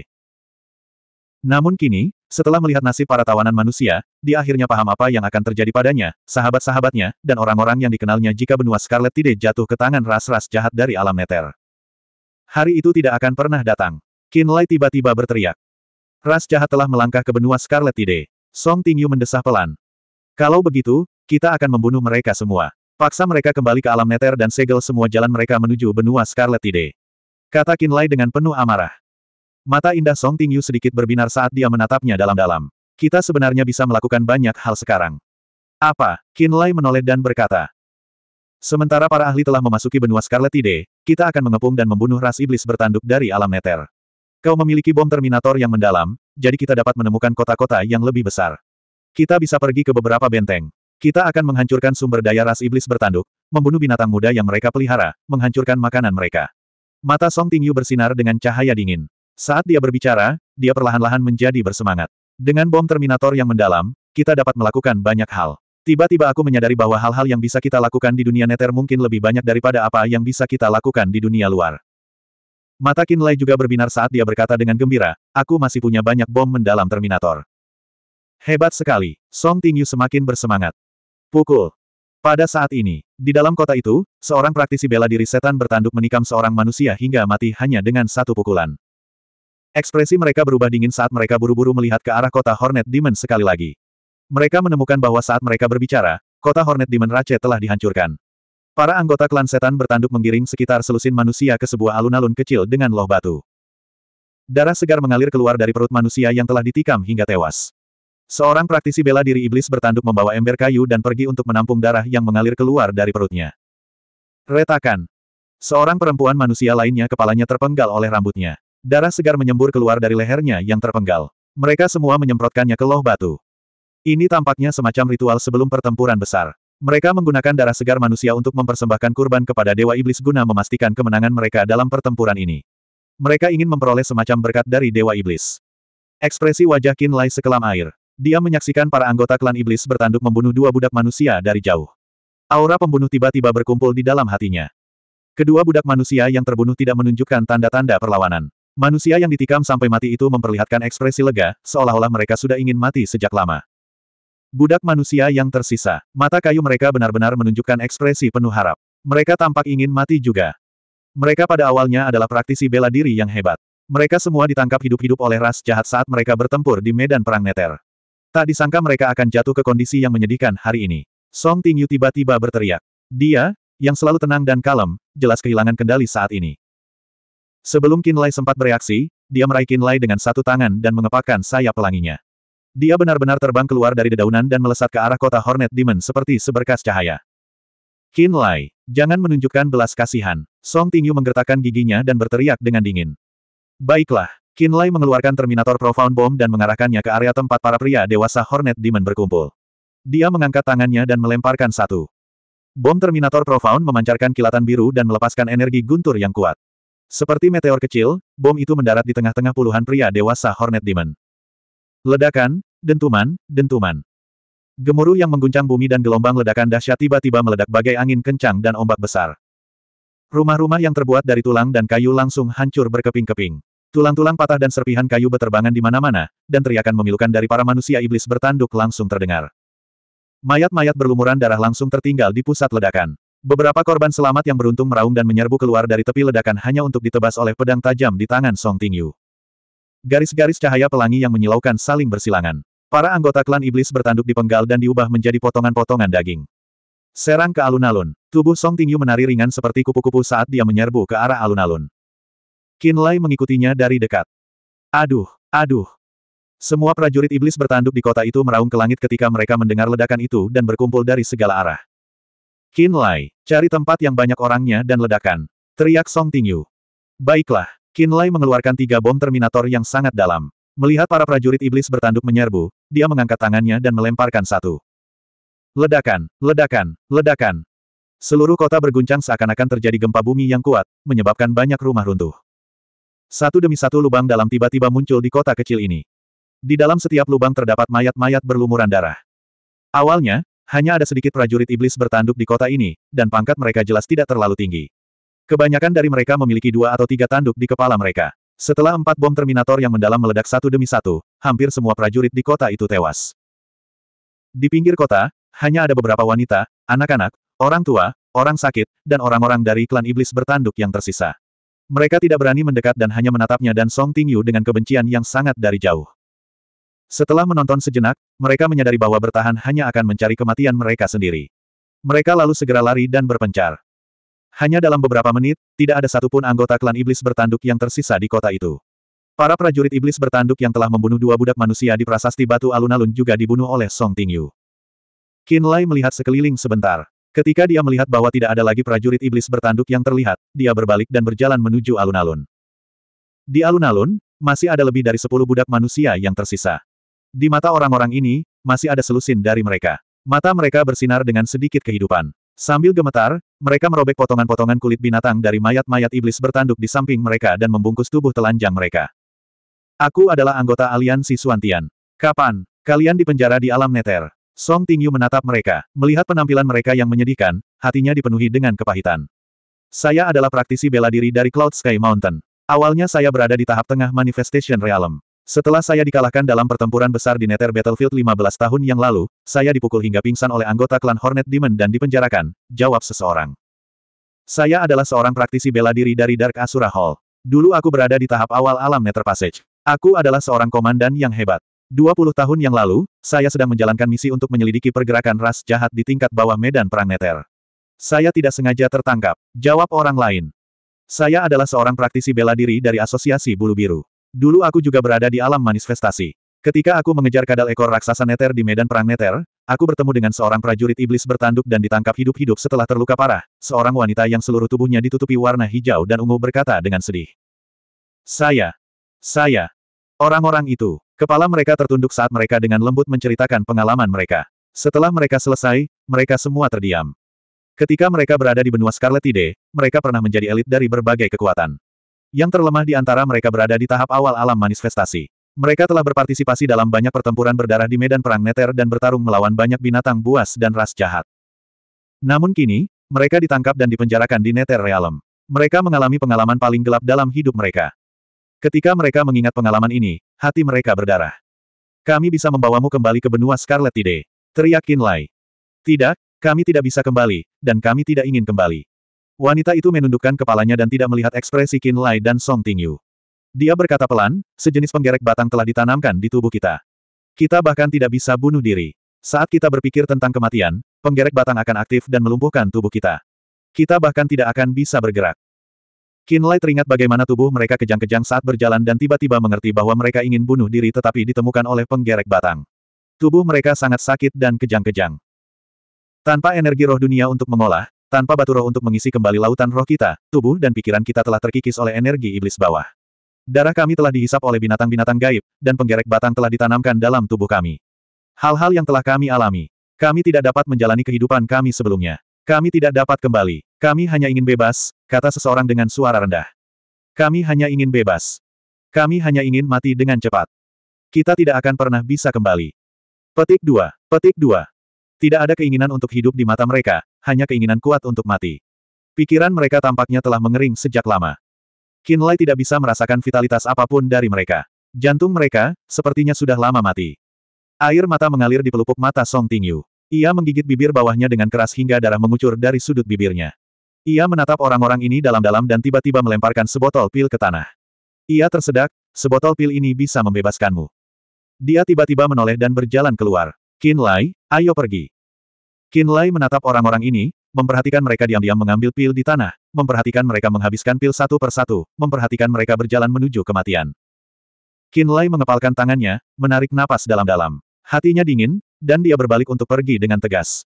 Namun kini, setelah melihat nasib para tawanan manusia, dia akhirnya paham apa yang akan terjadi padanya, sahabat-sahabatnya, dan orang-orang yang dikenalnya jika benua Scarlet Tide jatuh ke tangan ras-ras jahat dari alam neter. Hari itu tidak akan pernah datang. Kinlay tiba-tiba berteriak. Ras jahat telah melangkah ke benua Scarlet Tide. Song Tingyu mendesah pelan. Kalau begitu, kita akan membunuh mereka semua. Paksa mereka kembali ke alam neter dan segel semua jalan mereka menuju benua Scarlet Tide. Kata Lai dengan penuh amarah. Mata indah Song Tingyu sedikit berbinar saat dia menatapnya dalam-dalam. Kita sebenarnya bisa melakukan banyak hal sekarang. Apa? Lai menoleh dan berkata. Sementara para ahli telah memasuki benua Scarlet Tide, kita akan mengepung dan membunuh ras iblis bertanduk dari alam neter. Kau memiliki bom Terminator yang mendalam, jadi kita dapat menemukan kota-kota yang lebih besar. Kita bisa pergi ke beberapa benteng. Kita akan menghancurkan sumber daya ras iblis bertanduk, membunuh binatang muda yang mereka pelihara, menghancurkan makanan mereka. Mata Song Tingyu bersinar dengan cahaya dingin. Saat dia berbicara, dia perlahan-lahan menjadi bersemangat. Dengan bom Terminator yang mendalam, kita dapat melakukan banyak hal. Tiba-tiba aku menyadari bahwa hal-hal yang bisa kita lakukan di dunia neter mungkin lebih banyak daripada apa yang bisa kita lakukan di dunia luar. Mata Kinlay juga berbinar saat dia berkata dengan gembira, aku masih punya banyak bom mendalam Terminator. Hebat sekali, Song Tingyu semakin bersemangat. Pukul. Pada saat ini, di dalam kota itu, seorang praktisi bela diri setan bertanduk menikam seorang manusia hingga mati hanya dengan satu pukulan. Ekspresi mereka berubah dingin saat mereka buru-buru melihat ke arah kota Hornet Demon sekali lagi. Mereka menemukan bahwa saat mereka berbicara, kota Hornet Demon Rache telah dihancurkan. Para anggota klan setan bertanduk menggiring sekitar selusin manusia ke sebuah alun-alun kecil dengan loh batu. Darah segar mengalir keluar dari perut manusia yang telah ditikam hingga tewas. Seorang praktisi bela diri iblis bertanduk membawa ember kayu dan pergi untuk menampung darah yang mengalir keluar dari perutnya. Retakan. Seorang perempuan manusia lainnya kepalanya terpenggal oleh rambutnya. Darah segar menyembur keluar dari lehernya yang terpenggal. Mereka semua menyemprotkannya ke loh batu. Ini tampaknya semacam ritual sebelum pertempuran besar. Mereka menggunakan darah segar manusia untuk mempersembahkan kurban kepada Dewa Iblis guna memastikan kemenangan mereka dalam pertempuran ini. Mereka ingin memperoleh semacam berkat dari Dewa Iblis. Ekspresi wajah Qin Lai sekelam air. Dia menyaksikan para anggota klan Iblis bertanduk membunuh dua budak manusia dari jauh. Aura pembunuh tiba-tiba berkumpul di dalam hatinya. Kedua budak manusia yang terbunuh tidak menunjukkan tanda-tanda perlawanan. Manusia yang ditikam sampai mati itu memperlihatkan ekspresi lega, seolah-olah mereka sudah ingin mati sejak lama. Budak manusia yang tersisa. Mata kayu mereka benar-benar menunjukkan ekspresi penuh harap. Mereka tampak ingin mati juga. Mereka pada awalnya adalah praktisi bela diri yang hebat. Mereka semua ditangkap hidup-hidup oleh ras jahat saat mereka bertempur di medan perang Neter. Tak disangka mereka akan jatuh ke kondisi yang menyedihkan hari ini. Song Tingyu tiba-tiba berteriak. Dia, yang selalu tenang dan kalem, jelas kehilangan kendali saat ini. Sebelum Qin Lai sempat bereaksi, dia meraih Qin Lai dengan satu tangan dan mengepakkan sayap pelanginya. Dia benar-benar terbang keluar dari dedaunan dan melesat ke arah kota Hornet Demon seperti seberkas cahaya. Qin Lai, jangan menunjukkan belas kasihan. Song Tingyu menggertakkan giginya dan berteriak dengan dingin. Baiklah, Qin Lai mengeluarkan Terminator Profound Bomb dan mengarahkannya ke area tempat para pria dewasa Hornet Demon berkumpul. Dia mengangkat tangannya dan melemparkan satu. Bom Terminator Profound memancarkan kilatan biru dan melepaskan energi guntur yang kuat. Seperti meteor kecil, bom itu mendarat di tengah-tengah puluhan pria dewasa Hornet Demon. Ledakan, Dentuman, dentuman. Gemuruh yang mengguncang bumi dan gelombang ledakan dahsyat tiba-tiba meledak bagai angin kencang dan ombak besar. Rumah-rumah yang terbuat dari tulang dan kayu langsung hancur berkeping-keping. Tulang-tulang patah dan serpihan kayu beterbangan di mana-mana, dan teriakan memilukan dari para manusia iblis bertanduk langsung terdengar. Mayat-mayat berlumuran darah langsung tertinggal di pusat ledakan. Beberapa korban selamat yang beruntung meraung dan menyerbu keluar dari tepi ledakan hanya untuk ditebas oleh pedang tajam di tangan Song Tingyu. Garis-garis cahaya pelangi yang menyilaukan saling bersilangan. Para anggota klan iblis bertanduk di penggal dan diubah menjadi potongan-potongan daging. Serang ke alun-alun. Tubuh Song Tingyu menari ringan seperti kupu-kupu saat dia menyerbu ke arah alun-alun. Lai mengikutinya dari dekat. Aduh, aduh. Semua prajurit iblis bertanduk di kota itu meraung ke langit ketika mereka mendengar ledakan itu dan berkumpul dari segala arah. Lai, cari tempat yang banyak orangnya dan ledakan. Teriak Song Tingyu. Baiklah, Lai mengeluarkan tiga bom Terminator yang sangat dalam. Melihat para prajurit iblis bertanduk menyerbu, dia mengangkat tangannya dan melemparkan satu. Ledakan, ledakan, ledakan. Seluruh kota berguncang seakan-akan terjadi gempa bumi yang kuat, menyebabkan banyak rumah runtuh. Satu demi satu lubang dalam tiba-tiba muncul di kota kecil ini. Di dalam setiap lubang terdapat mayat-mayat berlumuran darah. Awalnya, hanya ada sedikit prajurit iblis bertanduk di kota ini, dan pangkat mereka jelas tidak terlalu tinggi. Kebanyakan dari mereka memiliki dua atau tiga tanduk di kepala mereka. Setelah empat bom Terminator yang mendalam meledak satu demi satu, hampir semua prajurit di kota itu tewas. Di pinggir kota, hanya ada beberapa wanita, anak-anak, orang tua, orang sakit, dan orang-orang dari klan iblis bertanduk yang tersisa. Mereka tidak berani mendekat dan hanya menatapnya dan Song Tingyu dengan kebencian yang sangat dari jauh. Setelah menonton sejenak, mereka menyadari bahwa bertahan hanya akan mencari kematian mereka sendiri. Mereka lalu segera lari dan berpencar. Hanya dalam beberapa menit, tidak ada satupun anggota klan iblis bertanduk yang tersisa di kota itu. Para prajurit iblis bertanduk yang telah membunuh dua budak manusia di prasasti batu alun-alun juga dibunuh oleh Song Tingyu. Qin Lai melihat sekeliling sebentar. Ketika dia melihat bahwa tidak ada lagi prajurit iblis bertanduk yang terlihat, dia berbalik dan berjalan menuju alun-alun. Di alun-alun, masih ada lebih dari sepuluh budak manusia yang tersisa. Di mata orang-orang ini, masih ada selusin dari mereka. Mata mereka bersinar dengan sedikit kehidupan. Sambil gemetar, mereka merobek potongan-potongan kulit binatang dari mayat-mayat iblis bertanduk di samping mereka dan membungkus tubuh telanjang mereka. Aku adalah anggota aliansi Suantian. Kapan? Kalian dipenjara di alam neter. Song Tingyu menatap mereka, melihat penampilan mereka yang menyedihkan, hatinya dipenuhi dengan kepahitan. Saya adalah praktisi bela diri dari Cloud Sky Mountain. Awalnya saya berada di tahap tengah Manifestation Realm. Setelah saya dikalahkan dalam pertempuran besar di Nether Battlefield 15 tahun yang lalu, saya dipukul hingga pingsan oleh anggota klan Hornet Demon dan dipenjarakan, jawab seseorang. Saya adalah seorang praktisi bela diri dari Dark Asura Hall. Dulu aku berada di tahap awal alam Nether Passage. Aku adalah seorang komandan yang hebat. 20 tahun yang lalu, saya sedang menjalankan misi untuk menyelidiki pergerakan ras jahat di tingkat bawah medan perang Nether. Saya tidak sengaja tertangkap, jawab orang lain. Saya adalah seorang praktisi bela diri dari Asosiasi Bulu Biru. Dulu aku juga berada di alam manifestasi. Ketika aku mengejar kadal ekor raksasa Neter di medan perang Neter, aku bertemu dengan seorang prajurit iblis bertanduk dan ditangkap hidup-hidup setelah terluka parah. Seorang wanita yang seluruh tubuhnya ditutupi warna hijau dan ungu berkata dengan sedih. Saya. Saya. Orang-orang itu. Kepala mereka tertunduk saat mereka dengan lembut menceritakan pengalaman mereka. Setelah mereka selesai, mereka semua terdiam. Ketika mereka berada di benua Scarlet Tide, mereka pernah menjadi elit dari berbagai kekuatan. Yang terlemah di antara mereka berada di tahap awal alam manifestasi. Mereka telah berpartisipasi dalam banyak pertempuran berdarah di medan perang Neter dan bertarung melawan banyak binatang buas dan ras jahat. Namun kini, mereka ditangkap dan dipenjarakan di Nether Realm. Mereka mengalami pengalaman paling gelap dalam hidup mereka. Ketika mereka mengingat pengalaman ini, hati mereka berdarah. Kami bisa membawamu kembali ke benua Scarlet Tide. Teriak Kinlay. Tidak, kami tidak bisa kembali, dan kami tidak ingin kembali. Wanita itu menundukkan kepalanya dan tidak melihat ekspresi Qin Lai dan Song Tingyu. Dia berkata pelan, sejenis penggerek batang telah ditanamkan di tubuh kita. Kita bahkan tidak bisa bunuh diri. Saat kita berpikir tentang kematian, penggerek batang akan aktif dan melumpuhkan tubuh kita. Kita bahkan tidak akan bisa bergerak. Qin Lai teringat bagaimana tubuh mereka kejang-kejang saat berjalan dan tiba-tiba mengerti bahwa mereka ingin bunuh diri tetapi ditemukan oleh penggerek batang. Tubuh mereka sangat sakit dan kejang-kejang. Tanpa energi roh dunia untuk mengolah, tanpa batu roh untuk mengisi kembali lautan roh kita, tubuh dan pikiran kita telah terkikis oleh energi iblis bawah. Darah kami telah dihisap oleh binatang-binatang gaib, dan penggerek batang telah ditanamkan dalam tubuh kami. Hal-hal yang telah kami alami. Kami tidak dapat menjalani kehidupan kami sebelumnya. Kami tidak dapat kembali. Kami hanya ingin bebas, kata seseorang dengan suara rendah. Kami hanya ingin bebas. Kami hanya ingin mati dengan cepat. Kita tidak akan pernah bisa kembali. Petik 2. Petik 2. Tidak ada keinginan untuk hidup di mata mereka, hanya keinginan kuat untuk mati. Pikiran mereka tampaknya telah mengering sejak lama. Kinlay tidak bisa merasakan vitalitas apapun dari mereka. Jantung mereka, sepertinya sudah lama mati. Air mata mengalir di pelupuk mata Song Tingyu. Ia menggigit bibir bawahnya dengan keras hingga darah mengucur dari sudut bibirnya. Ia menatap orang-orang ini dalam-dalam dan tiba-tiba melemparkan sebotol pil ke tanah. Ia tersedak, sebotol pil ini bisa membebaskanmu. Dia tiba-tiba menoleh dan berjalan keluar. Qin Lai, Ayo pergi. Kinlay menatap orang-orang ini, memperhatikan mereka diam-diam mengambil pil di tanah, memperhatikan mereka menghabiskan pil satu per satu, memperhatikan mereka berjalan menuju kematian. Kinlay mengepalkan tangannya, menarik napas dalam-dalam. Hatinya dingin, dan dia berbalik untuk pergi dengan tegas.